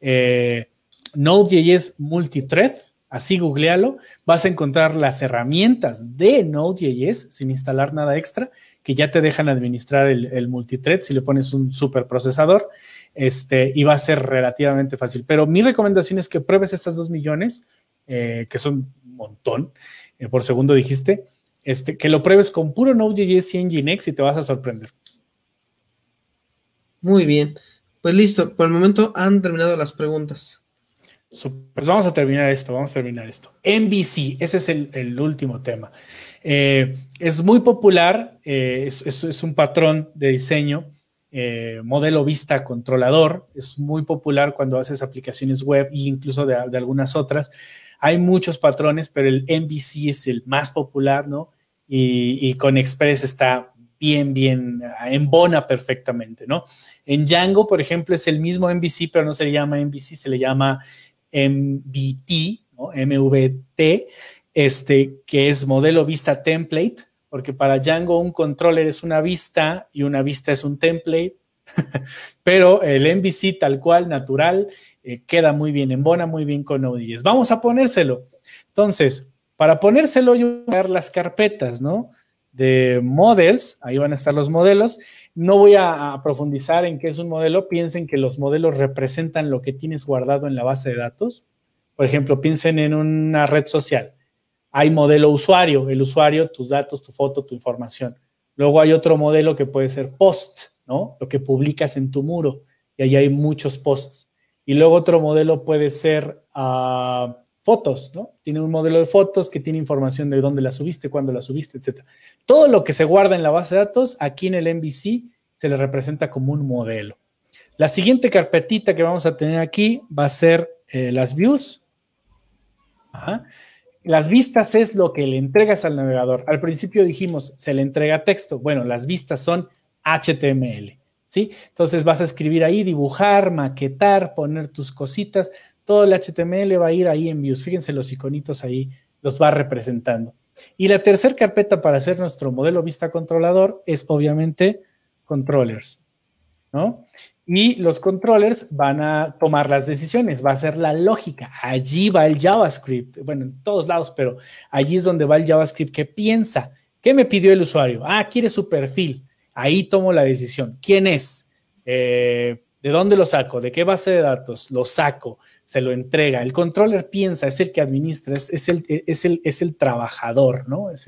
[SPEAKER 2] Eh, Node.js Multithread, así googlealo. Vas a encontrar las herramientas de Node.js sin instalar nada extra, que ya te dejan administrar el, multithread si le pones un superprocesador. Este, y va a ser relativamente fácil. Pero mi recomendación es que pruebes estas dos millones, eh, que son un montón, eh, por segundo dijiste, este, que lo pruebes con puro Node.js y Nginx
[SPEAKER 1] y te vas a sorprender. Muy bien. Pues listo, por el momento han terminado las preguntas. Pues vamos a terminar esto, vamos a terminar esto. MVC,
[SPEAKER 2] ese es el, último tema. Eh, es muy popular, eh, es, un patrón de diseño, eh, modelo vista controlador, es muy popular cuando haces aplicaciones web e incluso de, de algunas otras. Hay muchos patrones, pero el MVC es el más popular, ¿no? y, con Express está bien, bien, ah, embona perfectamente, ¿no? En Django, por ejemplo, es el mismo MVC, pero no se le llama MVC, se le llama MVT, ¿no? MVT, este, que es modelo vista template, porque para Django un controller es una vista y una vista es un template, pero el MVC tal cual, natural, eh, queda muy bien, en bona, muy bien con Node.js. Vamos a ponérselo. Entonces, para ponérselo yo a las carpetas, ¿no? De models, ahí van a estar los modelos. No voy a, profundizar en qué es un modelo. Piensen que los modelos representan lo que tienes guardado en la base de datos. Por ejemplo, piensen en una red social. Hay modelo usuario, el usuario, tus datos, tu foto, tu información. Luego hay otro modelo que puede ser post, ¿no? Lo que publicas en tu muro. Y ahí hay muchos posts. Y luego otro modelo puede ser... Ah, fotos, ¿no? Tiene un modelo de fotos que tiene información de dónde la subiste, cuándo la subiste, etc. Todo lo que se guarda en la base de datos, aquí en el MVC se le representa como un modelo. La siguiente carpetita que vamos a tener aquí va a ser eh, las views. Las vistas es lo que le entregas al navegador. Al principio dijimos, se le entrega texto. Bueno, las vistas son HTML, ¿sí? Entonces vas a escribir ahí, dibujar, maquetar, poner tus cositas todo el HTML va a ir ahí en views. Fíjense los iconitos ahí, los va representando. Y la tercera carpeta para hacer nuestro modelo vista controlador es obviamente controllers, ¿no? Y los controllers van a tomar las decisiones, va a ser la lógica. Allí va el JavaScript, bueno, en todos lados, pero allí es donde va el JavaScript que piensa, ¿qué me pidió el usuario? Ah, quiere su perfil. Ahí tomo la decisión. ¿Quién es? Eh, ¿De dónde lo saco? ¿De qué base de datos? Lo saco, se lo entrega. El controller piensa, es el que administra, es, el, el, es el, trabajador, ¿no? Es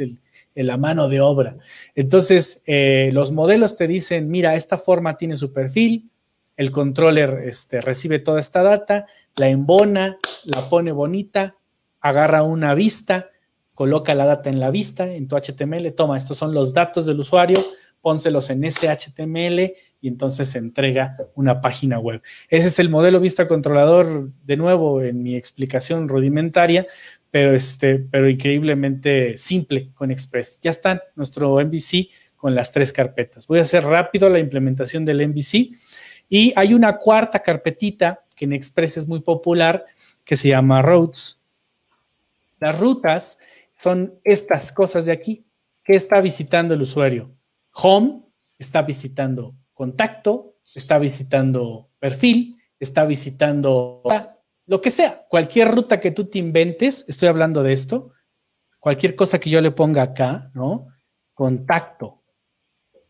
[SPEAKER 2] la mano de obra. Entonces, eh, los modelos te dicen, mira, esta forma tiene su perfil, el controller este, recibe toda esta data, la embona, la pone bonita, agarra una vista, coloca la data en la vista, en tu HTML, toma, estos son los datos del usuario, pónselos en ese HTML, y entonces se entrega una página web. Ese es el modelo vista controlador, de nuevo, en mi explicación rudimentaria, pero, este, pero increíblemente simple con Express. Ya está nuestro MVC con las tres carpetas. Voy a hacer rápido la implementación del MVC. Y hay una cuarta carpetita que en Express es muy popular, que se llama routes. Las rutas son estas cosas de aquí. ¿Qué está visitando el usuario? Home está visitando contacto, está visitando perfil, está visitando lo que sea, cualquier ruta que tú te inventes, estoy hablando de esto, cualquier cosa que yo le ponga acá, ¿no? Contacto.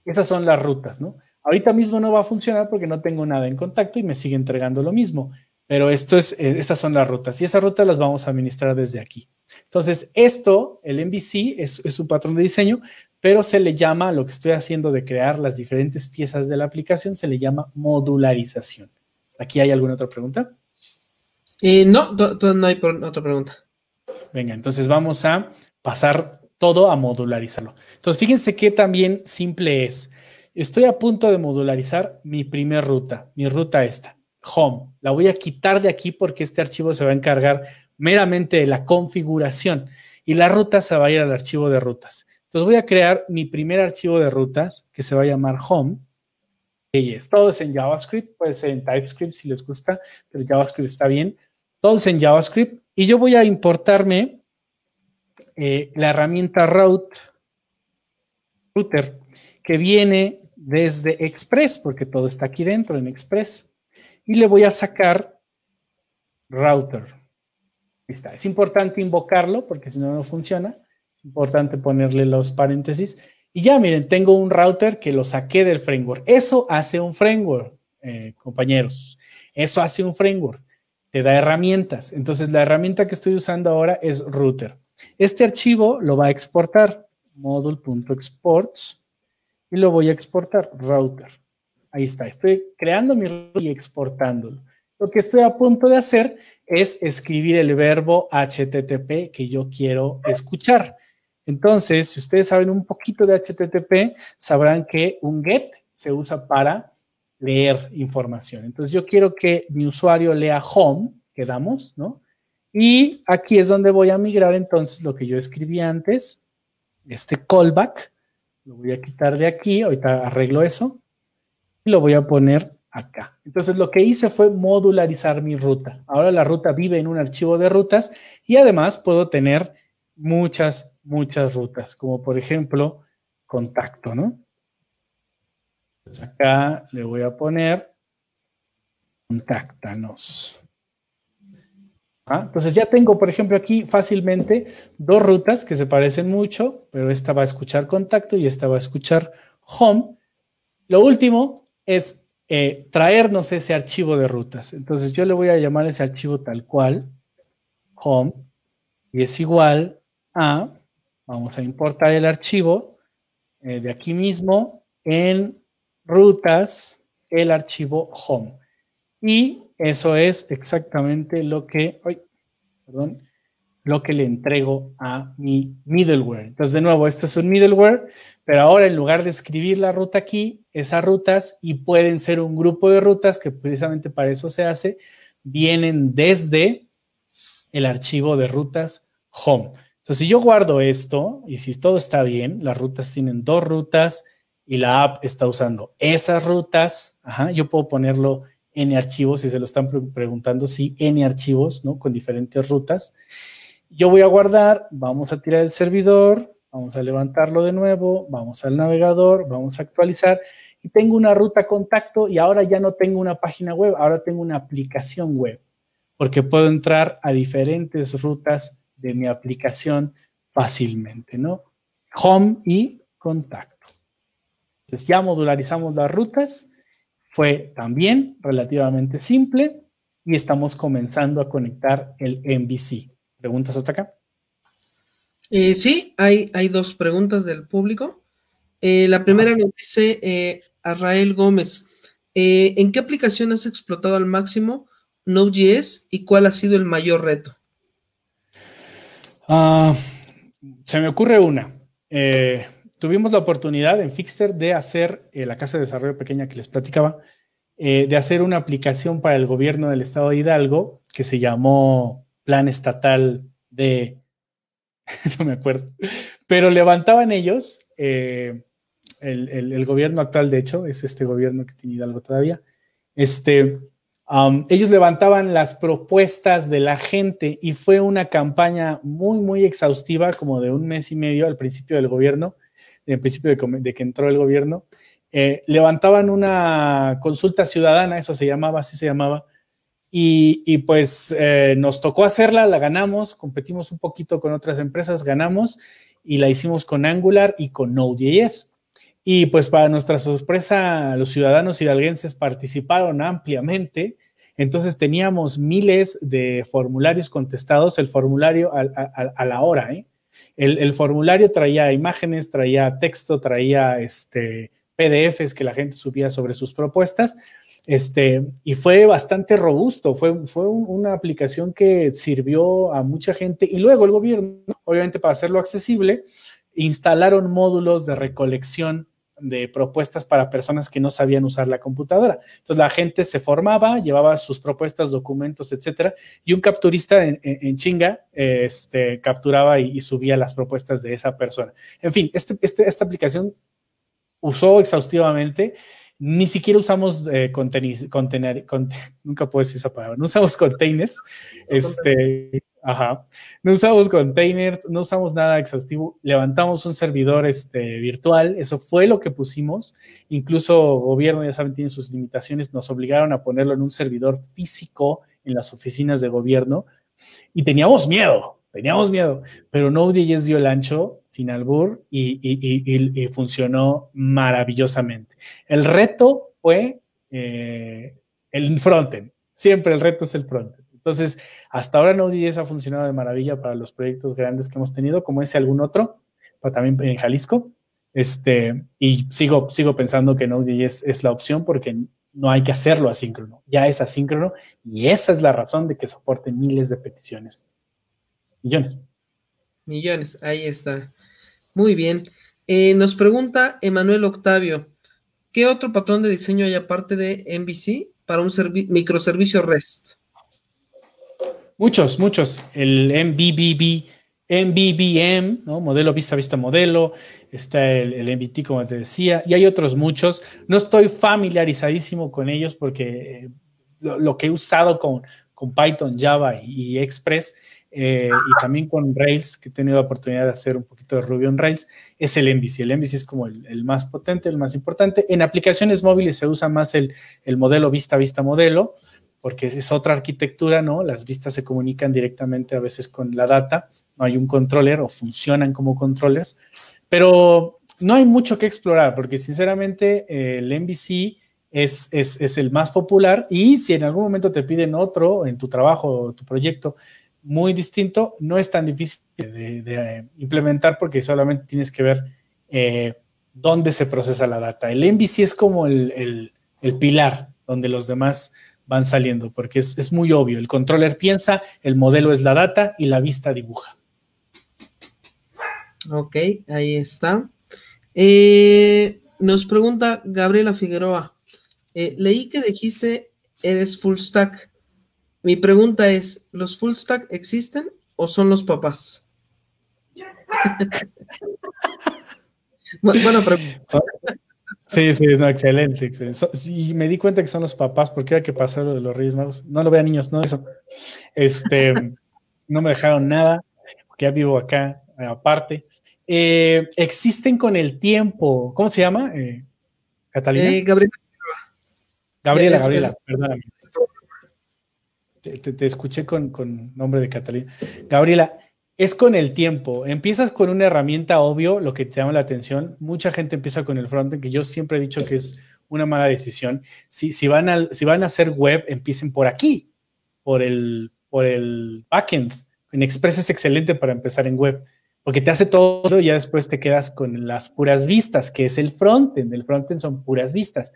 [SPEAKER 2] Esas son las rutas, ¿no? Ahorita mismo no va a funcionar porque no tengo nada en contacto y me sigue entregando lo mismo. Pero esto es, eh, estas son las rutas y esas rutas las vamos a administrar desde aquí. Entonces, esto, el MVC, es, es un patrón de diseño, pero se le llama, lo que estoy haciendo de crear las diferentes piezas de la aplicación, se le llama modularización. ¿Aquí hay alguna otra pregunta? Eh, no, no hay otra pregunta. Venga, entonces vamos a pasar todo a modularizarlo. Entonces, fíjense qué también simple es. Estoy a punto de modularizar mi primera ruta, mi ruta esta, home. La voy a quitar de aquí porque este archivo se va a encargar meramente de la configuración y la ruta se va a ir al archivo de rutas. Entonces voy a crear mi primer archivo de rutas que se va a llamar home. Y es, todo es en JavaScript, puede ser en TypeScript si les gusta, pero JavaScript está bien. Todo es en JavaScript y yo voy a importarme eh, la herramienta route, router, que viene desde Express, porque todo está aquí dentro en Express. Y le voy a sacar router. Ahí está. Es importante invocarlo porque si no, no funciona. Es importante ponerle los paréntesis. Y ya miren, tengo un router que lo saqué del framework. Eso hace un framework, eh, compañeros. Eso hace un framework. Te da herramientas. Entonces, la herramienta que estoy usando ahora es router. Este archivo lo va a exportar. Module.exports. Y lo voy a exportar. Router. Ahí está. Estoy creando mi router y exportándolo. Lo que estoy a punto de hacer es escribir el verbo HTTP que yo quiero escuchar. Entonces, si ustedes saben un poquito de HTTP, sabrán que un GET se usa para leer información. Entonces, yo quiero que mi usuario lea home, quedamos, ¿no? Y aquí es donde voy a migrar entonces lo que yo escribí antes, este callback, lo voy a quitar de aquí, ahorita arreglo eso, y lo voy a poner acá. Entonces lo que hice fue modularizar mi ruta. Ahora la ruta vive en un archivo de rutas y además puedo tener muchas muchas rutas, como por ejemplo contacto, ¿no? Entonces pues acá le voy a poner contáctanos. ¿Ah? Entonces ya tengo, por ejemplo, aquí fácilmente dos rutas que se parecen mucho, pero esta va a escuchar contacto y esta va a escuchar home. Lo último es eh, traernos ese archivo de rutas. Entonces yo le voy a llamar ese archivo tal cual, home, y es igual a Vamos a importar el archivo eh, de aquí mismo en rutas, el archivo home. Y eso es exactamente lo que, lo que le entrego a mi middleware. Entonces, de nuevo, esto es un middleware, pero ahora en lugar de escribir la ruta aquí, esas rutas, y pueden ser un grupo de rutas, que precisamente para eso se hace, vienen desde el archivo de rutas home. Entonces, si yo guardo esto y si todo está bien, las rutas tienen dos rutas y la app está usando esas rutas, ajá, yo puedo ponerlo en archivos, si se lo están preguntando, sí, en archivos, ¿no? Con diferentes rutas. Yo voy a guardar, vamos a tirar el servidor, vamos a levantarlo de nuevo, vamos al navegador, vamos a actualizar y tengo una ruta contacto y ahora ya no tengo una página web, ahora tengo una aplicación web, porque puedo entrar a diferentes rutas de mi aplicación fácilmente, ¿no? Home y contacto. Entonces ya modularizamos las rutas, fue también relativamente simple y estamos comenzando a conectar el MVC. ¿Preguntas hasta acá?
[SPEAKER 1] Eh, sí, hay, hay dos preguntas del público. Eh, la primera nos dice eh, Arrael Gómez. Eh, ¿En qué aplicación has explotado al máximo Node.js y cuál ha sido el mayor reto?
[SPEAKER 2] Ah, se me ocurre una. Eh, tuvimos la oportunidad en Fixter de hacer, eh, la casa de desarrollo pequeña que les platicaba, eh, de hacer una aplicación para el gobierno del estado de Hidalgo que se llamó Plan Estatal de... no me acuerdo, pero levantaban ellos, el, el, el, gobierno actual de hecho, es este gobierno que tiene Hidalgo todavía, este ellos levantaban las propuestas de la gente y fue una campaña muy, muy exhaustiva, como de un mes y medio al principio del gobierno, en principio de, que entró el gobierno. Eh, levantaban una consulta ciudadana, eso se llamaba, así se llamaba, y, pues eh, nos tocó hacerla, la ganamos, competimos un poquito con otras empresas, ganamos y la hicimos con Angular y con Node.js. Y pues para nuestra sorpresa, los ciudadanos hidalguenses participaron ampliamente. Entonces teníamos miles de formularios contestados, el formulario a, la hora. ¿eh? El, formulario traía imágenes, traía texto, traía este, PDFs que la gente subía sobre sus propuestas. Este, y fue bastante robusto, fue, fue una aplicación que sirvió a mucha gente. Y luego el gobierno, obviamente para hacerlo accesible, instalaron módulos de recolección de propuestas para personas que no sabían usar la computadora. Entonces la gente se formaba, llevaba sus propuestas, documentos, etcétera, y un capturista en, en, chinga este, capturaba y, subía las propuestas de esa persona. En fin, este, este, esta aplicación usó exhaustivamente. Ni siquiera usamos eh, nunca puedo decir no usamos containers. este, Ajá. No usamos containers, no usamos nada exhaustivo. Levantamos un servidor este, virtual, eso fue lo que pusimos. Incluso gobierno, ya saben, tiene sus limitaciones, nos obligaron a ponerlo en un servidor físico en las oficinas de gobierno y teníamos miedo, teníamos miedo, pero Node.js dio el ancho sin albur y, funcionó maravillosamente. El reto fue eh, el frontend, siempre el reto es el frontend. Entonces, hasta ahora Node.js ha funcionado de maravilla para los proyectos grandes que hemos tenido, como ese algún otro, también en Jalisco. Este, y sigo, sigo pensando que Node.js es la opción porque no hay que hacerlo asíncrono, ya es asíncrono y esa es la razón de que soporte miles de peticiones. Millones.
[SPEAKER 1] Millones, ahí está. Muy bien. Eh, nos pregunta Emanuel Octavio, ¿qué otro patrón de diseño hay aparte de MVC para un microservicio REST? Muchos, muchos.
[SPEAKER 2] El MBBB, MBBM, ¿no? Modelo vista vista modelo. Está el, el como te decía. Y hay otros muchos. No estoy familiarizadísimo con ellos porque eh, lo, que he usado con, Python, Java y, Express eh, y también con Rails, que he tenido la oportunidad de hacer un poquito de Ruby on Rails, es el MVC. El MVC es como el, más potente, el más importante. En aplicaciones móviles se usa más el, modelo vista Vista modelo porque es otra arquitectura, ¿no? Las vistas se comunican directamente a veces con la data, no hay un controller o funcionan como controllers, pero no hay mucho que explorar, porque sinceramente el MVC es, el más popular y si en algún momento te piden otro en tu trabajo o tu proyecto muy distinto, no es tan difícil de, implementar porque solamente tienes que ver eh, dónde se procesa la data. El MVC es como el, el pilar donde los demás van saliendo, porque es, muy obvio. El controller piensa, el modelo es la data y la vista dibuja.
[SPEAKER 1] Ok, ahí está. Eh, nos pregunta Gabriela Figueroa. Eh, leí que dijiste eres full stack. Mi pregunta es: ¿los full stack existen o son los papás? bueno, pregunta. Ah,
[SPEAKER 2] Sí, sí, excelente, excelente. y me di cuenta que son los papás, porque era que pasar lo de los Reyes Magos. No lo vean niños, no eso. Este, no me dejaron nada, porque ya vivo acá, eh, aparte. Eh, existen con el tiempo, ¿cómo se llama? Eh, Catalina. Gabriela. Gabriela, Gabriela, perdóname. Te, escuché con nombre de Catalina. Gabriela, es con el tiempo. Empiezas con una herramienta, obvio, lo que te llama la atención. Mucha gente empieza con el frontend, que yo siempre he dicho que es una mala decisión. Si, van, a, hacer web, empiecen por aquí, por el, backend. En Express es excelente para empezar en web, porque te hace todo y ya después te quedas con las puras vistas, que es el frontend. El frontend son puras vistas.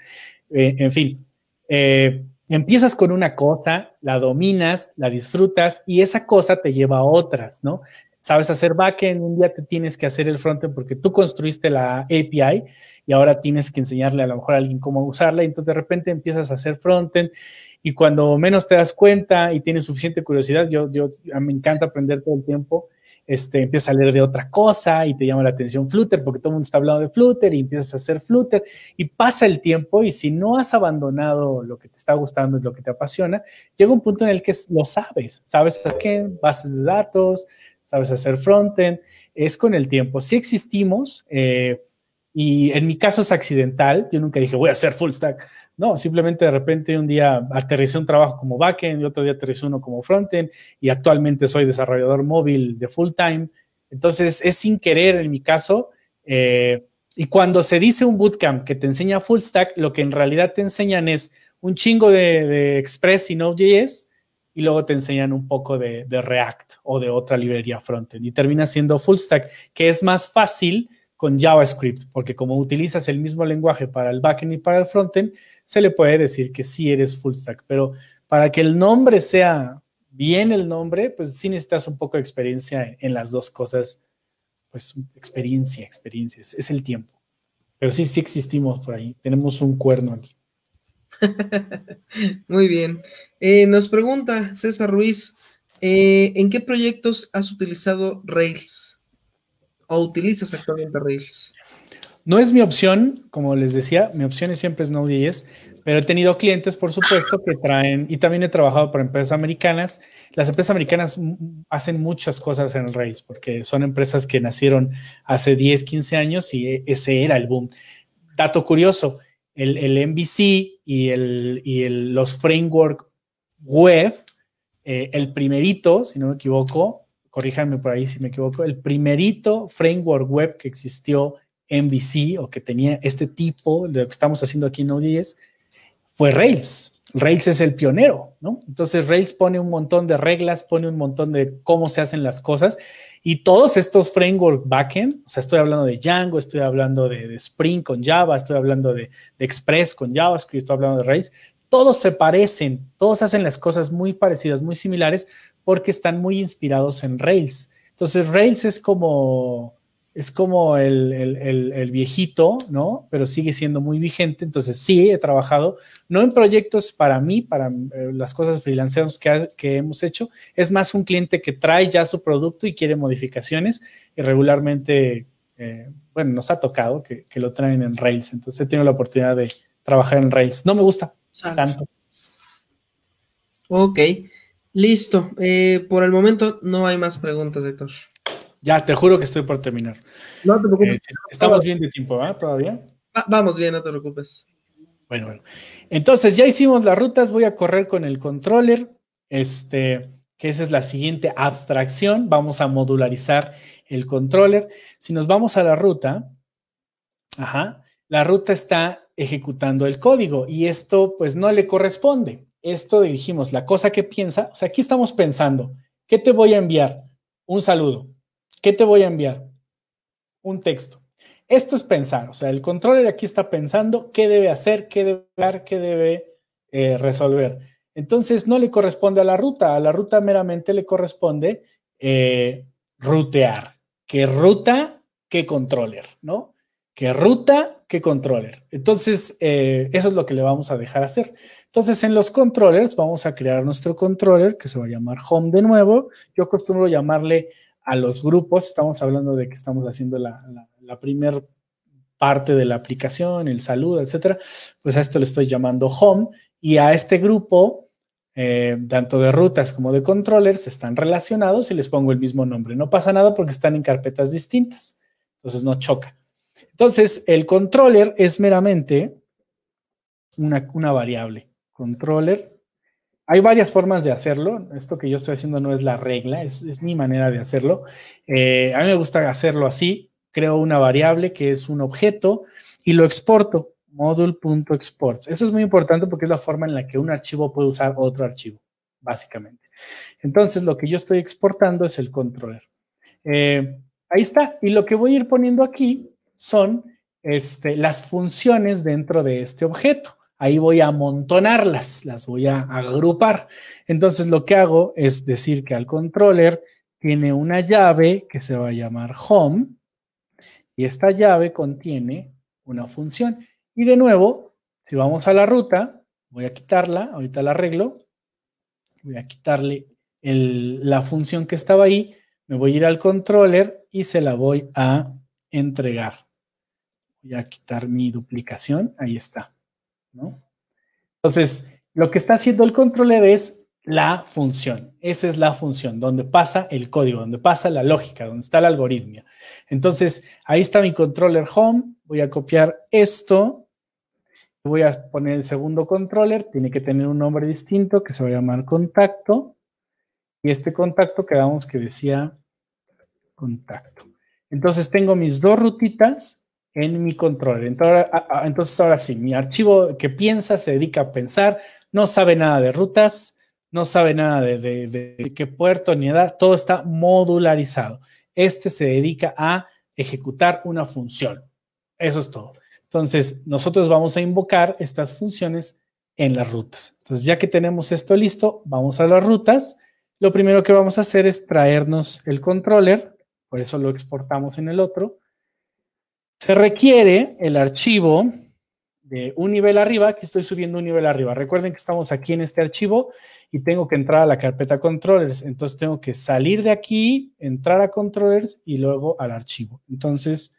[SPEAKER 2] Eh, en fin. Eh, empiezas con una cosa, la dominas, la disfrutas y esa cosa te lleva a otras, ¿no? Sabes hacer backend, un día te tienes que hacer el frontend porque tú construiste la API y ahora tienes que enseñarle a lo mejor a alguien cómo usarla y entonces de repente empiezas a hacer frontend y cuando menos te das cuenta y tienes suficiente curiosidad, yo, me encanta aprender todo el tiempo, este, empiezas a leer de otra cosa y te llama la atención Flutter, porque todo el mundo está hablando de Flutter y empiezas a hacer Flutter y pasa el tiempo y si no has abandonado lo que te está gustando, lo que te apasiona, llega un punto en el que lo sabes, sabes hacer qué, bases de datos, sabes hacer frontend, es con el tiempo. Si existimos, eh, y en mi caso es accidental, yo nunca dije voy a hacer full stack, no, simplemente de repente un día aterricé un trabajo como backend y otro día aterricé uno como frontend y actualmente soy desarrollador móvil de full time. Entonces es sin querer en mi caso. Eh, y cuando se dice un bootcamp que te enseña full stack, lo que en realidad te enseñan es un chingo de, Express y Node.js y luego te enseñan un poco de, de React o de otra librería frontend y termina siendo full stack, que es más fácil con JavaScript, porque como utilizas el mismo lenguaje para el backend y para el frontend, se le puede decir que sí eres full stack, pero para que el nombre sea bien el nombre, pues sí necesitas un poco de experiencia en, las dos cosas, pues experiencia, experiencia, es, el tiempo. Pero sí, sí existimos por ahí, tenemos un cuerno aquí.
[SPEAKER 1] Muy bien. Eh, nos pregunta César Ruiz, eh, ¿en qué proyectos has utilizado Rails? o utilizas actualmente Rails?
[SPEAKER 2] No es mi opción, como les decía, mi opción es siempre es Node.js, pero he tenido clientes, por supuesto, que traen, y también he trabajado para empresas americanas. Las empresas americanas hacen muchas cosas en Rails, porque son empresas que nacieron hace 10, 15 años y e, ese era el boom. Dato curioso, el, MVC y, los framework web, eh, el primerito, si no me equivoco, corríjanme por ahí si me equivoco, el primerito framework web que existió en VC o que tenía este tipo de lo que estamos haciendo aquí en Node.js fue Rails. Rails es el pionero, ¿no? Entonces Rails pone un montón de reglas, pone un montón de cómo se hacen las cosas y todos estos framework backend, o sea, estoy hablando de Django, estoy hablando de, Spring con Java, estoy hablando de, de Express con JavaScript, estoy hablando de Rails, todos se parecen, todos hacen las cosas muy parecidas, muy similares, porque están muy inspirados en Rails. Entonces, Rails es como, es como el, viejito, ¿no? Pero sigue siendo muy vigente. Entonces, sí, he trabajado, no en proyectos para mí, para eh, las cosas freelanceros que, que hemos hecho. Es más un cliente que trae ya su producto y quiere modificaciones y regularmente, eh, bueno, nos ha tocado que, lo traen en Rails. Entonces, he tenido la oportunidad de trabajar en Rails. No me gusta tanto.
[SPEAKER 1] Ok. Listo. Eh, por el momento no hay más preguntas, Héctor. Ya,
[SPEAKER 2] te juro que estoy por terminar. No te preocupes.
[SPEAKER 1] Eh, estamos bien de tiempo, ¿verdad? ¿eh? ¿Todavía? vamos bien, no te preocupes. Bueno, bueno.
[SPEAKER 2] Entonces, ya hicimos las rutas. Voy a correr con el controller. Este, que esa es la siguiente abstracción. Vamos a modularizar el controller. Si nos vamos a la ruta, ajá, la ruta está ejecutando el código y esto pues no le corresponde esto dijimos, la cosa que piensa, o sea, aquí estamos pensando, ¿qué te voy a enviar? Un saludo. ¿Qué te voy a enviar? Un texto. Esto es pensar, o sea, el controller aquí está pensando qué debe hacer, qué debe dar, qué debe eh, resolver. Entonces, no le corresponde a la ruta, a la ruta meramente le corresponde eh, rutear. ¿Qué ruta? ¿Qué controller? ¿No? ¿Qué ruta? ¿Qué controller? Entonces, eh, eso es lo que le vamos a dejar hacer. Entonces, en los controllers vamos a crear nuestro controller que se va a llamar home de nuevo. Yo acostumbro llamarle a los grupos, estamos hablando de que estamos haciendo la, primera parte de la aplicación, el saludo, etcétera. Pues a esto le estoy llamando home y a este grupo, eh, tanto de rutas como de controllers, están relacionados y les pongo el mismo nombre. No pasa nada porque están en carpetas distintas, entonces no choca. Entonces, el controller es meramente una variable controller. Hay varias formas de hacerlo. Esto que yo estoy haciendo no es la regla, es, mi manera de hacerlo. Eh, a mí me gusta hacerlo así. Creo una variable que es un objeto y lo exporto. Module.exports. Eso es muy importante porque es la forma en la que un archivo puede usar otro archivo, básicamente. Entonces, lo que yo estoy exportando es el controller. Eh, ahí está. Y lo que voy a ir poniendo aquí son este, las funciones dentro de este objeto ahí voy a amontonarlas, las voy a agrupar. Entonces lo que hago es decir que al controller tiene una llave que se va a llamar home y esta llave contiene una función. Y de nuevo, si vamos a la ruta, voy a quitarla, ahorita la arreglo, voy a quitarle la función que estaba ahí, me voy a ir al controller y se la voy a entregar. Voy a quitar mi duplicación, ahí está. Entonces, lo que está haciendo el controller es la función. Esa es la función, donde pasa el código, donde pasa la lógica, donde está el algoritmo, Entonces, ahí está mi controller home. Voy a copiar esto. Voy a poner el segundo controller. Tiene que tener un nombre distinto que se va a llamar contacto. Y este contacto quedamos que decía contacto. Entonces, tengo mis dos rutitas en mi control. Entonces ahora, sí, mi archivo que piensa se dedica a pensar, no sabe nada de rutas, no sabe nada de, de qué puerto ni edad, todo está modularizado. Este se dedica a ejecutar una función. Eso es todo. Entonces, nosotros vamos a invocar estas funciones en las rutas. Entonces, ya que tenemos esto listo, vamos a las rutas. Lo primero que vamos a hacer es traernos el controller, por eso lo exportamos en el otro. Se requiere el archivo de un nivel arriba, que estoy subiendo un nivel arriba. Recuerden que estamos aquí en este archivo y tengo que entrar a la carpeta controllers. Entonces tengo que salir de aquí, entrar a controllers y luego al archivo. Entonces,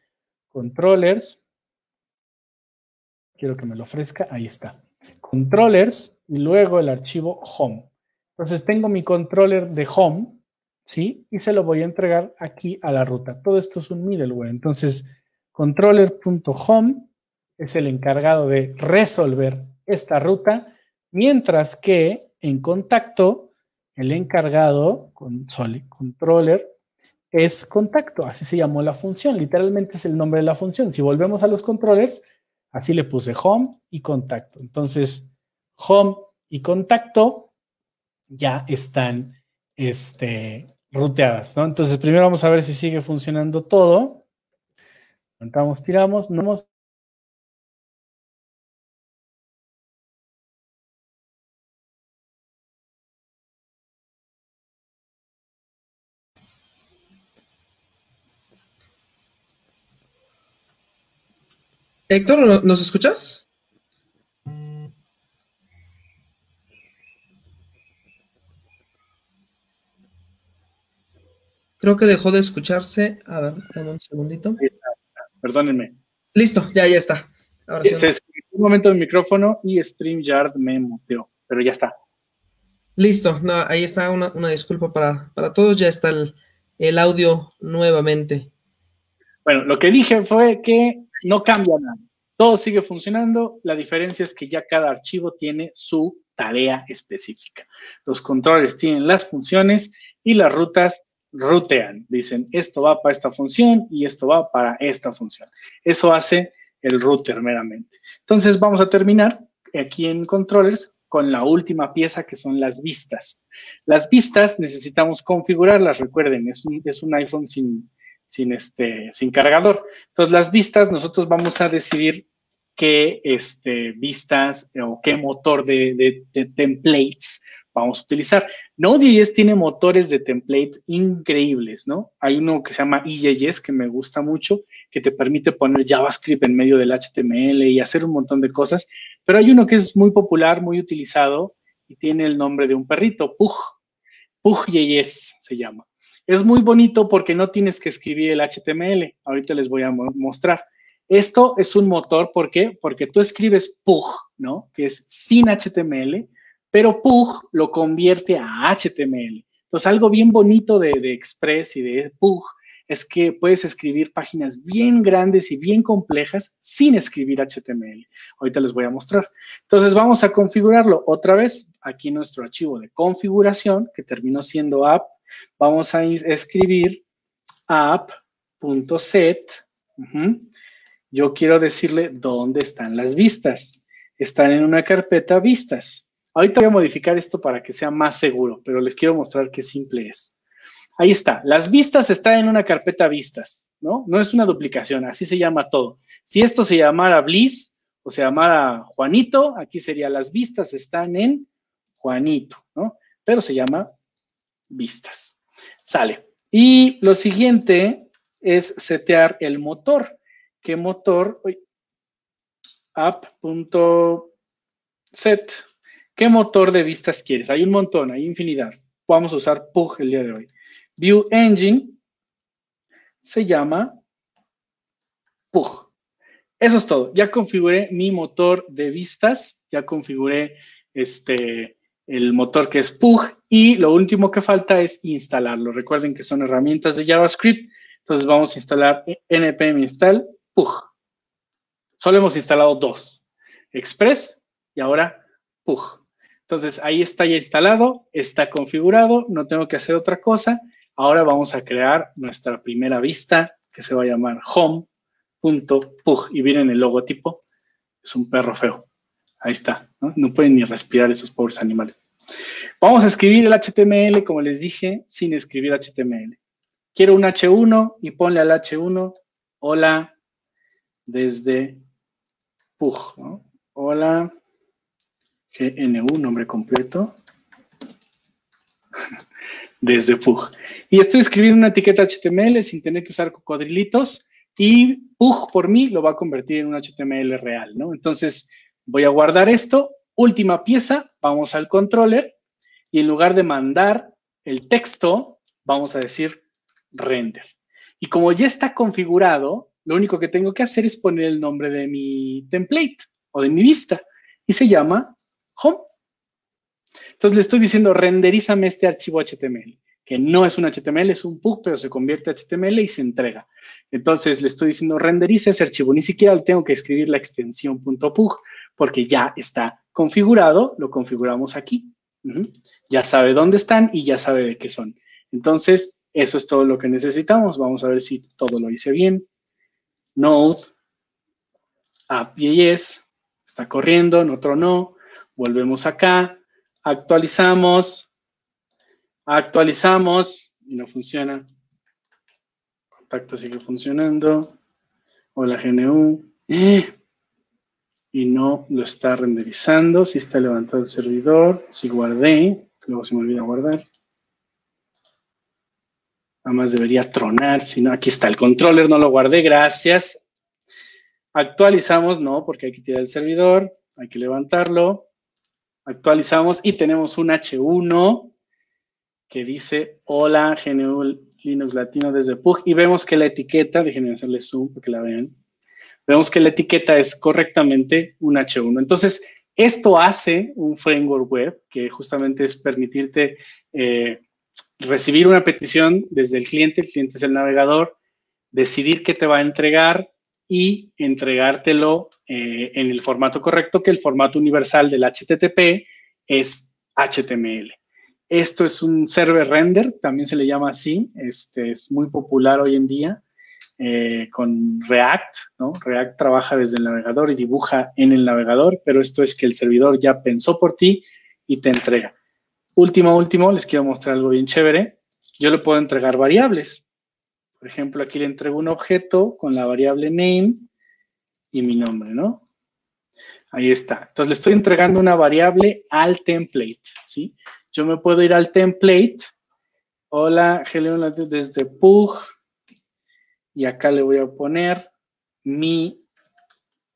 [SPEAKER 2] controllers, quiero que me lo ofrezca, ahí está. Controllers y luego el archivo home. Entonces tengo mi controller de home, ¿sí? Y se lo voy a entregar aquí a la ruta. Todo esto es un middleware. Entonces, Controller.home es el encargado de resolver esta ruta, mientras que en contacto, el encargado, con controller, es contacto. Así se llamó la función. Literalmente es el nombre de la función. Si volvemos a los controllers, así le puse home y contacto. Entonces, home y contacto ya están este, ruteadas, ¿no? Entonces, primero vamos a ver si sigue funcionando todo. Levantamos, tiramos, nos
[SPEAKER 1] Héctor, ¿nos escuchas? Creo que dejó de escucharse. A ver, dame un segundito perdónenme. Listo, ya, ya está. Ahora
[SPEAKER 2] un momento el micrófono y StreamYard me muteó, pero ya está.
[SPEAKER 1] Listo, ahí está una, disculpa para, todos, ya está el, el, audio nuevamente. Bueno, lo que dije fue que no cambia nada, todo sigue funcionando,
[SPEAKER 2] la diferencia es que ya cada archivo tiene su tarea específica. Los controles tienen las funciones y las rutas rutean, dicen esto va para esta función y esto va para esta función. Eso hace el router meramente. Entonces vamos a terminar aquí en controllers con la última pieza que son las vistas. Las vistas necesitamos configurarlas, recuerden, es un, iPhone sin, sin, este, sin cargador. Entonces las vistas nosotros vamos a decidir qué este, vistas o qué motor de templates vamos a utilizar. Node.js tiene motores de template increíbles, ¿no? Hay uno que se llama IJS que me gusta mucho, que te permite poner JavaScript en medio del HTML y hacer un montón de cosas, pero hay uno que es muy popular, muy utilizado y tiene el nombre de un perrito, Pug. Pug.js se llama. Es muy bonito porque no tienes que escribir el HTML. Ahorita les voy a mostrar. Esto es un motor, ¿por qué? Porque tú escribes Pug, ¿no? Que es sin HTML, pero Pug lo convierte a HTML. Entonces, algo bien bonito de, Express y de Pug es que puedes escribir páginas bien grandes y bien complejas sin escribir HTML. Ahorita les voy a mostrar. Entonces vamos a configurarlo otra vez. Aquí nuestro archivo de configuración que terminó siendo app. Vamos a escribir app.set. Yo quiero decirle dónde están las vistas. Están en una carpeta vistas. Ahorita voy a modificar esto para que sea más seguro, pero les quiero mostrar qué simple es. Ahí está. Las vistas están en una carpeta vistas, ¿no? No es una duplicación, así se llama todo. Si esto se llamara Bliss o se llamara Juanito, aquí sería las vistas están en Juanito, ¿no? Pero se llama vistas. Sale. Y lo siguiente es setear el motor. ¿Qué motor? App.set ¿Qué motor de vistas quieres? Hay un montón, hay infinidad. Vamos a usar Pug el día de hoy. View Engine se llama Pug. Eso es todo. Ya configuré mi motor de vistas, ya configuré este, el motor que es Pug y lo último que falta es instalarlo. Recuerden que son herramientas de JavaScript, entonces vamos a instalar npm install Pug. Solo hemos instalado dos, Express y ahora Pug. Entonces ahí está ya instalado, está configurado, no tengo que hacer otra cosa. Ahora vamos a crear nuestra primera vista que se va a llamar home.pug y miren el logotipo, es un perro feo. Ahí está, ¿no? no pueden ni respirar esos pobres animales. Vamos a escribir el HTML, como les dije, sin escribir HTML. Quiero un H1 y ponle al H1, hola, desde Pug, ¿no? Hola, GNU, nombre completo, desde Pug. Y estoy escribiendo una etiqueta HTML sin tener que usar cocodrilitos y Pug por mí lo va a convertir en un HTML real, Entonces voy a guardar esto, última pieza, vamos al controller y en lugar de mandar el texto, vamos a decir render. Y como ya está configurado, lo único que tengo que hacer es poner el nombre de mi template o de mi vista y se llama home. Entonces le estoy diciendo, renderízame este archivo HTML, que no es un HTML, es un pug pero se convierte a HTML y se entrega. Entonces le estoy diciendo, renderiza ese archivo. Ni siquiera le tengo que escribir la extensión .pug, porque ya está configurado, lo configuramos aquí. Ya sabe dónde están y ya sabe de qué son. Entonces, eso es todo lo que necesitamos. Vamos a ver si todo lo hice bien. Node, app.js, está corriendo, en otro no. Volvemos acá, actualizamos, actualizamos, y no funciona. Contacto sigue funcionando. Hola GNU. Y no lo está renderizando. Si sí está levantado el servidor. Si sí guardé. Luego se me olvida guardar. Nada más debería tronar. Si no, aquí está el controller. No lo guardé. Gracias. Actualizamos. No, porque hay que tirar el servidor. Hay que levantarlo. Actualizamos y tenemos un H1 que dice hola GNU Linux Latino desde PUG y vemos que la etiqueta, déjenme hacerle zoom para que la vean, vemos que la etiqueta es correctamente un H1. Entonces, esto hace un framework web que justamente es permitirte eh, recibir una petición desde el cliente, el cliente es el navegador, decidir qué te va a entregar y entregártelo eh, en el formato correcto, que el formato universal del HTTP es HTML. Esto es un server render, también se le llama así, este, es muy popular hoy en día eh, con React, ¿no? React trabaja desde el navegador y dibuja en el navegador, pero esto es que el servidor ya pensó por ti y te entrega. Último, último, les quiero mostrar algo bien chévere. Yo le puedo entregar variables. Por ejemplo, aquí le entrego un objeto con la variable name y mi nombre, ¿no? Ahí está. Entonces le estoy entregando una variable al template, ¿sí? Yo me puedo ir al template. Hola, hello desde Pug. Y acá le voy a poner mi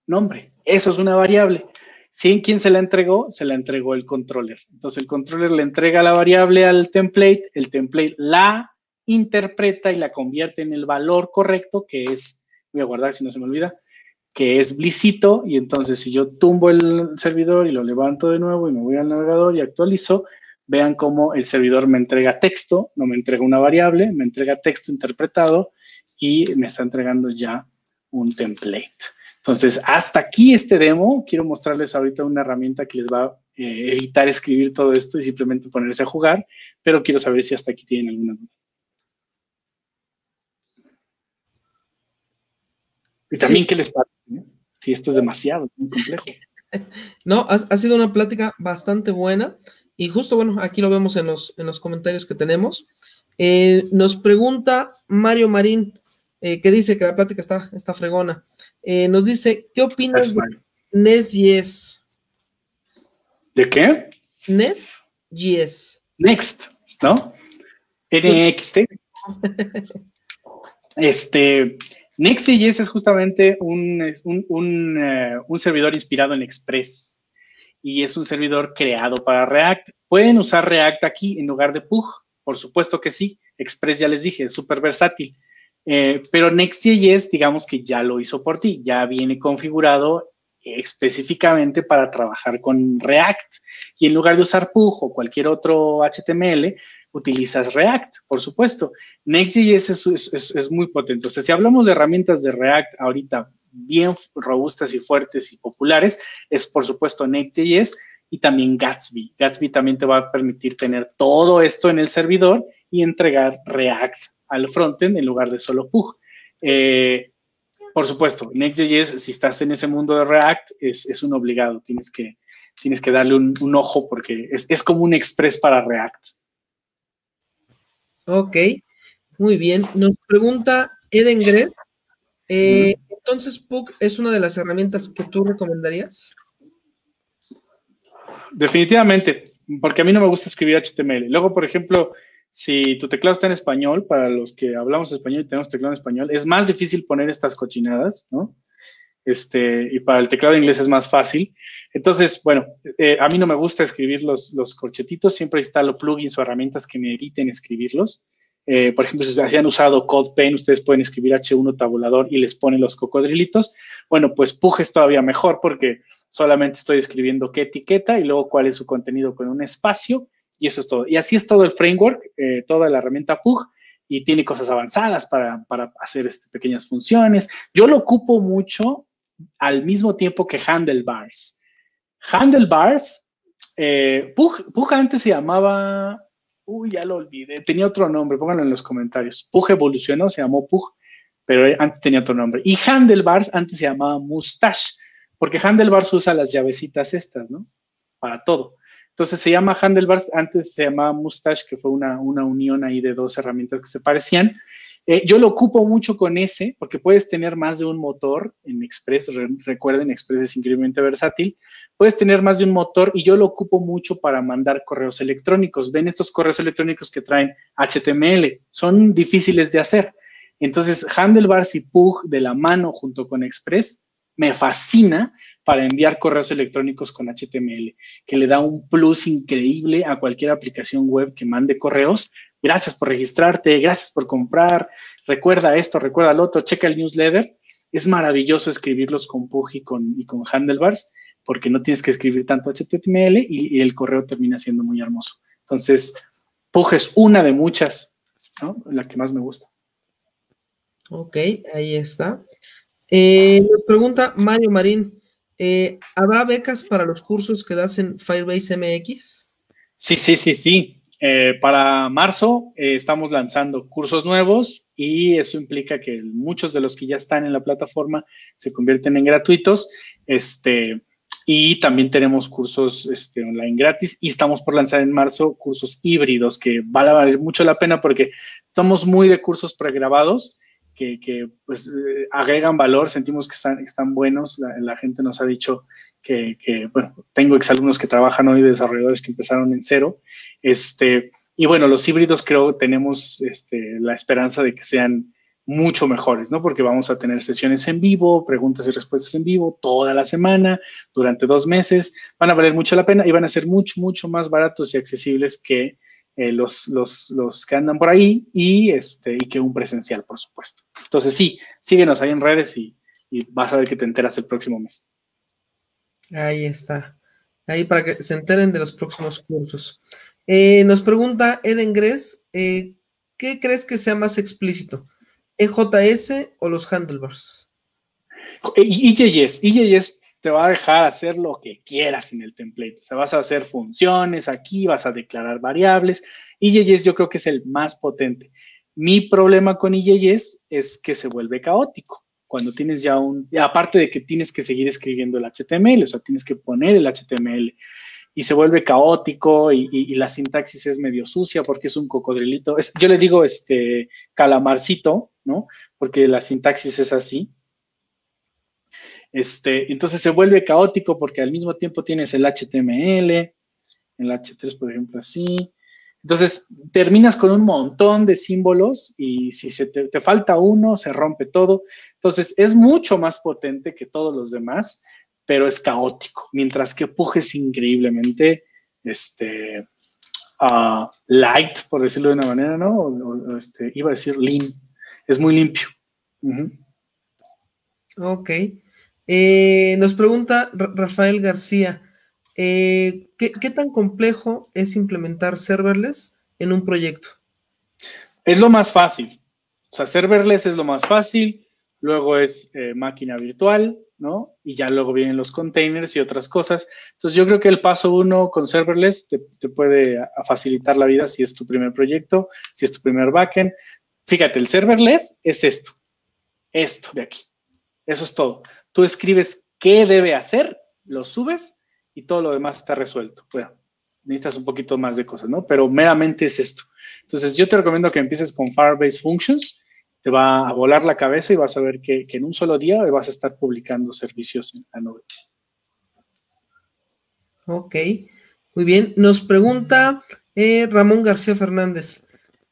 [SPEAKER 2] nombre. Eso es una variable. ¿Sí? ¿Quién se la entregó? Se la entregó el controller. Entonces el controller le entrega la variable al template, el template la interpreta y la convierte en el valor correcto que es, voy a guardar si no se me olvida, que es blisito, y entonces si yo tumbo el servidor y lo levanto de nuevo y me voy al navegador y actualizo, vean cómo el servidor me entrega texto, no me entrega una variable, me entrega texto interpretado y me está entregando ya un template. Entonces, hasta aquí este demo. Quiero mostrarles ahorita una herramienta que les va a eh, evitar escribir todo esto y simplemente ponerse a jugar, pero quiero saber si hasta aquí tienen alguna duda. Y también, que les parece? si esto es demasiado, complejo.
[SPEAKER 1] No, ha, sido una plática bastante buena y justo, bueno, aquí lo vemos en los, comentarios que tenemos. Eh, nos pregunta Mario Marín, eh, que dice que la plática está, fregona. Eh, nos dice, ¿qué opinas de NES yes? ¿De qué? NES yes.
[SPEAKER 2] Next, ¿no?
[SPEAKER 1] NXT.
[SPEAKER 2] este, Next.js es justamente eh, un, servidor inspirado en Express y es un servidor creado para React. ¿Pueden usar React aquí en lugar de Pug? Por supuesto que sí. Express, ya les dije, es súper versátil. Eh, pero Next.js, digamos que ya lo hizo por ti, ya viene configurado específicamente para trabajar con React. Y en lugar de usar Pug o cualquier otro HTML, utilizas React, por supuesto. Next.js es, muy potente. O sea, si hablamos de herramientas de React ahorita bien robustas y fuertes y populares, es por supuesto Next.js y también Gatsby. Gatsby también te va a permitir tener todo esto en el servidor y entregar React al frontend en lugar de solo Pug. Eh, por supuesto, Next.js, si estás en ese mundo de React, es, un obligado. Tienes que, tienes que darle un, ojo porque es, como un express para React.
[SPEAKER 1] Ok, muy bien. Nos pregunta Eden Green. Eh, entonces, PUC es una de las herramientas que tú recomendarías.
[SPEAKER 2] Definitivamente, porque a mí no me gusta escribir HTML. Luego, por ejemplo, si tu teclado está en español, para los que hablamos español y tenemos teclado en español, es más difícil poner estas cochinadas, ¿no? Este, y para el teclado inglés es más fácil. Entonces, bueno, eh, a mí no me gusta escribir los, corchetitos, siempre los plugins o herramientas que me eviten escribirlos. Eh, por ejemplo, si han usado CodePen, ustedes pueden escribir H1 tabulador y les ponen los cocodrilitos. Bueno, pues Pug es todavía mejor porque solamente estoy escribiendo qué etiqueta y luego cuál es su contenido con un espacio y eso es todo. Y así es todo el framework, eh, toda la herramienta Pug, y tiene cosas avanzadas para, hacer este, pequeñas funciones. Yo lo ocupo mucho al mismo tiempo que Handlebars. Handlebars, eh, Pug antes se llamaba, uy, ya lo olvidé, tenía otro nombre, pónganlo en los comentarios. Pug evolucionó, se llamó Pug, pero antes tenía otro nombre. Y Handlebars antes se llamaba Mustache, porque Handlebars usa las llavecitas estas, ¿no? Para todo. Entonces se llama Handlebars, antes se llamaba Mustache, que fue una, unión ahí de dos herramientas que se parecían. Eh, yo lo ocupo mucho con ese, porque puedes tener más de un motor en Express. recuerden, Express es increíblemente versátil. Puedes tener más de un motor y yo lo ocupo mucho para mandar correos electrónicos. Ven estos correos electrónicos que traen HTML, son difíciles de hacer. Entonces, Handlebars y Pug de la mano junto con Express me fascina para enviar correos electrónicos con HTML, que le da un plus increíble a cualquier aplicación web que mande correos. Gracias por registrarte, gracias por comprar, recuerda esto, recuerda lo otro, checa el newsletter. Es maravilloso escribirlos con Pug y con, Handlebars, porque no tienes que escribir tanto HTML y, el correo termina siendo muy hermoso. Entonces,
[SPEAKER 1] Pug es una de muchas, La que más me gusta. Ok, ahí está. Eh, pregunta Mario Marín, eh, ¿Habrá becas para los cursos que das en Firebase MX?
[SPEAKER 2] Sí, sí, sí, sí. Eh, para marzo eh, estamos lanzando cursos nuevos y eso implica que muchos de los que ya están en la plataforma se convierten en gratuitos. Este, y también tenemos cursos este, online gratis y estamos por lanzar en marzo cursos híbridos que van a valer mucho la pena porque estamos muy de cursos pregrabados que, pues eh, agregan valor, sentimos que están, están buenos, la, gente nos ha dicho que, bueno, tengo exalumnos que trabajan hoy desarrolladores que empezaron en cero, este, y bueno, los híbridos creo que tenemos este, la esperanza de que sean mucho mejores, ¿no? Porque vamos a tener sesiones en vivo, preguntas y respuestas en vivo toda la semana, durante dos meses, van a valer mucho la pena y van a ser mucho, mucho más baratos y accesibles que eh, los, los, los, que andan por ahí y, este, y que un presencial, por supuesto. Entonces, sí, síguenos ahí en redes y, vas a ver que te enteras el próximo mes.
[SPEAKER 1] Ahí está. Ahí para que se enteren de los próximos cursos. Eh, nos pregunta Eden Gress, eh, ¿qué crees que sea más explícito? ¿EJS o los handlebars? EJS. EJS te va a dejar hacer
[SPEAKER 2] lo que quieras en el template. O sea, vas a hacer funciones aquí, vas a declarar variables. IJS e yo creo que es el más potente. Mi problema con IJS e es que se vuelve caótico cuando tienes ya un, aparte de que tienes que seguir escribiendo el HTML, o sea, tienes que poner el HTML y se vuelve caótico y, la sintaxis es medio sucia porque es un cocodrilito. yo le digo este calamarcito, ¿no? Porque la sintaxis es así. Este, entonces se vuelve caótico porque al mismo tiempo tienes el HTML, el H3, por ejemplo, así. Entonces terminas con un montón de símbolos y si se te, falta uno, se rompe todo. Entonces es mucho más potente que todos los demás, pero es caótico. Mientras que pujes es increíblemente este, light, por decirlo de una manera, ¿no? Este, iba a decir lean. Es muy limpio.
[SPEAKER 1] Ok. Eh, nos pregunta Rafael García, eh, ¿qué, tan complejo es implementar serverless en un proyecto?
[SPEAKER 2] Es lo más fácil. O sea, serverless es lo más fácil, luego es eh, máquina virtual, ¿no? Y ya luego vienen los containers y otras cosas. Entonces yo creo que el paso uno con serverless te puede facilitar la vida si es tu primer proyecto, si es tu primer backend. Fíjate, el serverless es esto, esto de aquí. Eso es todo. Tú escribes qué debe hacer, lo subes y todo lo demás está resuelto. Bueno, necesitas un poquito más de cosas, ¿no? Pero meramente es esto. Entonces, yo te recomiendo que empieces con Firebase Functions. Te va a volar la cabeza y vas a ver que, en un solo día vas a estar publicando servicios en la nube.
[SPEAKER 1] Ok, muy bien. Nos pregunta eh, Ramón García Fernández,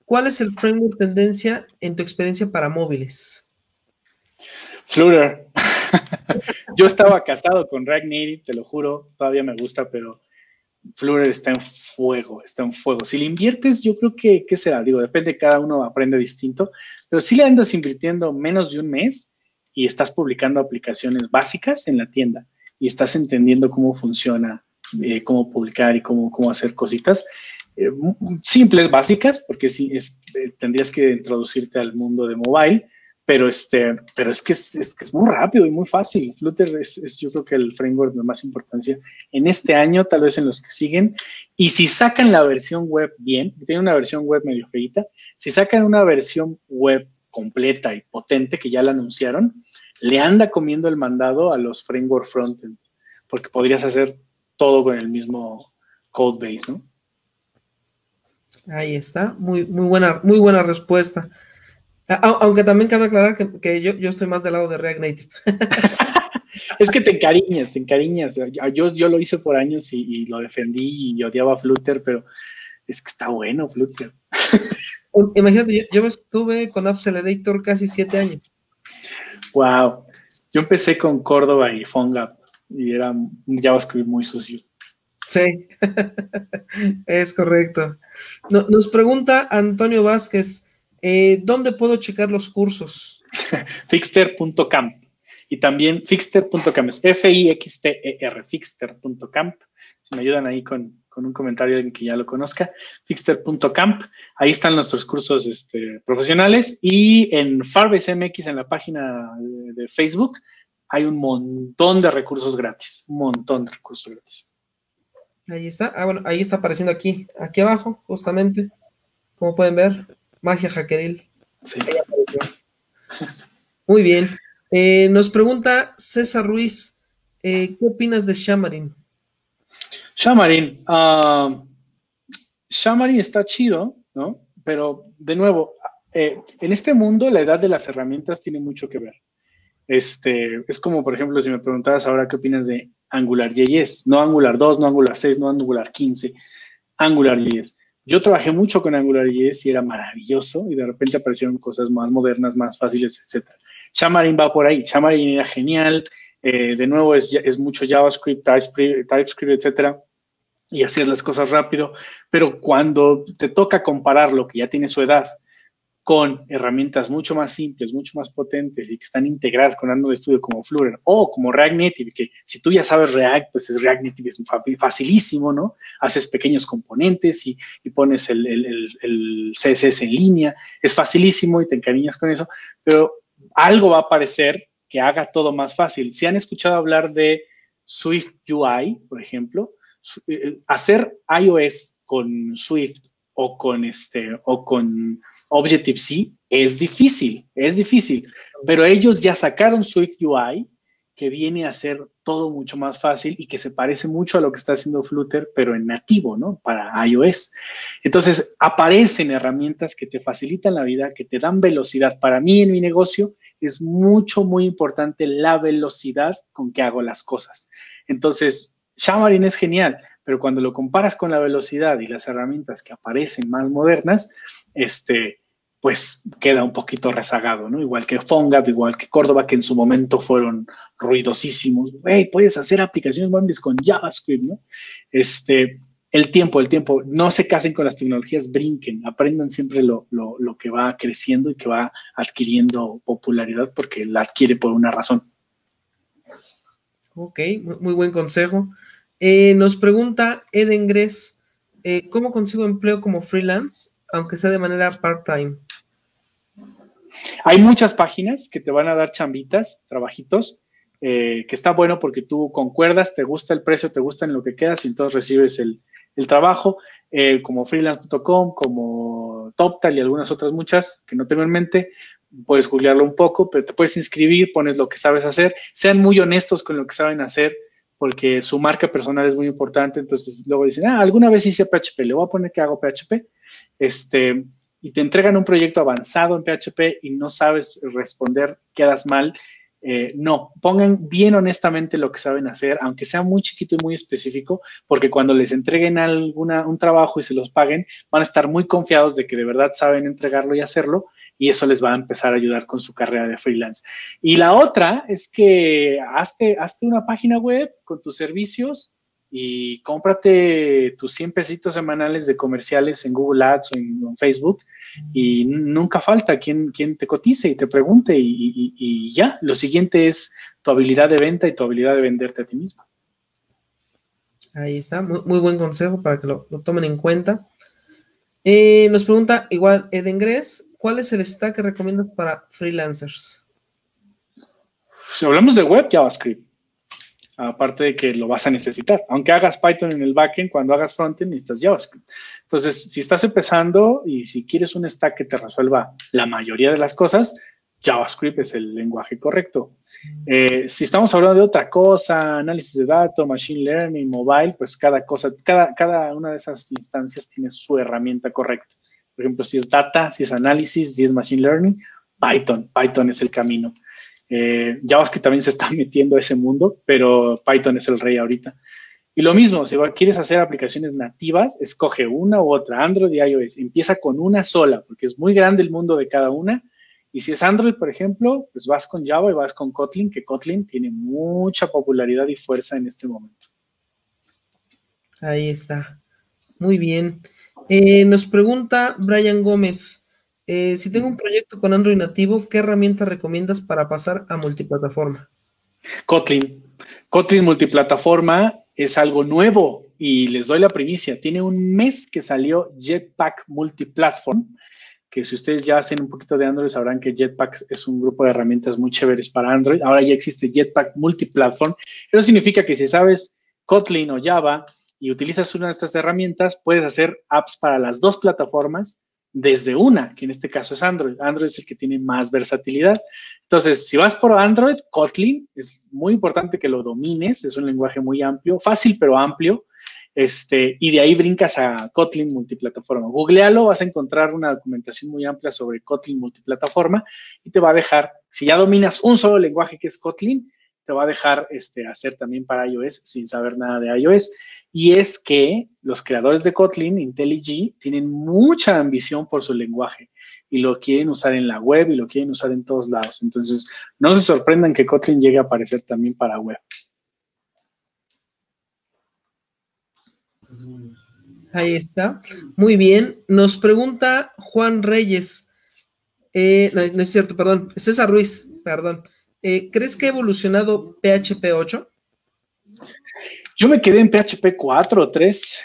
[SPEAKER 1] ¿cuál es el framework tendencia en tu experiencia para móviles?
[SPEAKER 2] Flutter. Yo estaba casado con Ragnar, te lo juro, todavía me gusta, pero Flutter está en fuego, está en fuego. Si le inviertes, yo creo que, ¿qué será? Digo, depende, cada uno aprende distinto, pero si le andas invirtiendo menos de un mes y estás publicando aplicaciones básicas en la tienda y estás entendiendo cómo funciona, eh, cómo publicar y cómo, cómo hacer cositas, eh, simples, básicas, porque si eh, tendrías que introducirte al mundo de mobile, pero, este, pero es, que es, es muy rápido y muy fácil. Flutter es, es, yo creo que el framework de más importancia en este año, tal vez en los que siguen. Y si sacan la versión web bien, tiene una versión web medio feita, si sacan una versión web completa y potente que ya la anunciaron, le anda comiendo el mandado a los framework frontend, porque podrías hacer todo con el mismo code base, ¿no?
[SPEAKER 1] Ahí está, muy, muy, buena, muy buena respuesta. Aunque también cabe aclarar que, yo, estoy más del lado de React Native. es que te encariñas, te encariñas.
[SPEAKER 2] Yo, yo lo hice por años y, lo defendí y odiaba Flutter, pero es que está bueno Flutter.
[SPEAKER 1] Imagínate, yo, estuve con Accelerator casi siete años.
[SPEAKER 2] Wow. Yo empecé con Córdoba y PhoneGap y era un JavaScript muy sucio.
[SPEAKER 1] Sí, es correcto. nos pregunta Antonio Vázquez. Eh, ¿Dónde puedo checar los cursos?
[SPEAKER 2] fixter.camp. Y también fixter.camp, es
[SPEAKER 1] e F-I-X-T-E-R,
[SPEAKER 2] fixter.camp. Si me ayudan ahí con, un comentario en que ya lo conozca, fixter.camp. Ahí están nuestros cursos este, profesionales y en Farbes MX, en la página de, Facebook, hay un montón de recursos gratis, un montón
[SPEAKER 1] de recursos gratis. Ahí está, ah, bueno, ahí está apareciendo aquí, aquí abajo, justamente, como pueden ver. Magia Hackeril. Sí. Muy bien. Eh, nos pregunta César Ruiz, eh, ¿qué opinas de Shamarin? Shamarin, Xamarin Shamarin ah, está
[SPEAKER 2] chido, ¿no? Pero de nuevo, eh, en este mundo la edad de las herramientas tiene mucho que ver. Este, es como, por ejemplo, si me preguntaras ahora qué opinas de Angular JS, no Angular 2, no Angular 6, no Angular 15, Angular JS. Yo trabajé mucho con Angular y era maravilloso y de repente aparecieron cosas más modernas, más fáciles, etc. Xamarin va por ahí. Xamarin era genial. Eh, de nuevo, es, mucho JavaScript, TypeScript, TypeScript, etc. Y hacías las cosas rápido. Pero cuando te toca comparar lo que ya tiene su edad con herramientas mucho más simples, mucho más potentes y que están integradas con Android Studio como Flutter o como React Native, que si tú ya sabes React, pues React Native es facilísimo, ¿no? Haces pequeños componentes y, pones el, el, CSS en línea, es facilísimo y te encariñas con eso, pero algo va a aparecer que haga todo más fácil. Si han escuchado hablar de Swift UI, por ejemplo, eh, hacer iOS con Swift o con este o con Objective C es difícil, es difícil, pero ellos ya sacaron Swift UI que viene a ser todo mucho más fácil y que se parece mucho a lo que está haciendo Flutter, pero en nativo, ¿no? Para iOS. Entonces, aparecen herramientas que te facilitan la vida, que te dan velocidad. Para mí, en mi negocio, es mucho, muy importante la velocidad con que hago las cosas. Entonces, Xamarin es genial, pero cuando lo comparas con la velocidad y las herramientas que aparecen más modernas, este, pues queda un poquito rezagado, ¿no? Igual que PhoneGap, igual que Córdoba, que en su momento fueron ruidosísimos. Hey, puedes hacer aplicaciones móviles con JavaScript, ¿no? Este, el tiempo, el tiempo. No se casen con las tecnologías, brinquen, aprendan siempre lo, lo que va creciendo y que va adquiriendo popularidad porque la adquiere por una razón.
[SPEAKER 1] Ok, muy buen consejo. Eh, nos pregunta Eden Gress, eh, ¿cómo consigo empleo como freelance, aunque sea de manera part-time? Hay muchas páginas que
[SPEAKER 2] te van a dar chambitas, trabajitos, eh, que está bueno porque tú concuerdas, te gusta el precio, te gusta en lo que quedas y entonces recibes el, trabajo, como freelance.com, como TopTal y algunas otras muchas que no tengo en mente, puedes juzgarlo un poco, pero te puedes inscribir, pones lo que sabes hacer, sean muy honestos con lo que saben hacer, porque su marca personal es muy importante, entonces luego dicen, ah, alguna vez hice PHP, le voy a poner que hago PHP, este, y te entregan un proyecto avanzado en PHP y no sabes responder, quedas mal. Eh, no, pongan bien honestamente lo que saben hacer, aunque sea muy chiquito y muy específico, porque cuando les entreguen alguna, un trabajo y se los paguen, van a estar muy confiados de que de verdad saben entregarlo y hacerlo, y eso les va a empezar a ayudar con su carrera de freelance. Y la otra es que hazte, una página web con tus servicios y cómprate tus 100 pesitos semanales de comerciales en Google Ads o en, Facebook y nunca falta quien, quien, te cotice y te pregunte y, ya, lo siguiente es tu habilidad de venta y tu habilidad de venderte a ti mismo.
[SPEAKER 1] Ahí está, muy, buen consejo para que lo, tomen en cuenta. Eh, nos pregunta igual Eden Gress, ¿Cuál es el stack que recomiendas para freelancers?
[SPEAKER 2] Si hablamos de web, JavaScript. Aparte de que lo vas a necesitar. Aunque hagas Python en el backend, cuando hagas frontend necesitas JavaScript. Entonces, si estás empezando y si quieres un stack que te resuelva la mayoría de las cosas, JavaScript es el lenguaje correcto. Eh, si estamos hablando de otra cosa, análisis de datos, machine learning, mobile, pues cada cosa, cada una de esas instancias tiene su herramienta correcta. Por ejemplo, si es data, si es análisis, si es machine learning, Python. Python es el camino. es eh, que también se está metiendo a ese mundo, pero Python es el rey ahorita. Y lo mismo, si quieres hacer aplicaciones nativas, escoge una u otra, Android y iOS. Empieza con una sola, porque es muy grande el mundo de cada una. Y si es Android, por ejemplo, pues vas con Java y vas con Kotlin, que Kotlin tiene mucha popularidad y fuerza en este momento.
[SPEAKER 1] Ahí está. Muy bien. Eh, nos pregunta Brian Gómez, eh, si tengo un proyecto con Android nativo, ¿qué herramienta recomiendas para pasar a multiplataforma?
[SPEAKER 2] Kotlin. Kotlin multiplataforma es algo nuevo y les doy la primicia. Tiene un mes que salió Jetpack Multiplatform, que si ustedes ya hacen un poquito de Android sabrán que Jetpack es un grupo de herramientas muy chéveres para Android. Ahora ya existe Jetpack Multiplatform. Eso significa que si sabes Kotlin o Java, y utilizas una de estas herramientas, puedes hacer apps para las dos plataformas desde una, que en este caso es Android. Android es el que tiene más versatilidad. Entonces, si vas por Android, Kotlin es muy importante que lo domines, es un lenguaje muy amplio, fácil pero amplio. Este, y de ahí brincas a Kotlin multiplataforma. Googlealo, vas a encontrar una documentación muy amplia sobre Kotlin multiplataforma y te va a dejar, si ya dominas un solo lenguaje que es Kotlin, te va a dejar este, hacer también para iOS sin saber nada de iOS. Y es que los creadores de Kotlin, IntelliJ, tienen mucha ambición por su lenguaje y lo quieren usar en la web y lo quieren usar en todos lados. Entonces, no se sorprendan que Kotlin llegue a aparecer también para web.
[SPEAKER 1] Ahí está. Muy bien. Nos pregunta Juan Reyes. Eh, no, es cierto, perdón. César Ruiz, perdón. Eh, ¿Crees que ha evolucionado PHP 8?
[SPEAKER 2] Yo me quedé en PHP 4 o 3.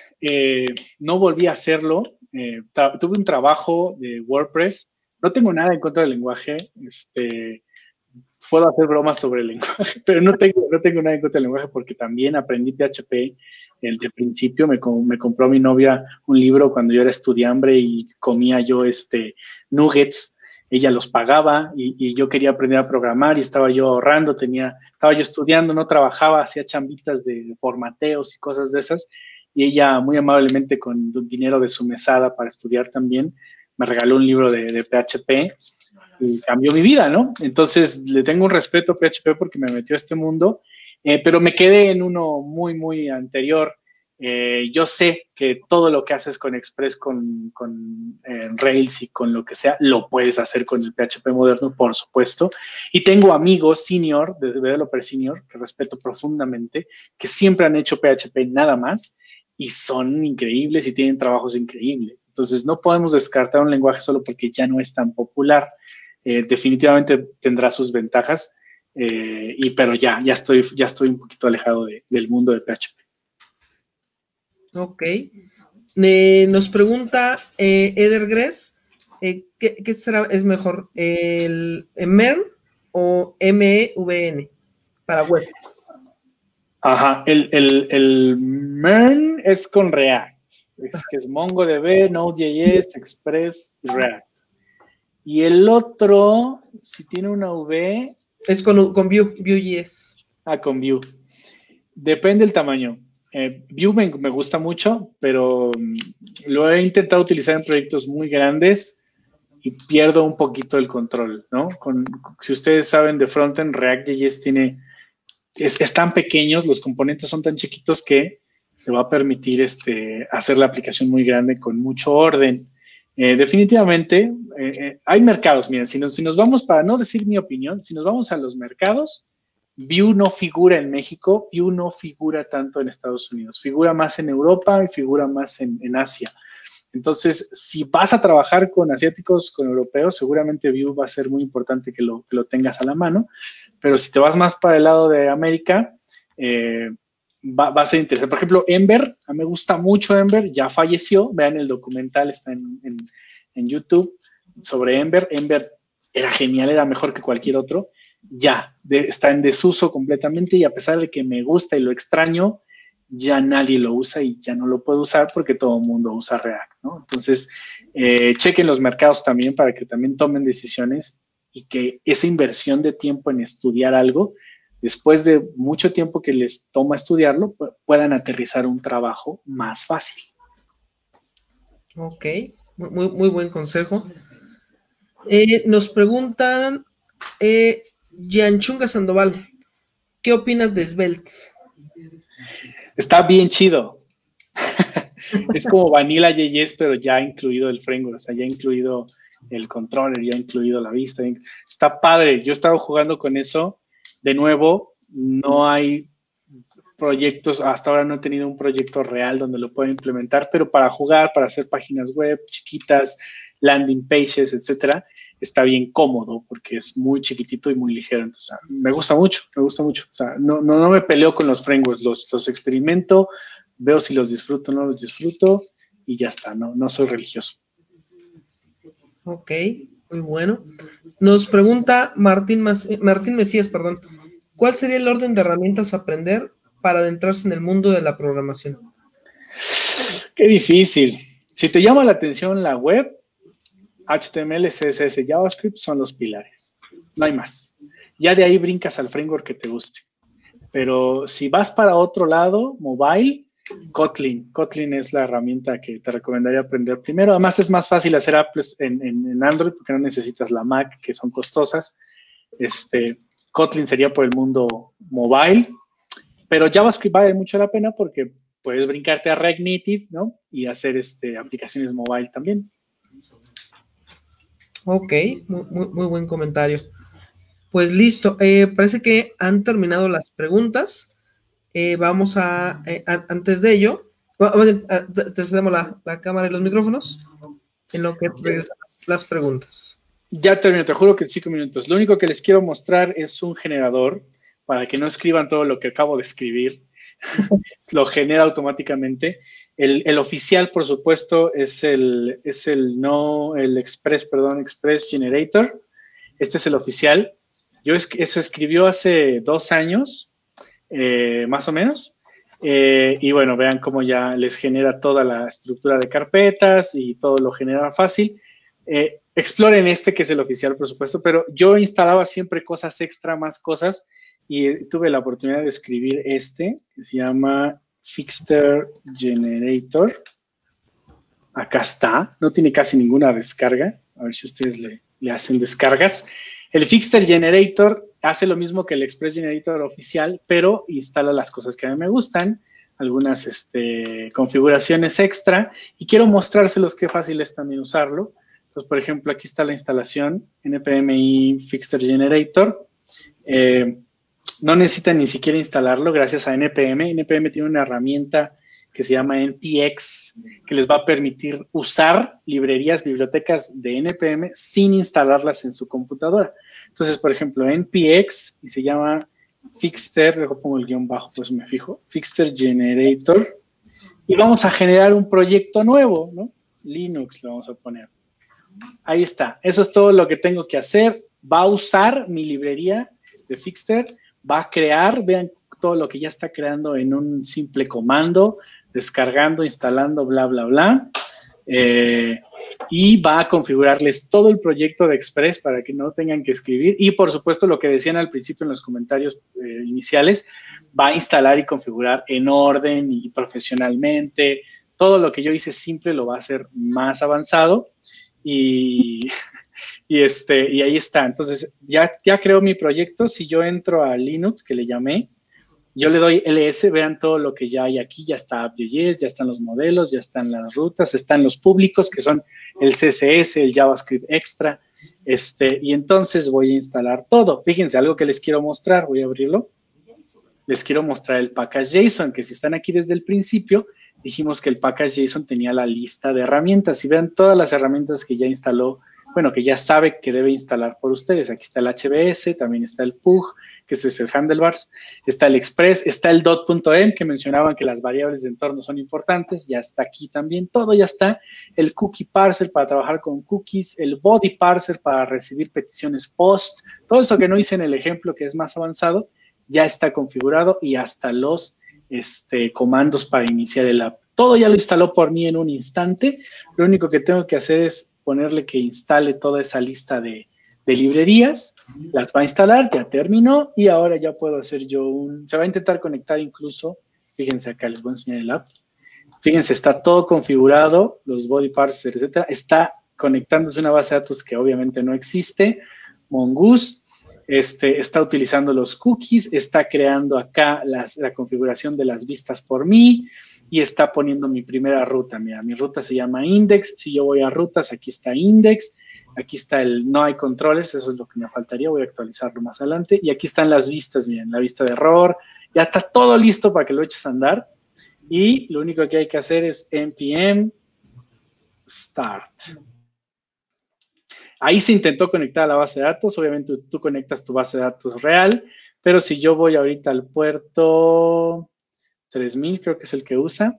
[SPEAKER 2] no volví a hacerlo. Eh, tuve un trabajo de WordPress. No tengo nada en contra del lenguaje. Este, puedo hacer bromas sobre el lenguaje, pero no tengo, nada en contra del lenguaje porque también aprendí PHP de principio. Me, compró mi novia un libro cuando yo era estudiante y comía yo este, nuggets ella los pagaba y, yo quería aprender a programar y estaba yo ahorrando, tenía, estaba yo estudiando, no trabajaba, hacía chambitas de formateos y cosas de esas. Y ella muy amablemente con dinero de su mesada para estudiar también, me regaló un libro de, PHP y cambió mi vida, ¿no? Entonces le tengo un respeto a PHP porque me metió a este mundo, eh, pero me quedé en uno muy, muy anterior eh, yo sé que todo lo que haces con Express, con, eh, Rails y con lo que sea, lo puedes hacer con el PHP moderno, por supuesto. Y tengo amigos senior, desde developer senior, que respeto profundamente, que siempre han hecho PHP nada más y son increíbles y tienen trabajos increíbles. Entonces, no podemos descartar un lenguaje solo porque ya no es tan popular. Eh, definitivamente tendrá sus ventajas, y, pero ya, ya estoy, ya estoy un poquito alejado del mundo de PHP.
[SPEAKER 1] Ok. Eh, nos pregunta eh, Eder Gress, eh, ¿qué, será, es mejor, el, MERN o MEVN para web?
[SPEAKER 2] Ajá, el, el, el, MERN es con React, es que es MongoDB, Node.js, Express, React. Y el otro, si tiene una V... Es con, con Vue, Vue.js. Ah, con Vue. Depende el tamaño eh, Vue me, gusta mucho, pero mm, lo he intentado utilizar en proyectos muy grandes y pierdo un poquito el control, ¿no? Con, si ustedes saben de frontend, React.js tiene, es, tan pequeños, los componentes son tan chiquitos que se va a permitir este, hacer la aplicación muy grande con mucho orden. Eh, definitivamente, eh, eh, hay mercados, miren, si nos, si nos vamos para no decir mi opinión, si nos vamos a los mercados, View no figura en México, View no figura tanto en Estados Unidos, figura más en Europa y figura más en, Asia. Entonces, si vas a trabajar con asiáticos, con europeos, seguramente View va a ser muy importante que lo, tengas a la mano, pero si te vas más para el lado de América, eh, va, a ser interesante. Por ejemplo, Ember, a mí me gusta mucho Ember, ya falleció, vean el documental, está en, en YouTube sobre Ember. Ember era genial, era mejor que cualquier otro ya está en desuso completamente y a pesar de que me gusta y lo extraño, ya nadie lo usa y ya no lo puedo usar porque todo el mundo usa React, ¿no? Entonces, eh, chequen los mercados también para que también tomen decisiones y que esa inversión de tiempo en estudiar algo, después de mucho tiempo que les toma estudiarlo, puedan aterrizar un trabajo más fácil.
[SPEAKER 1] Ok, muy, muy buen consejo. Eh, nos preguntan eh, Gianchunga Sandoval, ¿qué opinas de Svelte?
[SPEAKER 2] Está bien chido. es como Vanilla JS, pero ya ha incluido el framework, o sea, ya incluido el controller, ya ha incluido la vista. Está padre. Yo he estado jugando con eso. De nuevo, no hay proyectos, hasta ahora no he tenido un proyecto real donde lo pueda implementar, pero para jugar, para hacer páginas web chiquitas, landing pages, etcétera, está bien cómodo porque es muy chiquitito y muy ligero. Entonces, me gusta mucho, me gusta mucho. O sea, no, no, me peleo con los frameworks, los, los experimento, veo si los disfruto o no los disfruto y ya está, no, no soy religioso.
[SPEAKER 1] Ok, muy bueno. Nos pregunta Martín, Martín Mesías, perdón, ¿cuál sería el orden de herramientas a aprender para adentrarse en el mundo de la programación? Qué difícil. Si te llama la atención la
[SPEAKER 2] web, HTML, CSS, JavaScript son los pilares. No hay más. Ya de ahí brincas al framework que te guste. Pero si vas para otro lado, mobile, Kotlin. Kotlin es la herramienta que te recomendaría aprender primero. Además, es más fácil hacer apps en, Android porque no necesitas la Mac, que son costosas. Este, Kotlin sería por el mundo mobile. Pero JavaScript vale mucho la pena porque puedes brincarte a React Native, ¿no? Y hacer este, aplicaciones mobile también.
[SPEAKER 1] Ok, muy, buen comentario. Pues listo, eh, parece que han terminado las preguntas. Eh, vamos eh, a, antes de ello, ah, te cedemos la, cámara y los micrófonos en lo que regresas las, las preguntas. Ya termino, te juro que en cinco minutos. Lo único que les quiero mostrar
[SPEAKER 2] es un generador para que no escriban todo lo que acabo de escribir. lo genera automáticamente. El, oficial, por supuesto, es el, es el no, el Express, perdón, Express Generator. Este es el oficial. Yo es, eso escribió hace dos años, eh, más o menos. Eh, y bueno, vean cómo ya les genera toda la estructura de carpetas y todo lo genera fácil. Eh, exploren este que es el oficial, por supuesto, pero yo instalaba siempre cosas extra, más cosas, y tuve la oportunidad de escribir este, que se llama Fixter Generator. Acá está, no tiene casi ninguna descarga. A ver si ustedes le, hacen descargas. El Fixter Generator hace lo mismo que el Express Generator oficial, pero instala las cosas que a mí me gustan, algunas este, configuraciones extra, y quiero mostrárselos qué fácil es también usarlo. Entonces, por ejemplo, aquí está la instalación NPMI Fixter Generator. Eh, no necesitan ni siquiera instalarlo gracias a NPM. NPM tiene una herramienta que se llama NPX, que les va a permitir usar librerías, bibliotecas de NPM sin instalarlas en su computadora. Entonces, por ejemplo, NPX, y se llama Fixter, luego pongo el guión bajo, pues me fijo, Fixter Generator, y vamos a generar un proyecto nuevo, ¿no? Linux lo vamos a poner. Ahí está, eso es todo lo que tengo que hacer. Va a usar mi librería de Fixter va a crear, vean todo lo que ya está creando en un simple comando, descargando, instalando, bla, bla, bla. Eh, y va a configurarles todo el proyecto de Express para que no tengan que escribir. Y por supuesto, lo que decían al principio en los comentarios eh, iniciales, va a instalar y configurar en orden y profesionalmente. Todo lo que yo hice simple lo va a hacer más avanzado. Y Y, este, y ahí está. Entonces, ya, ya creo mi proyecto. Si yo entro a Linux, que le llamé, yo le doy ls, vean todo lo que ya hay aquí, ya está AppJS, ya están los modelos, ya están las rutas, están los públicos, que son el CSS, el JavaScript extra, este, y entonces voy a instalar todo. Fíjense, algo que les quiero mostrar, voy a abrirlo. Les quiero mostrar el package JSON, que si están aquí desde el principio, dijimos que el package JSON tenía la lista de herramientas, y vean todas las herramientas que ya instaló bueno, que ya sabe que debe instalar por ustedes. Aquí está el HBS, también está el PUG, que es el Handlebars, está el Express, está el dot.m, em, que mencionaban que las variables de entorno son importantes, ya está aquí también, todo ya está. El cookie parser para trabajar con cookies, el body parser para recibir peticiones post, todo eso que no hice en el ejemplo que es más avanzado, ya está configurado y hasta los este, comandos para iniciar el app. Todo ya lo instaló por mí en un instante. Lo único que tengo que hacer es ponerle que instale toda esa lista de, librerías, las va a instalar, ya terminó y ahora ya puedo hacer yo un, se va a intentar conectar incluso, fíjense acá, les voy a enseñar el app, fíjense, está todo configurado, los body parts, etcétera, está conectándose una base de datos que obviamente no existe, Mongoose, este, está utilizando los cookies, está creando acá la configuración de las vistas por mí, y está poniendo mi primera ruta. Mira, mi ruta se llama index. Si yo voy a rutas, aquí está index. Aquí está el no hay controllers, eso es lo que me faltaría, voy a actualizarlo más adelante. Y aquí están las vistas, miren, la vista de error. Ya está todo listo para que lo eches a andar. Y lo único que hay que hacer es npm start. Ahí se intentó conectar a la base de datos. Obviamente tú conectas tu base de datos real, pero si yo voy ahorita al puerto, 3000 creo que es el que usa.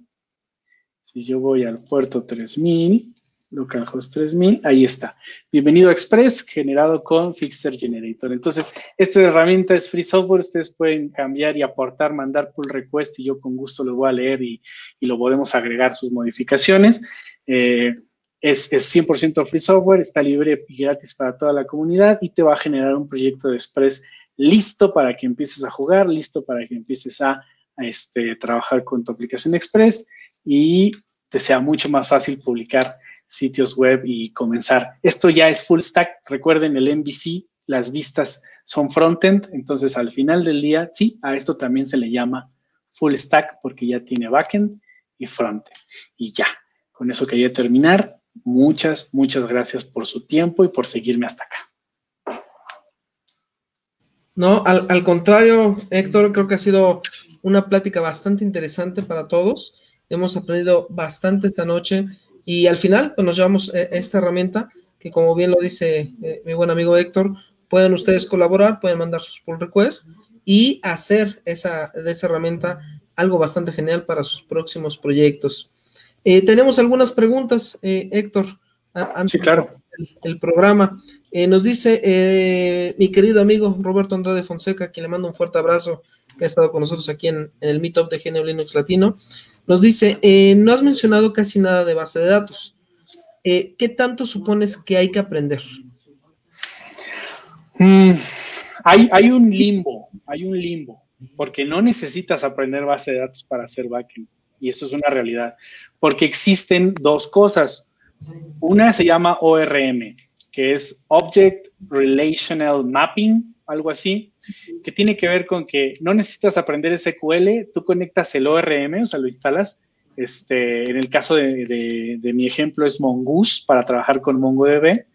[SPEAKER 2] Si yo voy al puerto 3000, localhost 3000, ahí está. Bienvenido a Express, generado con Fixer Generator. Entonces, esta herramienta es free software, ustedes pueden cambiar y aportar, mandar pull request y yo con gusto lo voy a leer y, lo podemos agregar sus modificaciones. Eh, es, 100% free software, está libre y gratis para toda la comunidad y te va a generar un proyecto de Express listo para que empieces a jugar, listo para que empieces a este, trabajar con tu aplicación Express y te sea mucho más fácil publicar sitios web y comenzar. Esto ya es full stack. Recuerden el MVC, las vistas son frontend, entonces al final del día, sí, a esto también se le llama full stack porque ya tiene backend y frontend. Y ya, con eso quería terminar. Muchas, muchas gracias por su tiempo y por seguirme hasta acá.
[SPEAKER 1] No, al, al contrario, Héctor, creo que ha sido una plática bastante interesante para todos. Hemos aprendido bastante esta noche y al final pues, nos llevamos eh, esta herramienta que como bien lo dice eh, mi buen amigo Héctor, pueden ustedes colaborar, pueden mandar sus pull requests y hacer esa, de esa herramienta algo bastante genial para sus próximos proyectos. Eh, tenemos algunas preguntas, Héctor, sí, claro. el programa. nos dice mi querido amigo Roberto Andrade Fonseca, que le mando un fuerte abrazo que ha estado con nosotros aquí en, el Meetup de Género Linux Latino, nos dice, eh, no has mencionado casi nada de base de datos. Eh, ¿Qué tanto supones que hay que aprender? Mm, hay, un limbo,
[SPEAKER 2] hay un limbo, porque no necesitas aprender base de datos para hacer backend, y eso es una realidad, porque existen dos cosas. Una se llama ORM, que es Object Relational Mapping, algo así, que tiene que ver con que no necesitas aprender SQL, tú conectas el ORM, o sea, lo instalas. Este, en el caso de, mi ejemplo es Mongoose para trabajar con MongoDB.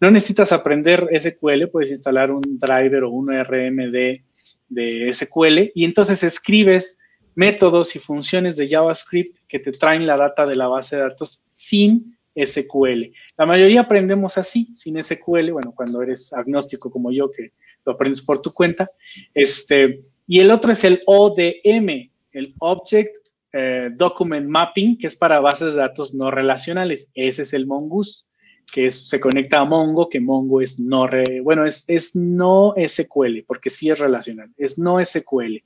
[SPEAKER 2] No necesitas aprender SQL, puedes instalar un driver o un ORM de, de SQL y entonces escribes métodos y funciones de JavaScript que te traen la data de la base de datos sin SQL. La mayoría aprendemos así, sin SQL, bueno, cuando eres agnóstico como yo, que lo aprendes por tu cuenta. Este, y el otro es el ODM, el Object eh, Document Mapping, que es para bases de datos no relacionales. Ese es el Mongoose, que se conecta a Mongo, que Mongo es no, bueno, es, es no SQL, porque sí es relacional, es no SQL.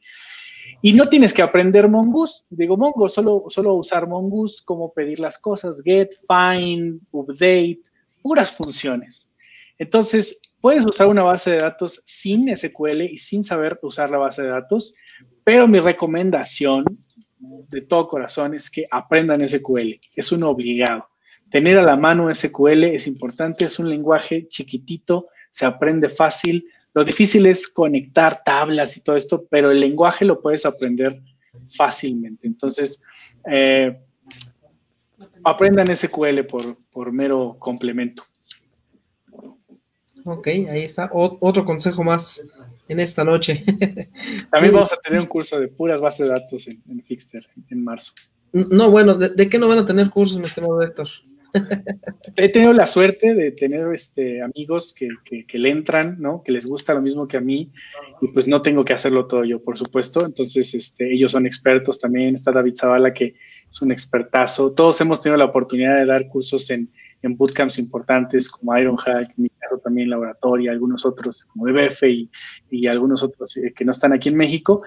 [SPEAKER 2] Y no tienes que aprender Mongoose, digo Mongo, solo, solo usar Mongoose, como pedir las cosas, get, find, update, puras funciones. Entonces, Puedes usar una base de datos sin SQL y sin saber usar la base de datos, pero mi recomendación de todo corazón es que aprendan SQL. Es un obligado. Tener a la mano SQL es importante, es un lenguaje chiquitito, se aprende fácil. Lo difícil es conectar tablas y todo esto, pero el lenguaje lo puedes aprender fácilmente. Entonces, eh, aprendan SQL por mero complemento
[SPEAKER 1] ok, ahí está. otro consejo más en esta noche.
[SPEAKER 2] También vamos a tener un curso de puras bases de datos en, Fixter en
[SPEAKER 1] marzo. No, bueno, ¿de, qué no van a tener cursos, mi estimado Héctor? He tenido la
[SPEAKER 2] suerte de tener este, amigos que, que, que, le entran, ¿no? Que les gusta lo mismo que a mí y pues no tengo que hacerlo todo yo, por supuesto. Entonces, este, ellos son expertos también. Está David Zavala que es un expertazo. Todos hemos tenido la oportunidad de dar cursos en, en bootcamps importantes como Ironhack, en mi caso también Laboratoria, algunos otros como EBF y, y algunos otros eh, que no están aquí en México.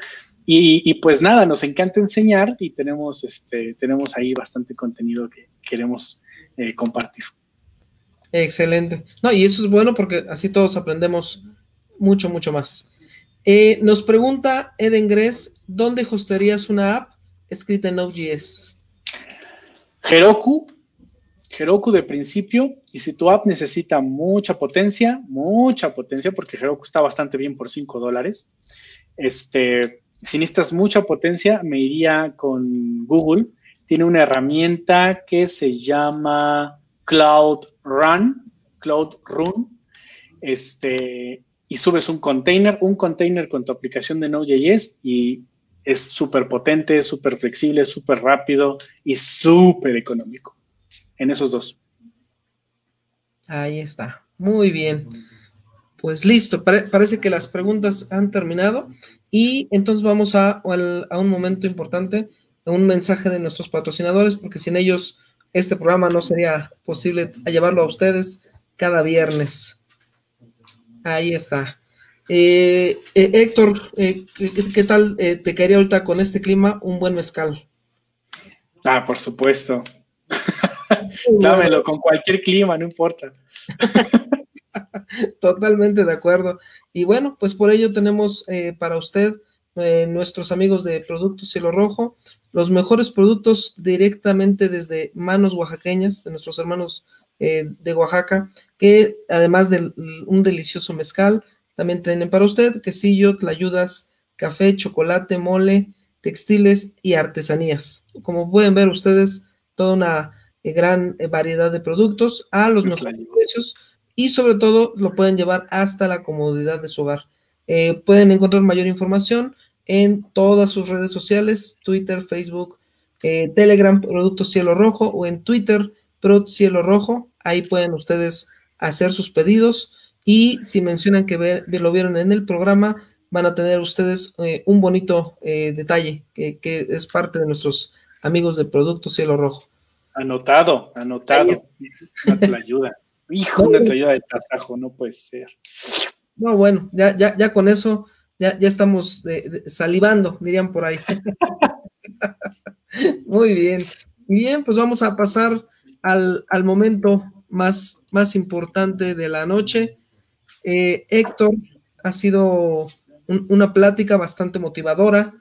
[SPEAKER 2] Y, pues nada, nos encanta enseñar y tenemos, este, tenemos ahí bastante contenido que queremos eh, compartir.
[SPEAKER 1] Excelente. No, y eso es bueno porque así todos aprendemos mucho, mucho más. Eh, nos pregunta Eden Gress, ¿dónde hostearías una app escrita en Node.js? Heroku Heroku de principio, y
[SPEAKER 2] si tu app necesita mucha potencia, mucha potencia, porque Heroku está bastante bien por 5 dólares, este, si necesitas mucha potencia, me iría con Google. Tiene una herramienta que se llama Cloud Run, Cloud Run, este, y subes un container, un container con tu aplicación de Node.js y es súper potente, súper flexible, súper rápido y súper económico en esos dos.
[SPEAKER 1] Ahí está. Muy bien. Pues listo, parece que las preguntas han terminado y entonces vamos a, un momento importante, un mensaje de nuestros patrocinadores, porque sin ellos este programa no sería posible llevarlo a ustedes cada viernes. Ahí está. Eh, eh, Héctor, eh, ¿qué, ¿qué, tal te quería ahorita con este clima un buen mezcal?
[SPEAKER 2] Ah, por supuesto.
[SPEAKER 1] Dámelo con cualquier clima, no importa. Totalmente de acuerdo. Y bueno, pues por ello tenemos eh, para usted, eh, nuestros amigos de Productos Cielo Rojo, los mejores productos directamente desde manos oaxaqueñas, de nuestros hermanos eh, de Oaxaca, que además de un delicioso mezcal, también tienen para usted quesillo, tlayudas, café, chocolate, mole, textiles y artesanías. Como pueden ver ustedes, toda una eh, gran eh, variedad de productos a los mejores precios y sobre todo lo pueden llevar hasta la comodidad de su hogar. Eh, pueden encontrar mayor información en todas sus redes sociales, Twitter, Facebook, Telegram, Producto Cielo Rojo o en Twitter, Pro Cielo Rojo. Ahí pueden ustedes hacer sus pedidos y si mencionan que lo vieron en el programa, van a tener ustedes un bonito detalle que, que es parte de nuestros amigos de Producto Cielo Rojo.
[SPEAKER 2] Anotado, anotado. la ayuda. Hijo, una ayuda de tasajo, no puede ser.
[SPEAKER 1] No, bueno, ya, ya, ya con eso, ya, estamos salivando, dirían por ahí. Muy bien. Bien, pues vamos a pasar al, al momento más, más importante de la noche. Eh, Héctor, ha sido una plática bastante motivadora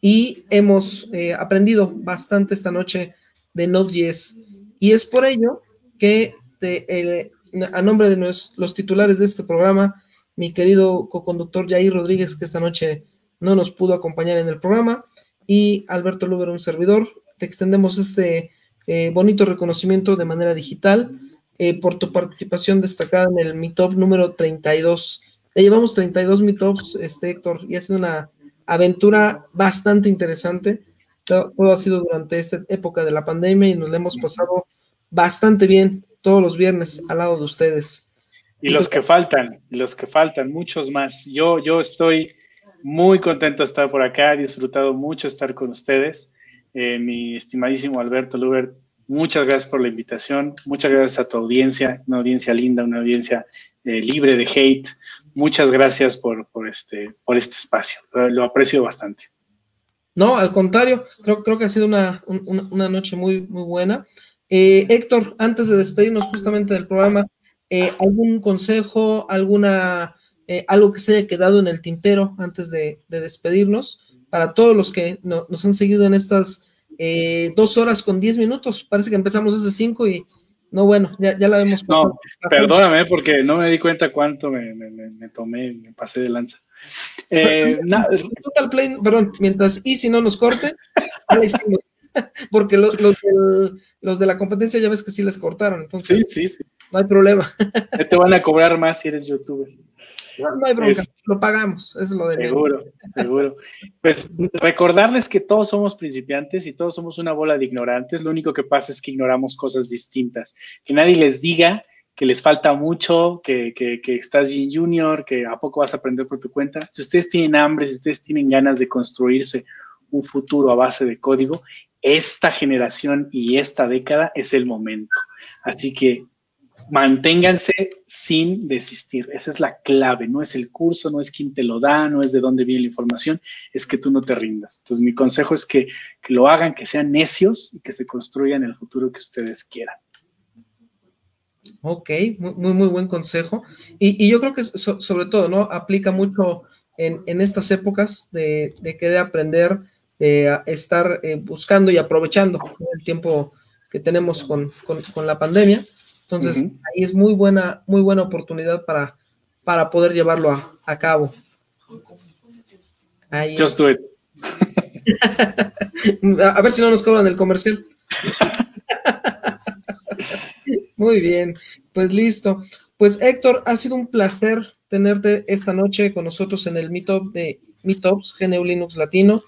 [SPEAKER 1] y hemos eh, aprendido bastante esta noche de Node.js. Y es por ello que te, a nombre de los, titulares de este programa, mi querido co-conductor Jair Rodríguez, que esta noche no nos pudo acompañar en el programa, y Alberto Luber, un servidor, te extendemos este eh, bonito reconocimiento de manera digital eh, por tu participación destacada en el Meetup número 32. Ya llevamos 32 Meetups, este, Héctor, y ha sido una aventura bastante interesante todo ha sido durante esta época de la pandemia y nos la hemos pasado bastante bien todos los viernes al lado de ustedes. Y los que
[SPEAKER 2] faltan, los que faltan, muchos más. Yo, yo estoy muy contento de estar por acá, he disfrutado mucho estar con ustedes. Eh, mi estimadísimo Alberto Luber, muchas gracias por la invitación, muchas gracias a tu audiencia, una audiencia linda, una audiencia eh, libre de hate. Muchas gracias por, este, por este espacio, lo aprecio bastante.
[SPEAKER 1] No, al contrario, creo, que ha sido una, noche muy, muy buena. Eh, Héctor, antes de despedirnos justamente del programa, eh, ¿algún consejo, alguna, eh, algo que se haya quedado en el tintero antes de, despedirnos para todos los que nos han seguido en estas dos horas con diez minutos? Parece que empezamos desde cinco y, no, bueno, ya, la vemos. No, perdóname
[SPEAKER 2] porque no me di cuenta cuánto me, tomé, me pasé de lanza.
[SPEAKER 1] Eh, Total Play, perdón, mientras y si no nos corte, porque los, los, los, de la competencia ya ves que sí les cortaron, entonces sí, sí, sí. no hay problema. Te van a cobrar más si eres youtuber. No hay bronca, lo pagamos, es
[SPEAKER 2] lo de Seguro, seguro. Pues recordarles que todos somos principiantes y todos somos una bola de ignorantes, lo único que pasa es que ignoramos cosas distintas. Que nadie les diga que les falta mucho, que, que estás bien junior, que a poco vas a aprender por tu cuenta. Si ustedes tienen hambre, si ustedes tienen ganas de construirse un futuro a base de código, esta generación y esta década es el momento. Así que manténganse sin desistir. Esa es la clave. No es el curso, no es quién te lo da, no es de dónde viene la información, es que tú no te rindas. Entonces, mi consejo es que, lo hagan, que sean necios y que se construyan el futuro que ustedes quieran.
[SPEAKER 1] Ok, muy, muy, buen consejo. Y, yo creo que sobre todo, ¿no? Aplica mucho en, estas épocas de, de, querer aprender, de estar eh, buscando y aprovechando el tiempo que tenemos con, con la pandemia. Entonces, ahí es muy buena, muy buena oportunidad para, para poder llevarlo a, cabo. Just do it. a ver si no nos cobran el comercial. muy bien, pues listo. Pues Héctor, ha sido un placer tenerte esta noche con nosotros en el Meetup de Meetups GNU Linux Latino,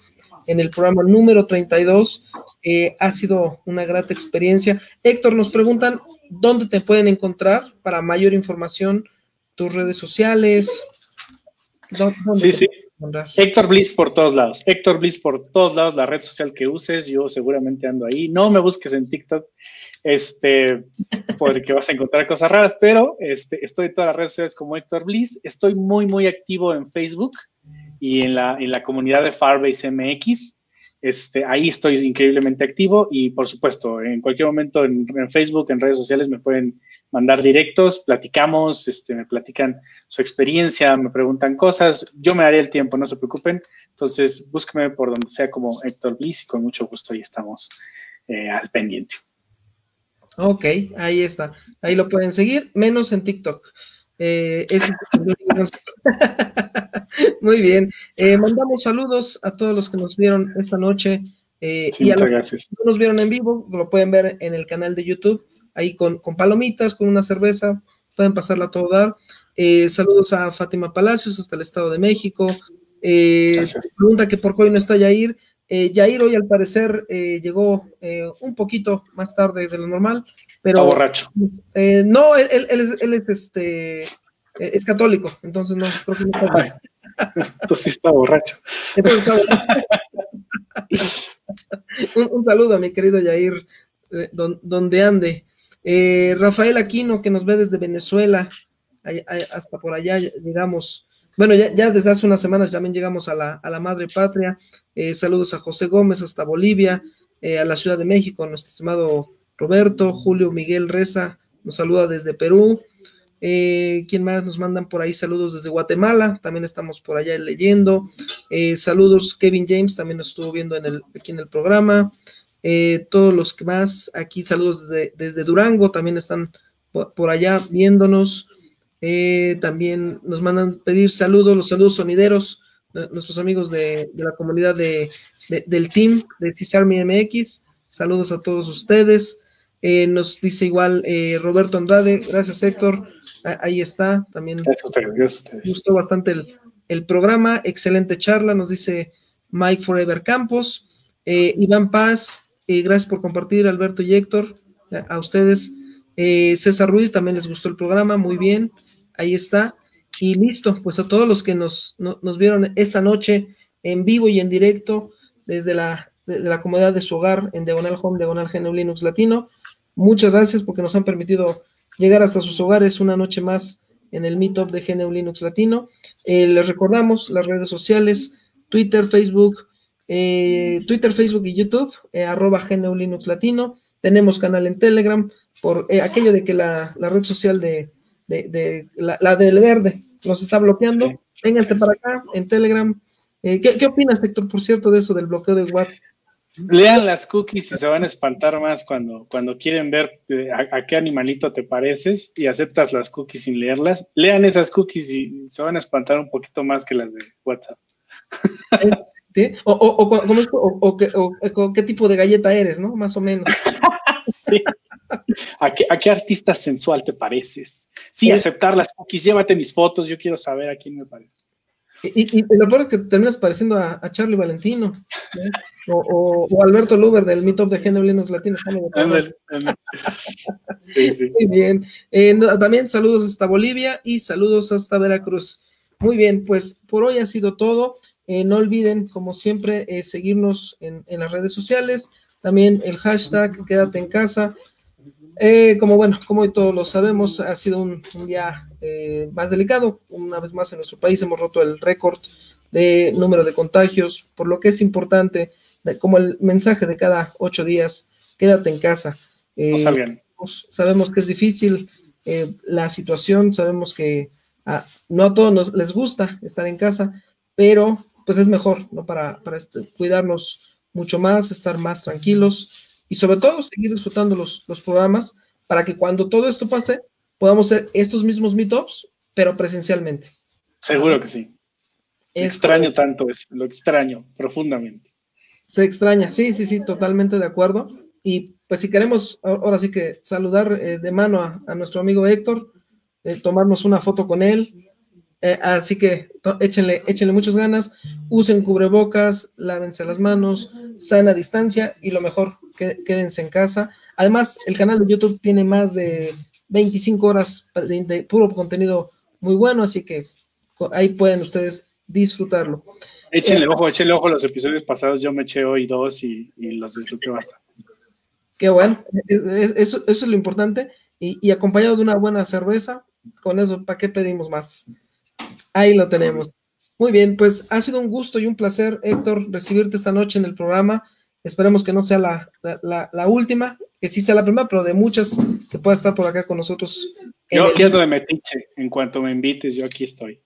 [SPEAKER 1] en el programa número 32. Eh, ha sido una grata experiencia. Héctor, nos preguntan dónde te pueden encontrar para mayor información, tus redes sociales. sí, sí.
[SPEAKER 2] Héctor Bliss por todos lados. Héctor Bliss por
[SPEAKER 1] todos lados, la red social que uses, yo
[SPEAKER 2] seguramente ando ahí. No me busques en TikTok, este, porque vas a encontrar cosas raras, pero este, estoy en todas las redes sociales como Héctor Bliss. Estoy muy, muy activo en Facebook y en la, en la comunidad de Firebase MX. Este, ahí estoy increíblemente activo y por supuesto, en cualquier momento en, Facebook, en redes sociales me pueden mandar directos, platicamos, este, me platican su experiencia, me preguntan cosas, yo me daré el tiempo, no se preocupen. Entonces, búsqueme por donde sea como Héctor Bliss y con mucho gusto ahí estamos
[SPEAKER 1] eh, al pendiente. Ok, ahí está. Ahí lo pueden seguir, menos en TikTok. Eh, es... Muy bien. Eh, mandamos saludos a todos los que nos vieron esta noche. Eh, y a los que nos vieron en vivo, lo pueden ver en el canal de YouTube, ahí con, palomitas, con una cerveza, pueden pasarla a todo dar. saludos a Fátima Palacios hasta el Estado de México. pregunta que por qué hoy no está Yair. Yair hoy al parecer llegó un poquito más tarde de lo normal, pero, Está borracho. Eh, no, él, es, este eh, es católico, entonces no, creo no
[SPEAKER 2] Entonces sí está borracho.
[SPEAKER 1] un, saludo a mi querido Yair, eh, donde ande. Rafael Aquino, que nos ve desde Venezuela, hasta por allá digamos. Bueno, ya, desde hace unas semanas también llegamos a la, madre patria. saludos a José Gómez hasta Bolivia, a la Ciudad de México, nuestro estimado Roberto, Julio Miguel Reza nos saluda desde Perú. Eh, ¿Quién más nos mandan por ahí? Saludos desde Guatemala, también estamos por allá leyendo. Eh, saludos, Kevin James, también nos estuvo viendo en el, aquí en el programa. Eh, todos los que más, aquí saludos desde, Durango, también están por, allá viéndonos. también nos mandan pedir saludos, los saludos sonideros, nuestros amigos de, la comunidad del team de CISARMI MX. Saludos a todos ustedes. Eh, nos dice igual eh, Roberto Andrade, gracias Héctor, ahí está, también gustó bastante el, programa, excelente charla, nos dice Mike Forever Campos, eh, Iván Paz, gracias por compartir, Alberto y Héctor, a, ustedes, César Ruiz, también les gustó el programa, muy bien, ahí está, y listo, pues a todos los que nos, nos vieron esta noche en vivo y en directo desde la, comodidad de su hogar en Diagonal Home, Diagonal GNU Linux Latino, Muchas gracias porque nos han permitido llegar hasta sus hogares una noche más en el Meetup de GNU Linux Latino. Eh, les recordamos las redes sociales, Twitter, Facebook, eh, Twitter, Facebook y YouTube, eh, arroba GNU Linux Latino. Tenemos canal en Telegram por aquello de que la, red social de, la, del verde nos está bloqueando. Vénganse para acá en Telegram. ¿qué, ¿Qué opinas, Héctor, por cierto, de eso del bloqueo de WhatsApp?
[SPEAKER 2] Lean las cookies y se van a espantar más cuando, cuando quieren ver eh, a, qué animalito te pareces y aceptas las cookies sin leerlas. Lean esas cookies y se van a espantar un poquito más que las de WhatsApp.
[SPEAKER 1] O, qué tipo de galleta eres, ¿no? Más o menos. Sí. ¿A qué,
[SPEAKER 2] artista sensual te pareces? Sí, aceptar las cookies, llévate mis fotos, yo quiero saber a quién me parece.
[SPEAKER 1] Y, y, lo peor es que terminas pareciendo a, Charlie Valentino ¿eh? o, Alberto Luber del Meetup de Género Latinos. Latino. Muy bien. Eh, también saludos hasta Bolivia y saludos hasta Veracruz. Muy bien, pues por hoy ha sido todo. Eh, no olviden, como siempre, seguirnos en, las redes sociales. También el hashtag quédate en casa. como bueno, como todos lo sabemos, ha sido un día eh, más delicado. Una vez más en nuestro país hemos roto el récord de número de contagios, por lo que es importante, como el mensaje de cada ocho días, quédate en casa. Eh, sabemos que es difícil eh, la situación, sabemos que no a todos nos, les gusta estar en casa, pero pues es mejor, ¿no? Para, este, cuidarnos mucho más, estar más tranquilos y sobre todo seguir disfrutando los, los programas para que cuando todo esto pase, podamos hacer estos mismos meetups, pero presencialmente.
[SPEAKER 2] Seguro que sí. extraño tanto eso, lo extraño profundamente.
[SPEAKER 1] Se extraña, sí, sí, sí, totalmente de acuerdo. Y pues si queremos, ahora sí que saludar eh, de mano a, nuestro amigo Héctor, eh, tomarnos una foto con él. Eh, así que échenle, échenle muchas ganas, usen cubrebocas, lávense las manos, a distancia y lo mejor, quédense en casa. Además, el canal de YouTube tiene más de 25 horas de, puro contenido muy bueno, así que ahí pueden ustedes disfrutarlo. Échenle
[SPEAKER 2] eh, ojo, échenle ojo los episodios pasados, yo me eché hoy dos y, los disfruté bastante.
[SPEAKER 1] Qué bueno, eso, eso es lo importante. y, acompañado de una buena cerveza, con eso, ¿para qué pedimos más? Ahí lo tenemos. Muy bien, pues ha sido un gusto y un placer, Héctor, recibirte esta noche en el programa. Esperemos que no sea la, última, que sí sea la primera, pero de muchas que pueda estar por acá con nosotros. Yo
[SPEAKER 2] quiero de metiche, en cuanto me invites, yo aquí estoy.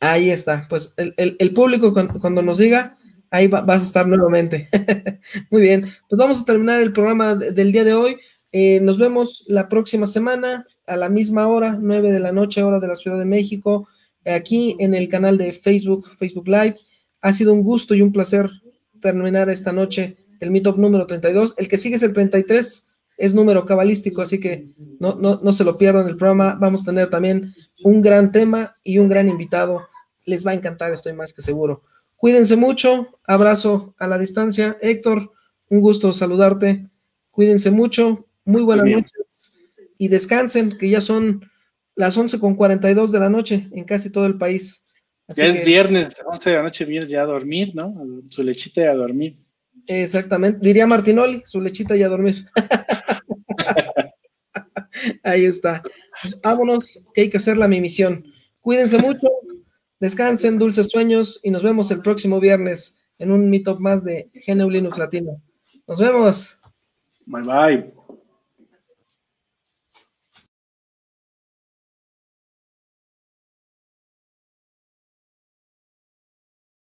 [SPEAKER 1] Ahí está, pues el, público cuando, nos diga, ahí vas a estar nuevamente. Muy bien, pues vamos a terminar el programa del día de hoy. Eh, nos vemos la próxima semana a la misma hora, 9 de la noche, hora de la Ciudad de México, aquí en el canal de Facebook, Facebook Live. Ha sido un gusto y un placer terminar esta noche el meetup número 32. El que sigue es el 33, es número cabalístico, así que no, no, se lo pierdan el programa. Vamos a tener también un gran tema y un gran invitado. Les va a encantar, estoy más que seguro. Cuídense mucho, abrazo a la distancia. Héctor, un gusto saludarte. Cuídense mucho, muy buenas noches y descansen, que ya son las 11.42 de la noche en casi todo el país.
[SPEAKER 2] ya es viernes, 11 de la
[SPEAKER 1] noche, viernes ya a dormir, ¿no? Su lechita y a dormir. Exactamente, diría Martinoli, su lechita y a dormir. Ahí está. Pues, vámonos, que hay que la mi misión. Cuídense mucho, descansen, dulces sueños y nos vemos el próximo viernes en un meetup más de GNU Linux Latino. Nos vemos.
[SPEAKER 2] Bye bye.